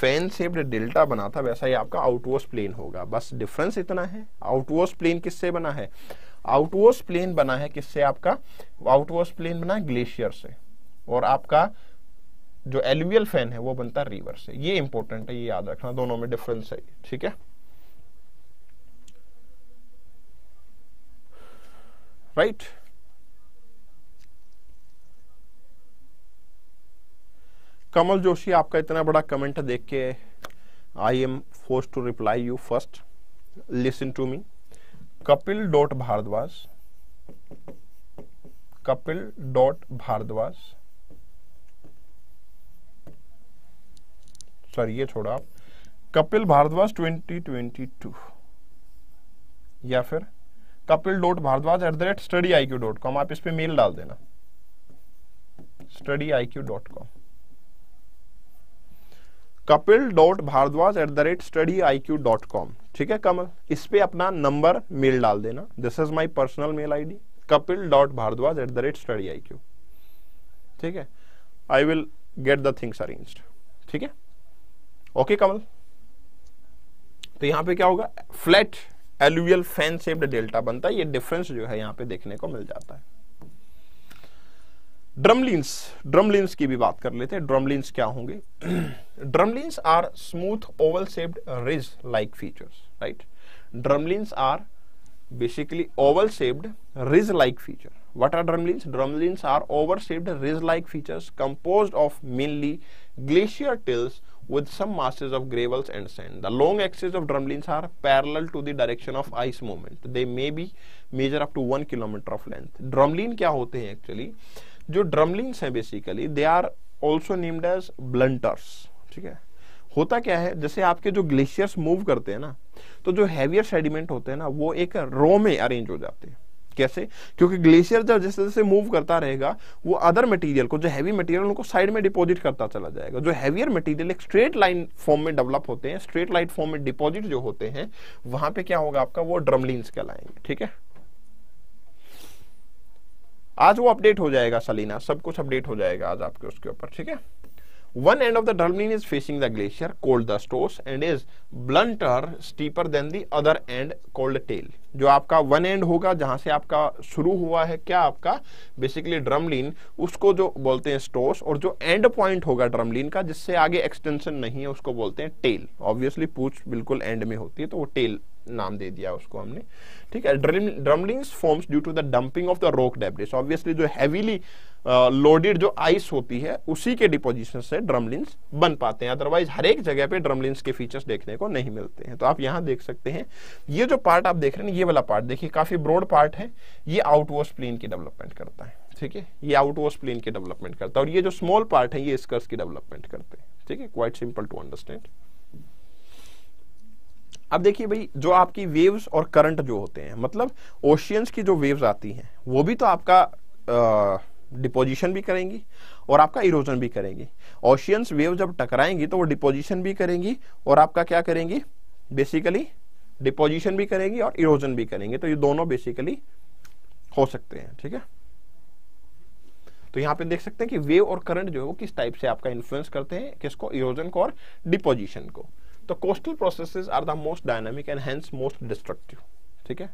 फैन शेप्ड डेल्टा बना था वैसा ही आपका आउटवर्स प्लेन होगा बस डिफरेंस इतना है आउटवोस प्लेन किससे बना है आउटवोस प्लेन बना है किससे आपका आउटवर्स प्लेन बना है ग्लेशियर से और आपका जो एलुवियल फैन है वो बनता है रिवर से ये इंपॉर्टेंट है ये याद रखना दोनों में डिफरेंस है ठीक है राइट right? कमल जोशी आपका इतना बड़ा कमेंट देख के I am force to reply you first listen to me Kapil dot Bhardwaj Kapil dot Bhardwaj sorry ये छोड़ा आप कपिल भारद्वाज 2022 या फिर Kapil dot Bhardwaj at the rate study I Q dot com आप इस पर मेल डाल देना study I Q dot com Kapil dot Bhardwaj at the rate study I Q dot com ठीक है कमल इस पे अपना नंबर मेल डाल देना this is my personal mail I D Kapil dot Bhardwaj at the rate study I Q ठीक है I will get the things arrange ठीक है ओके कमल तो यहाँ पे क्या होगा flat alluvial fan shaped delta बनता है ये डिफरेंस जो है यहाँ पे देखने को मिल जाता है ड्रमलिंस ड्रमलिंस की भी बात कर लेते हैं ड्रमलिंस क्या होंगे drumlins are smooth oval shaped ridge like features right drumlins are basically oval shaped ridge like feature what are drumlins drumlins are oval shaped ridge like features compose of mainly glacier tills with some masses of gravels and sand the long axes of drumlins are parallel to the direction of ice movement they may be measure up to one kilometre of length drumlin क्या होते हैं actually जो drumlins हैं basically they are also named as blunters ठीक है होता क्या है जैसे आपके जो ग्लेशियर्स मूव करते हैं ना तो जो हैवियर सेडिमेंट होते हैं ना वो एक रो में अरेंज हो जाते हैं कैसे क्योंकि ग्लेशियर जब जैसे जैसे मूव करता रहेगा वो अदर मटेरियल को जो हैवी मटेरियल उनको साइड में डिपॉजिट करता चला जाएगा जो हैवियर मटेरियल एक स्ट्रेट लाइन फॉर्म में डेवलप होते हैं स्ट्रेट लाइन फॉर्म में डिपॉजिट जो होते हैं वहां पे क्या होगा आपका वो ड्रमलिंग्स कहलाएंगे ठीक है आज वो अपडेट हो जाएगा सलीना सब कुछ अपडेट हो जाएगा आज आपके उसके ऊपर ठीक है one end of the Dalmein is facing the glacier called the Stoss end is blunter steeper than the other end called tail जो आपका वन एंड होगा जहां से आपका शुरू हुआ है क्या आपका बेसिकली ड्रमलिन उसको जो बोलते हैं स्टोस और जो एंड पॉइंट होगा ड्रमलिन का जिससे आगे एक्सटेंशन नहीं है उसको बोलते हैं टेल ऑब्वियसली पूछ बिल्कुल एंड में होती है तो वो टेल नाम दे दिया उसको हमने ठीक है drumlins forms due to the dumping of the rock debris obviously जो हैवीली लोडेड जो आइस होती है उसी के डिपोजिशन से ड्रमलिंस बन पाते हैं अदरवाइज हर एक जगह पे ड्रमलिंस के फीचर्स देखने को नहीं मिलते हैं तो आप यहाँ देख सकते हैं ये जो पार्ट आप देख रहे हैं ये वाला पार्ट देखिए काफी ब्रॉड पार्ट है ये आउटवर्स प्लेन की डेवलपमेंट करता है ठीक है ये आउटवर्स प्लेन की डेवलपमेंट करता है और ये जो स्मॉल पार्ट है ये स्कर्स की डेवलपमेंट करते हैं ठीक है क्वाइट सिंपल टू अंडरस्टैंड अब देखिए भाई जो आपकी वेव्स और करंट जो होते हैं मतलब ओशियंस की जो वेव्स आती हैं वो भी तो आपका डिपोजिशन भी करेंगी और आपका इरोजन भी करेंगी ओशियंस वेव जब टकराएंगी तो वो डिपोजिशन भी करेंगी और आपका क्या करेंगी बेसिकली डिपोजिशन भी करेंगी और इरोजन भी करेंगे तो ये दोनों बेसिकली हो सकते हैं ठीक है तो यहां पे देख सकते हैं कि वेव और करंट जो है वो किस टाइप से आपका इन्फ्लुएंस करते हैं किसको इरोजन को और डिपोजिशन को तो coastal processes are the most dynamic and hence most destructive ठीक है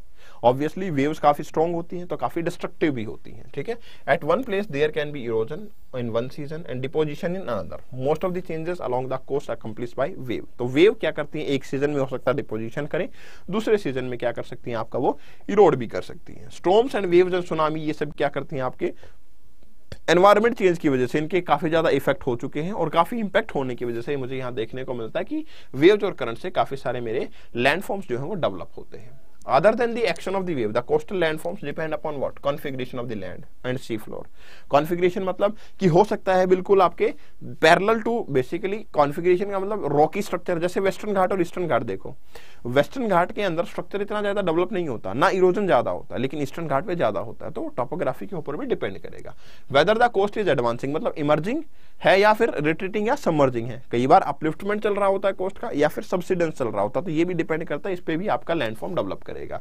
ऑब्वियसली वेव्स काफी स्ट्रॉन्ग होती हैं तो काफी डिस्ट्रक्टिव भी होती हैं ठीक है at one place there can be erosion in one season and deposition in another most of the changes along the coast are accomplished by wave तो वेव क्या करती है एक सीजन में हो सकता है डिपोजिशन करें दूसरे सीजन में क्या कर सकती है आपका वो इरोड भी कर सकती है storms and waves and tsunami ये सब क्या करती है आपके एनवायरमेंट चेंज की वजह से इनके काफी ज्यादा इफेक्ट हो चुके हैं और काफी इंपैक्ट होने की वजह से मुझे यहां देखने को मिलता है कि वेव्स और करंट से काफी सारे मेरे लैंडफॉर्म्स जो हैं वो डेवलप होते हैं other than the action of waves the coastal landforms depend upon what configuration of the land and sea floor configuration मतलब कि हो सकता है बिल्कुल आपके पैरल टू बेसिकली कॉन्फिग्रेशन का मतलब रॉकी स्ट्रक्चर जैसे वेस्टर्न घाट और ईस्टर्न घाट देखो वेस्टर्न घाट के अंदर स्ट्रक्चर इतना ज़्यादा डेवलप नहीं होता ना इरोजन ज़्यादा होता है लेकिन ईस्टर्न घाट पे ज़्यादा होता है तो टॉपोग्राफी के ऊपर भी डिपेंड करेगा whether the coast is advancing मतलब इमर्जिंग है या फिर रिट्रीटिंग या समर्जिंग है कई बार अपलिफ्टमेंट चल रहा होता है कोस्ट का या फिर सब्सिडेंस चल रहा होता है तो ये भी डिपेंड करता है इस पर भी आपका लैंडफॉर्म डेवलप करेगा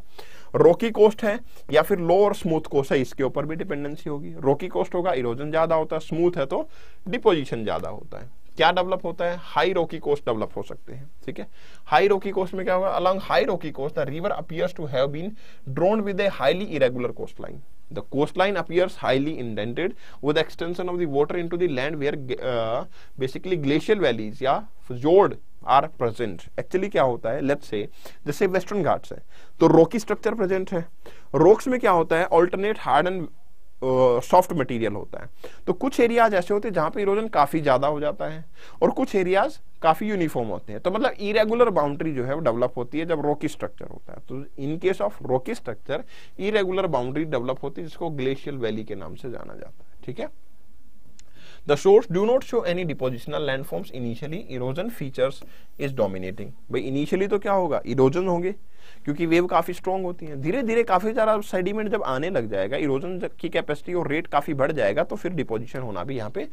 रोकी कोस्ट है या फिर लो और स्मूथ कोस्ट है इसके ऊपर भी डिपेंडेंसी होगी रोकी कोस्ट होगा इरोजन ज़्यादा होता है स्मूथ है तो डिपोजिशन ज़्यादा होता है क्या डेवलप होता है हाई रोकी कोस्ट डेवलप हो सकते हैं ठीक है हाई रोकी कोस्ट में क्या होगा along high rocky coast the river appears to have been drowned with a highly irregular coast line the coast line highly highly indented with extension of the water into land where uh, basically glacial valleys या fjord are present actually क्या होता है let's say जैसे western Ghats तो है तो रोकी structure present है रोक्स में क्या होता है alternate hard and soft material होता है तो कुछ एरियाज ऐसे होते हैं जहां पे इरोजन काफ़ी ज़्यादा हो जाता है और कुछ एरियाज काफ़ी यूनिफॉर्म होते हैं तो मतलब इरेगुलर बाउंड्री जो है वो डेवलप होती है जब रोकी स्ट्रक्चर होता है तो in case of rocky structure irregular boundary develop होती है जिसको ग्लेशियल वैली के नाम से जाना जाता है ठीक है The do not show any depositional depositional landforms initially erosion features is dominating भाई इनिशियली तो क्या होगा इरोजन होंगे क्योंकि वेव काफ़ी स्ट्रॉन्ग होती हैं धीरे धीरे काफ़ी ज़्यादा सेडिमेंट जब आने लग जाएगा इरोजन की कैपेसिटी और रेट काफ़ी बढ़ जाएगा तो फिर डिपोजिशन होना भी यहाँ पे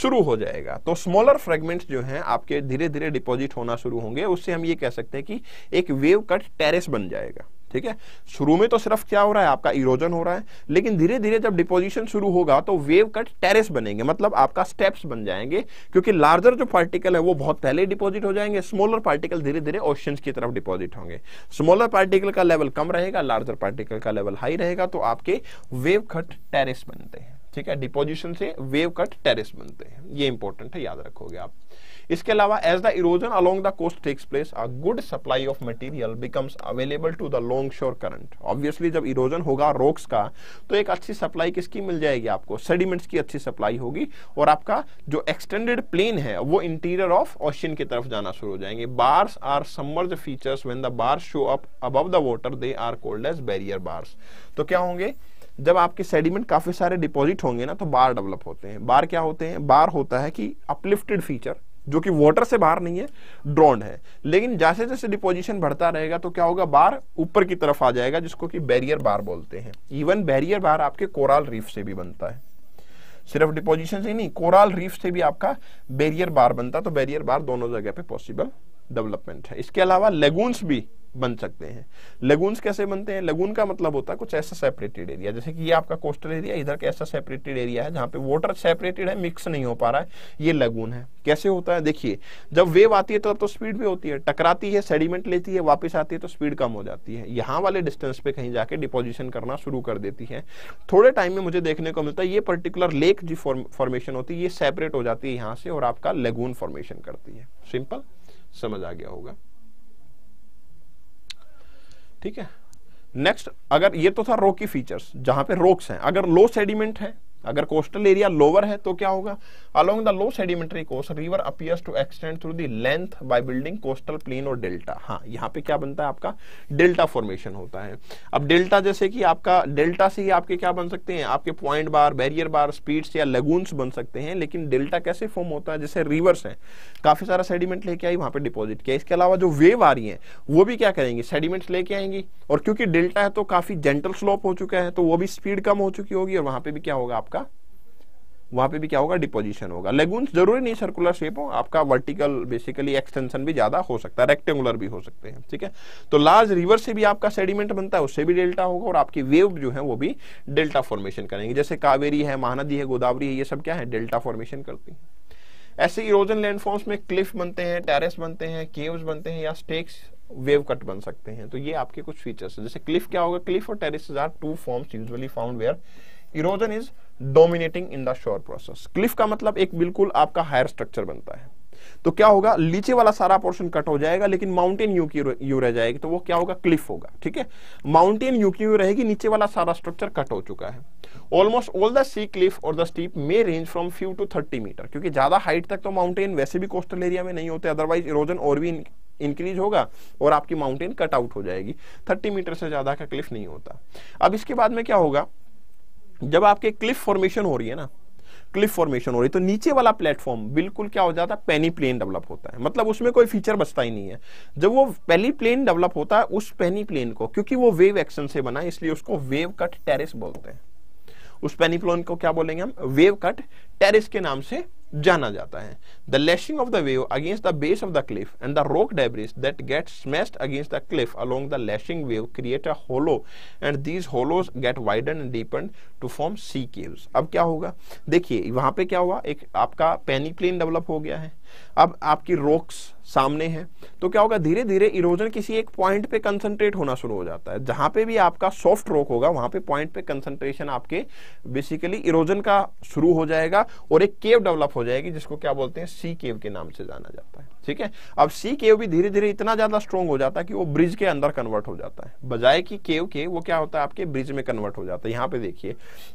शुरू हो जाएगा तो स्मॉलर फ्रेगमेंट जो है आपके धीरे धीरे डिपोजिट होना शुरू होंगे उससे हम ये कह सकते हैं कि एक वेव कट टेरिस बन जाएगा ठीक है शुरू में तो सिर्फ क्या हो रहा है आपका इरोजन हो रहा है लेकिन धीरे धीरे जब डिपोजिशन शुरू होगा तो वेव कट टेरेस बनेंगे मतलब आपका स्टेप्स बन जाएंगे क्योंकि लार्जर जो पार्टिकल है वो बहुत पहले डिपॉजिट हो जाएंगे स्मॉलर पार्टिकल धीरे धीरे ओशन की तरफ डिपॉजिट होंगे स्मॉलर पार्टिकल का लेवल कम रहेगा लार्जर पार्टिकल का लेवल हाई रहेगा तो आपके वेव कट टेरिस बनते हैं ठीक है डिपोजिशन से वेव कट टेरिस बनते हैं ये इंपॉर्टेंट है याद रखोगे आप इसके अलावा as the erosion along the coast takes place a good supply of material becomes available to the long shore current obviously जब इरोजन होगा रोक्स का तो एक अच्छी सप्लाई किसकी मिल जाएगी आपको सेडिमेंट्स की अच्छी सप्लाई होगी और आपका जो एक्सटेंडेड प्लेन है वो इंटीरियर ऑफ ओशन की तरफ जाना शुरू हो जाएंगे bars are submerged features when the bars show up above the water they are called as barrier bars तो क्या होंगे जब आपके सेडिमेंट काफी सारे डिपॉजिट होंगे ना तो बार डेवलप होते हैं बार क्या होते हैं बार होता है कि अपलिफ्टेड फीचर जो कि वाटर से बाहर नहीं है ड्रोन है लेकिन जैसे जैसे डिपोजिशन बढ़ता रहेगा तो क्या होगा बार ऊपर की तरफ आ जाएगा जिसको कि बैरियर बार बोलते हैं इवन बैरियर बार आपके कोराल रीफ से भी बनता है सिर्फ डिपोजिशन से नहीं कोराल रीफ से भी आपका बैरियर बार बनता है तो बैरियर बार दोनों जगह पे पॉसिबल डेवलपमेंट है इसके अलावा लेगून्स भी बन सकते हैं लगून्स कैसे बनते हैं लेगून का मतलब होता है कुछ ऐसा सेपरेटेड एरिया जैसे कि ये आपका कोस्टल एरिया इधर का ऐसा सेपरेटेड एरिया है जहां पे वाटर सेपरेटेड है मिक्स नहीं हो पा रहा है ये लगून है कैसे होता है देखिए जब वेव आती है तब तो, तो स्पीड भी होती है टकराती है सेडिमेंट लेती है वापस आती है तो स्पीड कम हो जाती है यहाँ वाले डिस्टेंस पे कहीं जाके डिपोजिशन करना शुरू कर देती है थोड़े टाइम में मुझे देखने को मिलता है ये पर्टिकुलर लेक जो फॉर्मेशन होती है ये सेपरेट हो जाती है यहाँ से और आपका लेगून फॉर्मेशन करती है सिंपल समझ आ गया होगा ठीक है नेक्स्ट अगर ये तो था रो की फीचर्स जहां पे रोक्स हैं अगर लो सेडिमेंट है अगर कोस्टल एरिया लोअर है तो क्या होगा along the low sedimentary coast river appears to extend through the length by building coastal plain और डेल्टा हाँ यहाँ पे क्या बनता है आपका डेल्टा फॉर्मेशन होता है अब डेल्टा जैसे कि आपका डेल्टा से ही आपके क्या बन सकते हैं आपके point bar barrier bar spits या लगून्स बन सकते हैं लेकिन डेल्टा कैसे फॉर्म होता है जैसे रिवर्स है काफी सारा सेडिमेंट लेके आई वहां पर डिपोजिट किया इसके अलावा जो वेव आ रही है वो भी क्या करेंगे सेडिमेंट्स लेके आएंगी और क्योंकि डेल्टा है तो काफी जेंटल स्लोप हो चुका है तो वो भी स्पीड कम हो चुकी होगी और वहां पर भी क्या होगा आपका वहां पे भी क्या होगा डिपोजिशन होगा लेगून जरूरी नहीं सर्कुलर शेप हो आपका वर्टिकल बेसिकली एक्सटेंशन भी ज्यादा हो सकता है रेक्टेंगुलर भी हो सकते हैं ठीक है तो लार्ज रिवर से भी आपका सेडिमेंट बनता है उससे भी डेल्टा होगा और आपकी वेव जो है वो भी डेल्टा फॉर्मेशन करेंगे जैसे कावेरी है महानदी है गोदावरी है ये सब क्या है डेल्टा फॉर्मेशन करती है ऐसे इरोजन लैंडफॉर्म्स में क्लिफ बनते हैं टेरेस बनते हैं केव्स बनते हैं या स्टेक्स वेव कट बन सकते हैं तो ये आपके कुछ फीचर्स हैं जैसे क्लिफ क्या होगा क्लिफ और terraces are two forms usually found where erosion is dominating in the shore process cliff का मतलब एक बिल्कुल आपका हायर स्ट्रक्चर बनता है तो क्या होगा लीचे वाला सारा पोर्शन कट हो जाएगा लेकिन माउंटेन यू की यू रह जाएगी तो वो क्या होगा क्लिफ होगा ठीक है माउंटेन यू की यू रहेगी नीचे वाला सारा स्ट्रक्चर कट हो चुका है almost all the sea cliff और the steep may range from few to thirty metre क्योंकि ज्यादा हाइट तक तो माउंटेन वैसे भी कोस्टल एरिया में नहीं होते अदरवाइज इरोजन और भी इंक्रीज होगा और आपकी माउंटेन कट आउट हो जाएगी थर्टी मीटर से ज्यादा का क्लिफ नहीं होता अब इसके बाद में क्या होगा जब आपके क्लिफ फॉर्मेशन हो रही है ना क्लिफ फॉर्मेशन हो रही तो नीचे वाला प्लेटफॉर्म बिल्कुल क्या हो जाता है पेनी प्लेन डेवलप होता है मतलब उसमें कोई फीचर बचता ही नहीं है जब वो पेनी प्लेन डेवलप होता है उस पेनी प्लेन को क्योंकि वो वेव एक्शन से बना है इसलिए उसको वेव कट टेरिस बोलते हैं उस पेनी प्लेन को क्या बोलेंगे हम वेव कट टेरिस के नाम से जाना जाता है the lashing of the wave against the base of the cliff and the rock debris that get smashed against the cliff along the lashing wave create a hollow and these hollows get widen and deepen to form sea caves अब क्या होगा देखिए वहां पे क्या हुआ एक आपका पेनी प्लेन डेवलप हो गया है अब आपकी रोक्स सामने हैं तो क्या होगा धीरे धीरे इरोजन किसी एक पॉइंट पे कंसंट्रेट होना शुरू हो जाता है जहां पे भी आपका सॉफ्ट रोक होगा वहां पे पॉइंट पे कंसंट्रेशन आपके बेसिकली इरोजन का शुरू हो जाएगा और एक केव डेवलप हो जाएगी जिसको क्या बोलते हैं सी केव के नाम से जाना जाता है ठीक है अब सी केव भी धीरे धीरे इतना ज्यादा स्ट्रॉन्ग हो जाता है कि वो ब्रिज के अंदर कन्वर्ट हो जाता है बजाय कि केव के वो क्या होता है आपके ब्रिज में कन्वर्ट हो जाता है यहाँ पे देखिए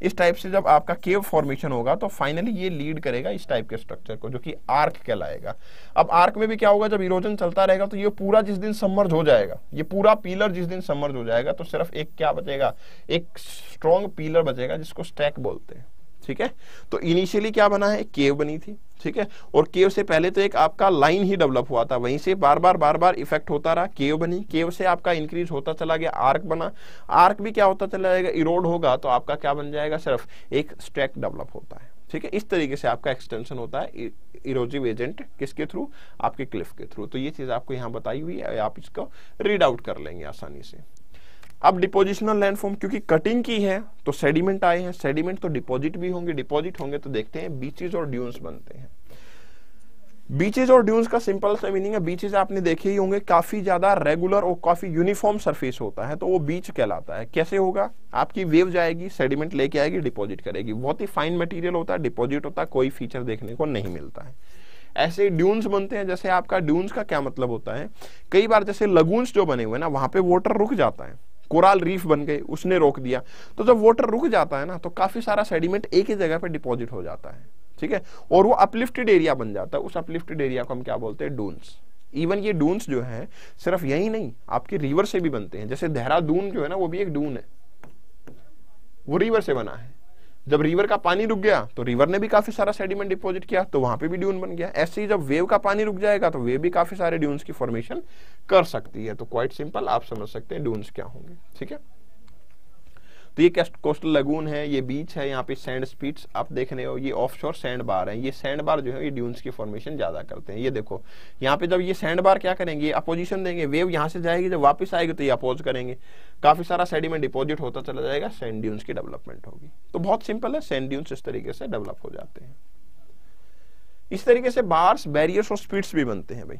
इस टाइप से जब आपका केव फॉर्मेशन होगा तो फाइनली ये लीड करेगा इस टाइप के स्ट्रक्चर को जो कि आर्क कहलाएगा अब आर्क में भी क्या होगा जब इरोजन चलता रहेगा तो ये पूरा जिस दिन समर्ज हो जाएगा ये पूरा पीलर जिस दिन समर्ज हो जाएगा तो सिर्फ एक क्या बचेगा एक स्ट्रॉन्ग पीलर बचेगा जिसको स्टैक बोलते हैं ठीक है तो इनिशियली क्या बना है केव बनी थी ठीक है और केव से पहले तो एक आपका लाइन ही डेवलप हुआ था वहीं से बार बार बार बार इफेक्ट होता रहा केव बनी केव से आपका इंक्रीज होता चला गया आर्क बना आर्क भी क्या होता चला जाएगा इरोड होगा तो आपका क्या बन जाएगा सिर्फ एक स्ट्रैक डेवलप होता है ठीक है इस तरीके से आपका एक्सटेंशन होता है इरोजिव e- एजेंट किसके थ्रू आपके क्लिफ के थ्रू तो ये चीज़ आपको यहाँ बताई हुई है आप इसको रीड आउट कर लेंगे आसानी से अब डिपोजिशनल लैंडफॉर्म क्योंकि कटिंग की है तो सेडिमेंट आए हैं सेडिमेंट तो डिपॉजिट भी होंगे डिपॉजिट होंगे तो देखते हैं बीचेज और ड्यून्स बनते हैं बीचेज और ड्यून्स का सिंपल सा मीनिंग है बीचेज आपने देखे ही होंगे काफी ज्यादा रेगुलर और काफी यूनिफॉर्म सरफेस होता है तो वो बीच कहलाता है कैसे होगा आपकी वेव जाएगी सेडिमेंट लेके आएगी डिपॉजिट करेगी बहुत ही फाइन मटेरियल होता है डिपॉजिट होता है कोई फीचर देखने को नहीं मिलता है ऐसे ड्यून्स बनते हैं जैसे आपका ड्यून्स का क्या मतलब होता है कई बार जैसे लगून्स जो बने हुए ना वहां पे वाटर रुक जाता है कोराल रीफ बन गए उसने रोक दिया तो जब वाटर रुक जाता है ना तो काफी सारा सेडिमेंट एक ही जगह पर डिपॉजिट हो जाता है ठीक है और वो अपलिफ्टेड एरिया बन जाता है उस अपलिफ्टेड एरिया को हम क्या बोलते हैं डून्स इवन ये डून्स जो है सिर्फ यही नहीं आपके रिवर से भी बनते हैं जैसे देहरादून जो है ना वो भी एक डून है वो रिवर से बना है जब रिवर का पानी रुक गया तो रिवर ने भी काफी सारा सेडिमेंट डिपॉजिट किया तो वहां पे भी ड्यून बन गया ऐसे ही जब वेव का पानी रुक जाएगा तो वेव भी काफी सारे ड्यून्स की फॉर्मेशन कर सकती है तो क्वाइट सिंपल आप समझ सकते हैं ड्यून्स क्या होंगे ठीक है तो ये कोस्टल लगून है ये बीच है यहाँ पे सैंड स्पीड्स आप देख रहे हो ये ऑफशोर सैंड बार है ये सैंड बार जो है ये ड्यून्स की फॉर्मेशन ज्यादा करते हैं ये देखो यहाँ पे जब ये सैंड बार क्या करेंगे अपोजिशन देंगे वेव यहाँ से जाएगी जब वापस आएगी तो ये अपोज करेंगे काफी सारा सेडिमेंट डिपोजिट होता चला जाएगा सैंड ड्यून्स की डेवलपमेंट होगी तो बहुत सिंपल है सैंड ड्यून्स इस तरीके से डेवलप हो जाते हैं इस तरीके से बार्स बैरियर्स और स्पीड्स भी बनते हैं भाई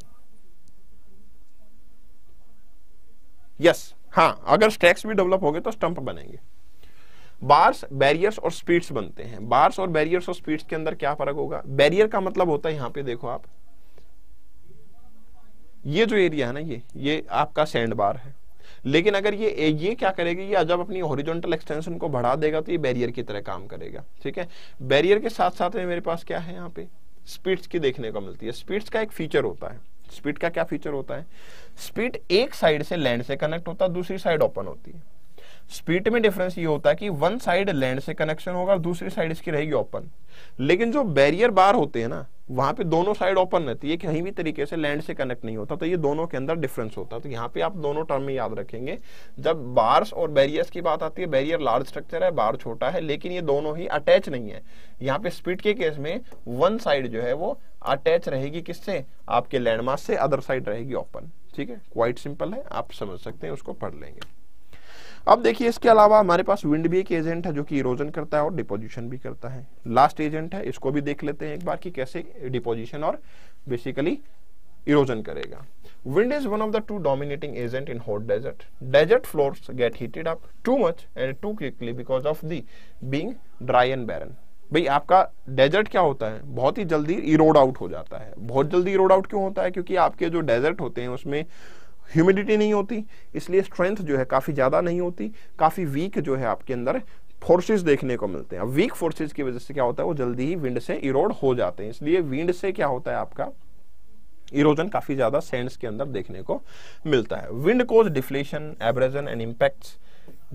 यस yes, हाँ अगर स्टैक्स भी डेवलप हो गए तो स्टंप बनेंगे बार्स बैरियर्स और स्पीड्स बनते हैं बार्स और बैरियर्स और स्पीड्स के अंदर क्या फर्क होगा बैरियर का मतलब होता है यहां पे देखो आप ये जो एरिया है ना ये ये आपका सैंड बार है लेकिन अगर ये ये क्या करेगा ये जब अपनी हॉरिजॉन्टल एक्सटेंशन को बढ़ा देगा तो ये बैरियर की तरह काम करेगा ठीक है बैरियर के साथ साथ में मेरे पास क्या है यहाँ पे स्पीड्स की देखने को मिलती है स्पीड्स का एक फीचर होता है स्पीड का क्या फीचर होता है स्पीड एक साइड से लैंड से कनेक्ट होता है दूसरी साइड ओपन होती है स्पीड में डिफरेंस ये होता है कि वन साइड लैंड से कनेक्शन होगा और दूसरी साइड इसकी रहेगी ओपन लेकिन जो बैरियर बार होते हैं ना वहां पे दोनों साइड ओपन रहती है कहीं भी तरीके से लैंड से कनेक्ट नहीं होता तो ये दोनों के अंदर डिफरेंस होता है तो यहाँ पे आप दोनों टर्म में याद रखेंगे जब बार्स और बैरियर्स की बात आती है बैरियर लार्ज स्ट्रक्चर है बार छोटा है लेकिन ये दोनों ही अटैच नहीं है यहाँ पे स्पीड के केस में वन साइड जो है वो अटैच रहेगी किससे आपके लैंडमार्क से अदर साइड रहेगी ओपन ठीक है क्वाइट सिंपल है आप समझ सकते हैं उसको पढ़ लेंगे अब देखिए इसके अलावा हमारे पास विंड भी एक एजेंट है जो कि इरोजन करता है और डिपोजिशन भी करता है लास्ट एजेंट है इसको भी देख लेते हैं एक बार कि कैसे डिपोजिशन और बेसिकली इरोजन करेगा wind is one of the two dominating agent in hot desert desert floor get heated up too much and too quickly because of the being dry and barren भाई आपका desert क्या होता है बहुत ही जल्दी Erode out हो जाता है बहुत जल्दी इरोड आउट क्यों होता है क्योंकि आपके जो डेजर्ट होते हैं उसमें ह्यूमिडिटी नहीं होती इसलिए स्ट्रेंथ जो है काफ़ी ज़्यादा नहीं होती काफ़ी वीक जो है आपके अंदर फोर्सेस देखने को मिलते हैं वीक फोर्सेस की वजह से क्या होता है वो जल्दी ही विंड से इरोड हो जाते हैं इसलिए विंड से क्या होता है आपका इरोजन काफ़ी ज़्यादा सैंड्स के अंदर देखने को मिलता है wind causes deflation abrasion and impact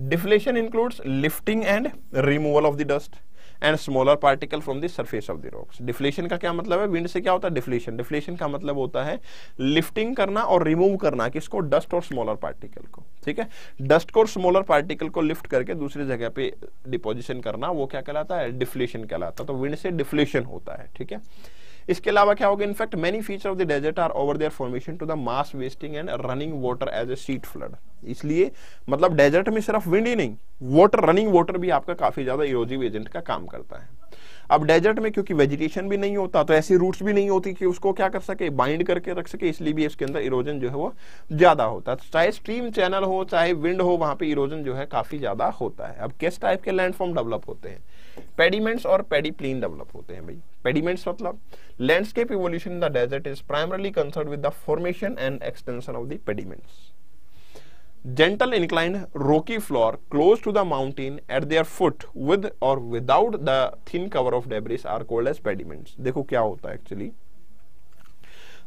deflation includes lifting and removal of the dust and smaller particle from the surface of the rocks deflation का क्या मतलब है विंड से क्या होता है डिफ्लेशन डिफ्लेशन का मतलब होता है लिफ्टिंग करना और रिमूव करना किसको डस्ट और स्मॉलर पार्टिकल को ठीक है डस्ट को और स्मॉलर पार्टिकल को लिफ्ट करके दूसरी जगह पे डिपोजिशन करना वो क्या कहलाता है डिफ्लेशन कहलाता है तो विंड से डिफ्लेशन होता है ठीक है इसके अलावा क्या होगा in fact many feature of the desert are over their formation to the mass wasting and running water as a sheet flood इसलिए मतलब डेजर्ट में सिर्फ विंड ही नहीं वाटर रनिंग वाटर भी आपका काफी ज्यादा इरोजिव एजेंट का काम करता है अब डेजर्ट में क्योंकि वेजिटेशन भी नहीं होता तो ऐसी रूट्स भी नहीं होती कि उसको क्या कर सके बाइंड करके रख सके इसलिए भी इसके अंदर इरोजन जो है वो ज्यादा होता है तो चाहे स्ट्रीम चैनल हो चाहे विंड हो वहां पे इरोजन जो है काफी ज्यादा होता है अब किस टाइप के लैंडफॉर्म डेवलप होते हैं पेडिमेंट्स और पेडीप्लेन डेवलप होते हैं भाई पेडीमेंट्स मतलब landscape evolution in the desert is primarily concern with the formation and extension of the pediments gentle inclined rocky floor close to the mountain at their foot with or without the thin cover of debris are called as pediments देखो क्या होता है actually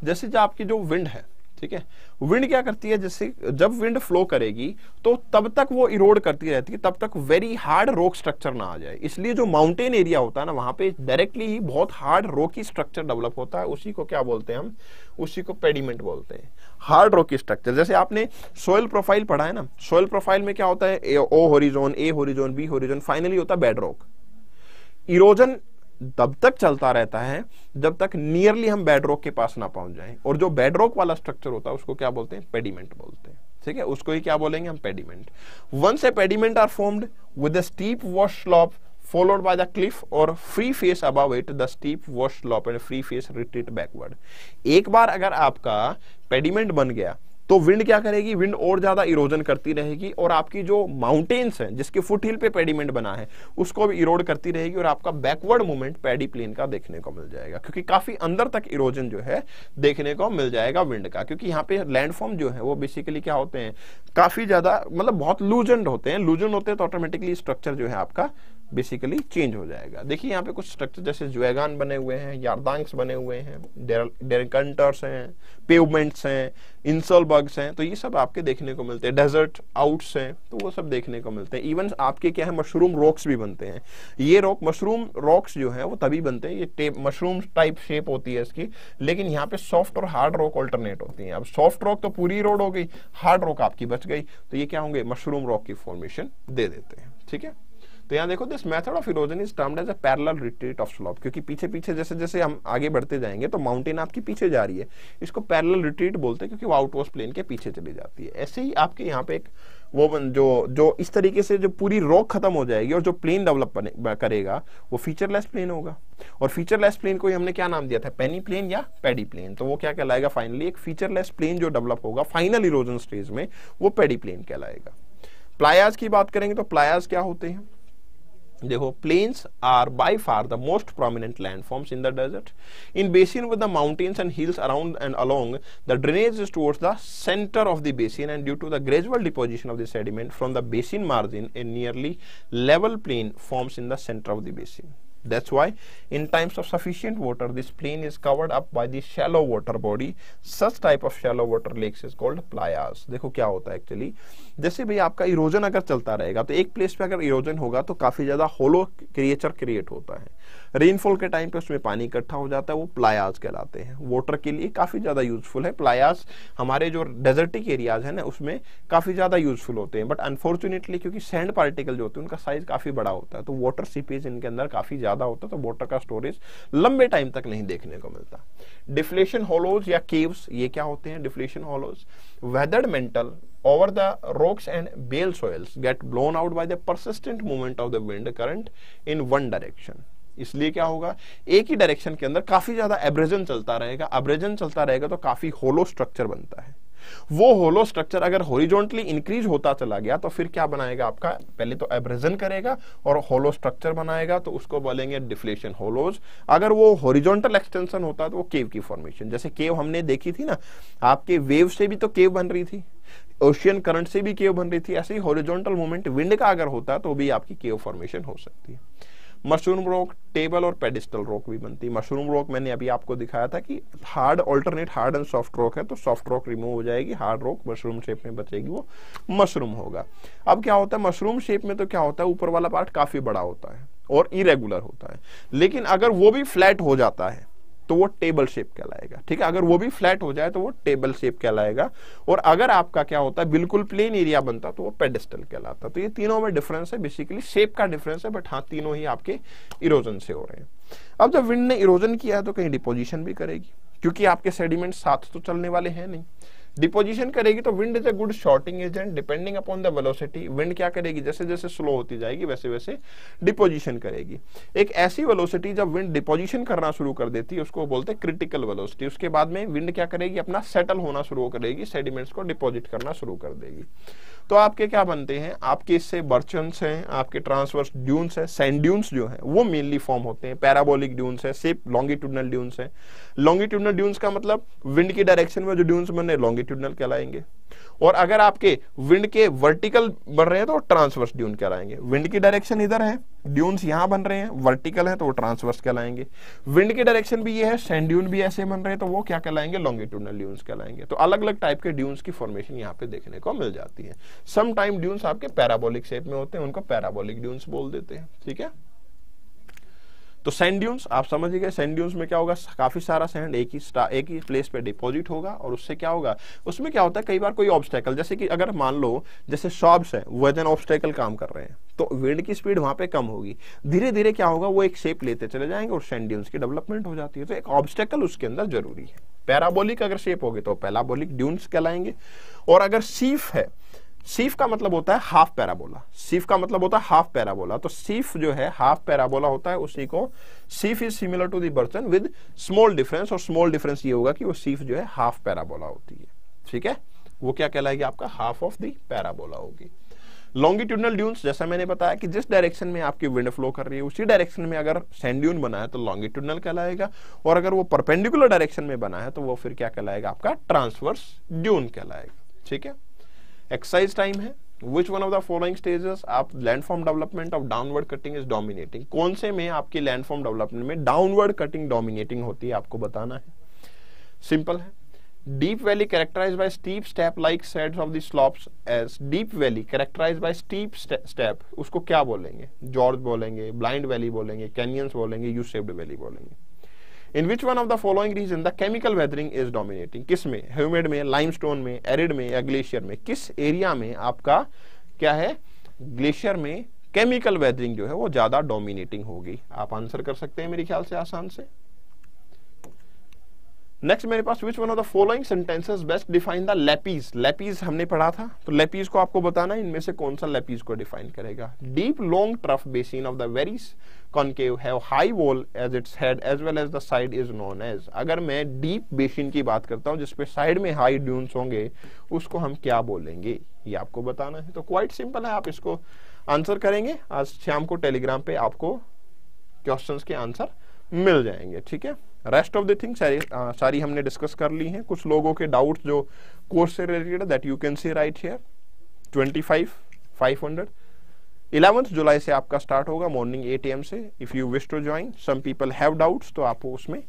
जैसे जो आपकी जो wind है ठीक है विंड क्या करती है जैसे जब विंड फ्लो करेगी तो तब तक वो इरोड करती रहती है तब तक वेरी हार्ड रॉक स्ट्रक्चर ना आ जाए इसलिए जो माउंटेन एरिया होता है ना वहां पे डायरेक्टली ही बहुत हार्ड रोकी स्ट्रक्चर डेवलप होता है उसी को क्या बोलते हैं हम उसी को पेडिमेंट बोलते हैं हार्ड रोकी स्ट्रक्चर जैसे आपने सोयल प्रोफाइल पढ़ा है ना सोयल प्रोफाइल में क्या होता है O horizon A horizon B horizon finally होता है बेड रॉक इरोजन तब तक चलता रहता है जब तक नियरली हम बेडरॉक के पास ना पहुंच जाएं और जो बेडरॉक वाला स्ट्रक्चर होता है उसको क्या बोलते हैं पेडिमेंट बोलते हैं ठीक है उसको ही क्या बोलेंगे हम pediment once a pediment are formed with steep wash slope followed by the cliff or free face above it the steep wash slope and free face retreat backward एक बार अगर आपका पेडिमेंट बन गया तो विंड क्या करेगी विंड और ज्यादा इरोजन करती रहेगी और आपकी जो माउंटेन्स है जिसके फुट हिल पे पेडीमेंट बना है उसको भी इरोड करती रहेगी और आपका बैकवर्ड मूवमेंट पेडी प्लेन का देखने को मिल जाएगा क्योंकि काफी अंदर तक इरोजन जो है देखने को मिल जाएगा विंड का क्योंकि यहाँ पे लैंडफॉर्म जो है वो बेसिकली क्या होते हैं काफी ज्यादा मतलब बहुत लूजेंड होते हैं लूजेंड होते हैं तो ऑटोमेटिकली स्ट्रक्चर जो है आपका बेसिकली चेंज हो जाएगा देखिए यहाँ पे कुछ स्ट्रक्चर जैसे जुएगान बने हुए हैं यारदांग्स बने हुए हैं डेरकंटर्स हैं पेवमेंट्स हैं इंसल बग्स हैं तो ये सब आपके देखने को मिलते हैं डेजर्ट आउट्स हैं तो वो सब देखने को मिलते हैं इवन आपके क्या है मशरूम रॉक्स भी बनते हैं ये रॉक मशरूम रॉक्स जो है वो तभी बनते हैं ये मशरूम टाइप शेप होती है इसकी लेकिन यहाँ पे सॉफ्ट और हार्ड रॉक ऑल्टरनेट होती है अब सॉफ्ट रॉक तो पूरी रोड हो गई हार्ड रॉक आपकी बच गई तो ये क्या होंगे मशरूम रॉक की फॉर्मेशन दे देते हैं ठीक है तो यहाँ देखो this method of erosion is termed as a parallel retreat of slope क्योंकि पीछे पीछे जैसे जैसे हम आगे बढ़ते जाएंगे तो माउंटेन आपकी पीछे जा रही है इसको पैरेलल रिट्रीट बोलते हैं क्योंकि वो आउटवॉस प्लेन के पीछे चली जाती है ऐसे ही आपके यहाँ पे एक वो जो जो इस तरीके से जो पूरी रॉक खत्म हो जाएगी और जो प्लेन डेवलप करेगा वो फीचरलेस प्लेन होगा और फीचरलेस प्लेन को हमने क्या नाम दिया था पेनी प्लेन या पेडी प्लेन तो वो क्या कहलाएगा फाइनली एक फीचरलेस प्लेन जो डेवलप होगा फाइनल इरोजन स्टेज में वो पेडी प्लेन कहलाएगा प्लायाज की बात करेंगे तो प्लायाज क्या होते हैं देखो plains are by far the most prominent landforms in the desert in basin with the mountains and hills around and along the drainage is towards the centre of the basin and due to the gradual deposition of the sediment from the basin margin a nearly level plain forms in the centre of the basin That's why in times of sufficient water, this plain is covered up by the shallow water body. Such type of shallow water lakes is called playas. dekho kya hota hai actually jaise bhai aapka erosion agar chalta rahega to ek place pe agar erosion hoga to kafi zyada hollow creature create hota hai rainfall के time पे उसमें पानी इकट्ठा हो जाता है वो प्लायाज कहलाते हैं वाटर के लिए काफ़ी ज़्यादा यूजफुल है प्लायाज हमारे जो डेजर्टिक एरियाज है ना उसमें काफ़ी ज़्यादा यूजफुल होते हैं बट अनफॉर्चुनेटली क्योंकि सैंड पार्टिकल जो होते हैं उनका साइज काफ़ी बड़ा होता है तो वाटर सीपेज इनके अंदर काफ़ी ज़्यादा होता है तो वाटर का स्टोरेज लंबे टाइम तक नहीं देखने को मिलता डिफ्लेशन हॉलोज या केव्स ये क्या होते हैं deflation hollows weather mantle over the rocks and bale soils get blown out by the persistent movement of the wind current in one direction इसलिए क्या होगा एक ही डायरेक्शन के अंदर काफी ज्यादा एब्रेजन चलता रहेगा एब्रेजन चलता रहेगा तो काफी होलो स्ट्रक्चर बनता है वो होलो स्ट्रक्चर अगर होरिजोनटली इंक्रीज होता चला गया तो फिर क्या बनाएगा आपका पहले तो एब्रेजन करेगा और होलो स्ट्रक्चर बनाएगा तो उसको बोलेंगे डिफ्लेशन होलोज अगर वो होरिजोनटल एक्सटेंशन होता तो वो केव की फॉर्मेशन जैसे केव हमने देखी थी ना आपके वेव से भी तो केव बन रही थी ओशियन करंट से भी केव बन रही थी ऐसे ही होरिजोनटल मूवमेंट विंड का अगर होता तो भी आपकी केव फॉर्मेशन हो सकती है मशरूम रॉक टेबल और पेडिस्टल रॉक भी बनती है मशरूम रॉक मैंने अभी आपको दिखाया था कि hard alternate hard and soft rock है तो सॉफ्ट रॉक रिमूव हो जाएगी हार्ड रॉक मशरूम शेप में बचेगी वो मशरूम होगा अब क्या होता है मशरूम शेप में तो क्या होता है ऊपर वाला पार्ट काफी बड़ा होता है और इरेगुलर होता है लेकिन अगर वो भी फ्लैट हो जाता है तो वो टेबल शेप कहलाएगा ठीक है अगर वो भी फ्लैट हो जाए तो वो टेबल शेप कहलाएगा और अगर आपका क्या होता है बिल्कुल प्लेन एरिया बनता तो वो पेडेस्टल कहलाता तो ये तीनों में डिफरेंस है बेसिकली शेप का डिफरेंस है बट हाँ तीनों ही आपके इरोजन से हो रहे हैं अब जब विंड ने इरोजन किया है तो कहीं डिपोजिशन भी करेगी क्योंकि आपके सेडिमेंट साथ तो चलने वाले हैं नहीं डिपोजिशन करेगी तो wind is a good sorting agent depending upon the velocity wind क्या करेगी जैसे जैसे स्लो होती जाएगी वैसे वैसे डिपोजिशन करेगी एक ऐसी वेलोसिटी जब विंड डिपोजिशन करना शुरू कर देती है उसको बोलते हैं क्रिटिकल वेलोसिटी उसके बाद में विंड क्या करेगी अपना सेटल होना शुरू करेगी सेडिमेंट्स को डिपोजिट करना शुरू कर देगी तो आपके क्या बनते हैं आपके इससे बर्चन्स हैं आपके ट्रांसवर्स ड्यून्स हैं सैंड ड्यून्स जो हैं वो मेनली फॉर्म होते हैं पैराबोलिक ड्यून्स हैं सिर्फ लॉन्गिट्यूडनल ड्यून्स हैं लॉन्गिट्यूडनल ड्यून्स का मतलब विंड की डायरेक्शन में जो ड्यून्स बने लॉन्गिट्यूडनल कहलाएंगे और अगर आपके विंड के वर्टिकल बन रहे हैं तो ट्रांसवर्स ड्यून कहलाएंगे विंड की डायरेक्शन इधर है ड्यून्स यहां बन रहे हैं वर्टिकल है तो वो ट्रांसवर्स कहलाएंगे विंड की डायरेक्शन भी ये है सैंड ड्यून भी ऐसे बन रहे हैं तो वो क्या कहलाएंगे लॉन्गिट्यूडनल ड्यून्स कहलाएंगे तो अलग अलग टाइप के ड्यून्स की फॉर्मेशन यहाँ पे देखने को मिल जाती है समटाइम ड्यून्स आपके पैराबोलिक शेप में होते हैं उनको पैराबोलिक ड्यून्स बोल देते हैं ठीक है तो सैंड आप समझ गए सैंड में क्या होगा काफी सारा सैंड एक ही एक ही प्लेस पे डिपॉजिट होगा और उससे क्या होगा उसमें क्या होता है कई बार कोई ऑब्स्टेकल जैसे कि अगर मान लो जैसे शॉब्स है वजन ऑब्स्टेकल काम कर रहे हैं तो विंड की स्पीड वहां पे कम होगी धीरे धीरे क्या होगा वो एक शेप लेते चले जाएंगे और सेंड्यून्स की डेवलपमेंट हो जाती है तो एक ऑब्स्टेकल उसके अंदर जरूरी है पैराबोलिक अगर शेप होगी तो पैराबोलिक ड्यून्स कहलाएंगे और अगर सीफ है सीफ का मतलब होता है हाफ पैराबोला सीफ का मतलब होता है हाफ पैराबोला तो सीफ जो है हाफ पैराबोला होता है उसी को seif is similar to the barchan with small difference और स्मॉल डिफरेंस ये होगा कि वो सीफ जो है हाफ पैराबोला होती है ठीक है वो क्या कहलाएगी आपका हाफ ऑफ दी पैराबोला होगी लॉन्गिट्यूडनल ड्यून्स जैसा मैंने बताया कि जिस डायरेक्शन में आपकी विंड फ्लो कर रही है उसी डायरेक्शन में अगर सैंड ड्यून बना है तो लॉन्गिट्यूडनल कहलाएगा और अगर वो परपेंडिकुलर डायरेक्शन में बना है तो वो फिर क्या कहलाएगा आपका ट्रांसवर्स ड्यून कहलाएगा ठीक है एक्साइज टाइम है which one of the following stages आप landform development of downward cutting is dominating कौन से में आपकी लैंडफॉर्म डेवलपमेंट में डाउनवर्ड कटिंग डोमिनेटिंग होती है आपको बताना है सिंपल है deep valley characterise by steep step like sets of the slopes as deep valley characterise by steep step उसको क्या बोलेंगे जॉर्ज बोलेंगे ब्लाइंड वैली बोलेंगे कैनियंस बोलेंगे यू शेप्ड वैली बोलेंगे in which one of the following region the chemical weathering is dominating किस में humid में लाइमस्टोन में एरिड में या ग्लेशियर में किस एरिया में आपका क्या है ग्लेशियर में केमिकल वेदरिंग जो है वो ज़्यादा डोमिनेटिंग होगी आप आंसर कर सकते हैं मेरे ख्याल से आसान से नेक्स्ट मेरे पास which one of the following sentences best define the lapies lapies हमने पढ़ा था तो लेपीज को आपको बताना है इनमें से कौन सा लेपीज को डिफाइन करेगा deep long trough basin of the very concave have high wall as its head as well as the side is known as अगर मैं डीप बेसिन की बात करता हूँ जिसपे साइड में हाई ड्यून्स होंगे उसको हम क्या बोलेंगे ये आपको बताना है तो क्वाइट सिंपल है आप इसको आंसर करेंगे आज शाम को टेलीग्राम पे आपको क्वेश्चन के आंसर मिल जाएंगे ठीक है रेस्ट ऑफ द थिंग सारी हमने डिस्कस कर ली हैं कुछ लोगों के डाउट जो कोर्स से related that you can see right here twenty five five hundred eleventh July से आपका स्टार्ट होगा मॉर्निंग एट एम से if you wish to join some people have doubts तो आप उसमें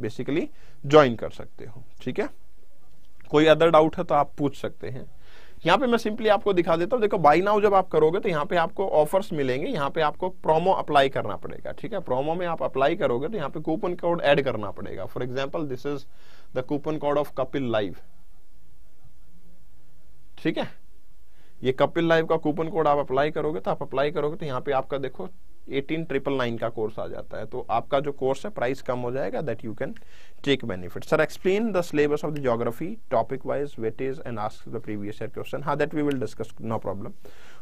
बेसिकली ज्वाइन कर सकते हो ठीक है कोई अदर डाउट है तो आप पूछ सकते हैं यहाँ पे मैं सिंपली आपको दिखा देता हूँ देखो बाई नाउ जब आप करोगे तो यहाँ पे आपको ऑफर्स मिलेंगे यहाँ पे आपको प्रोमो अप्लाई करना पड़ेगा ठीक है प्रोमो में आप अप्लाई करोगे तो यहाँ पे कूपन कोड ऐड करना पड़ेगा for example this is the coupon code of Kapil live ठीक है ये कपिल लाइव का कूपन कोड आप अप्लाई करोगे तो आप अप्लाई करोगे तो यहाँ पे आपका देखो एटीन ट्रिपल नाइन का कोर्स आ जाता है तो आपका जो कोर्स है प्राइस कम हो जाएगा that you can take benefit sir explain the syllabus of the geography topic wise weight is and ask the previous year question हाँ that we will discuss no problem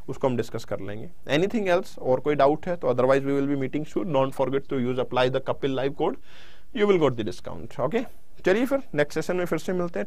उसको हम डिस्कस कर लेंगे anything else और कोई doubt है तो otherwise we will be meeting soon don't forget to use apply the Kapil live code you will got the discount okay चलिए फिर नेक्स्ट सेशन में फिर से मिलते हैं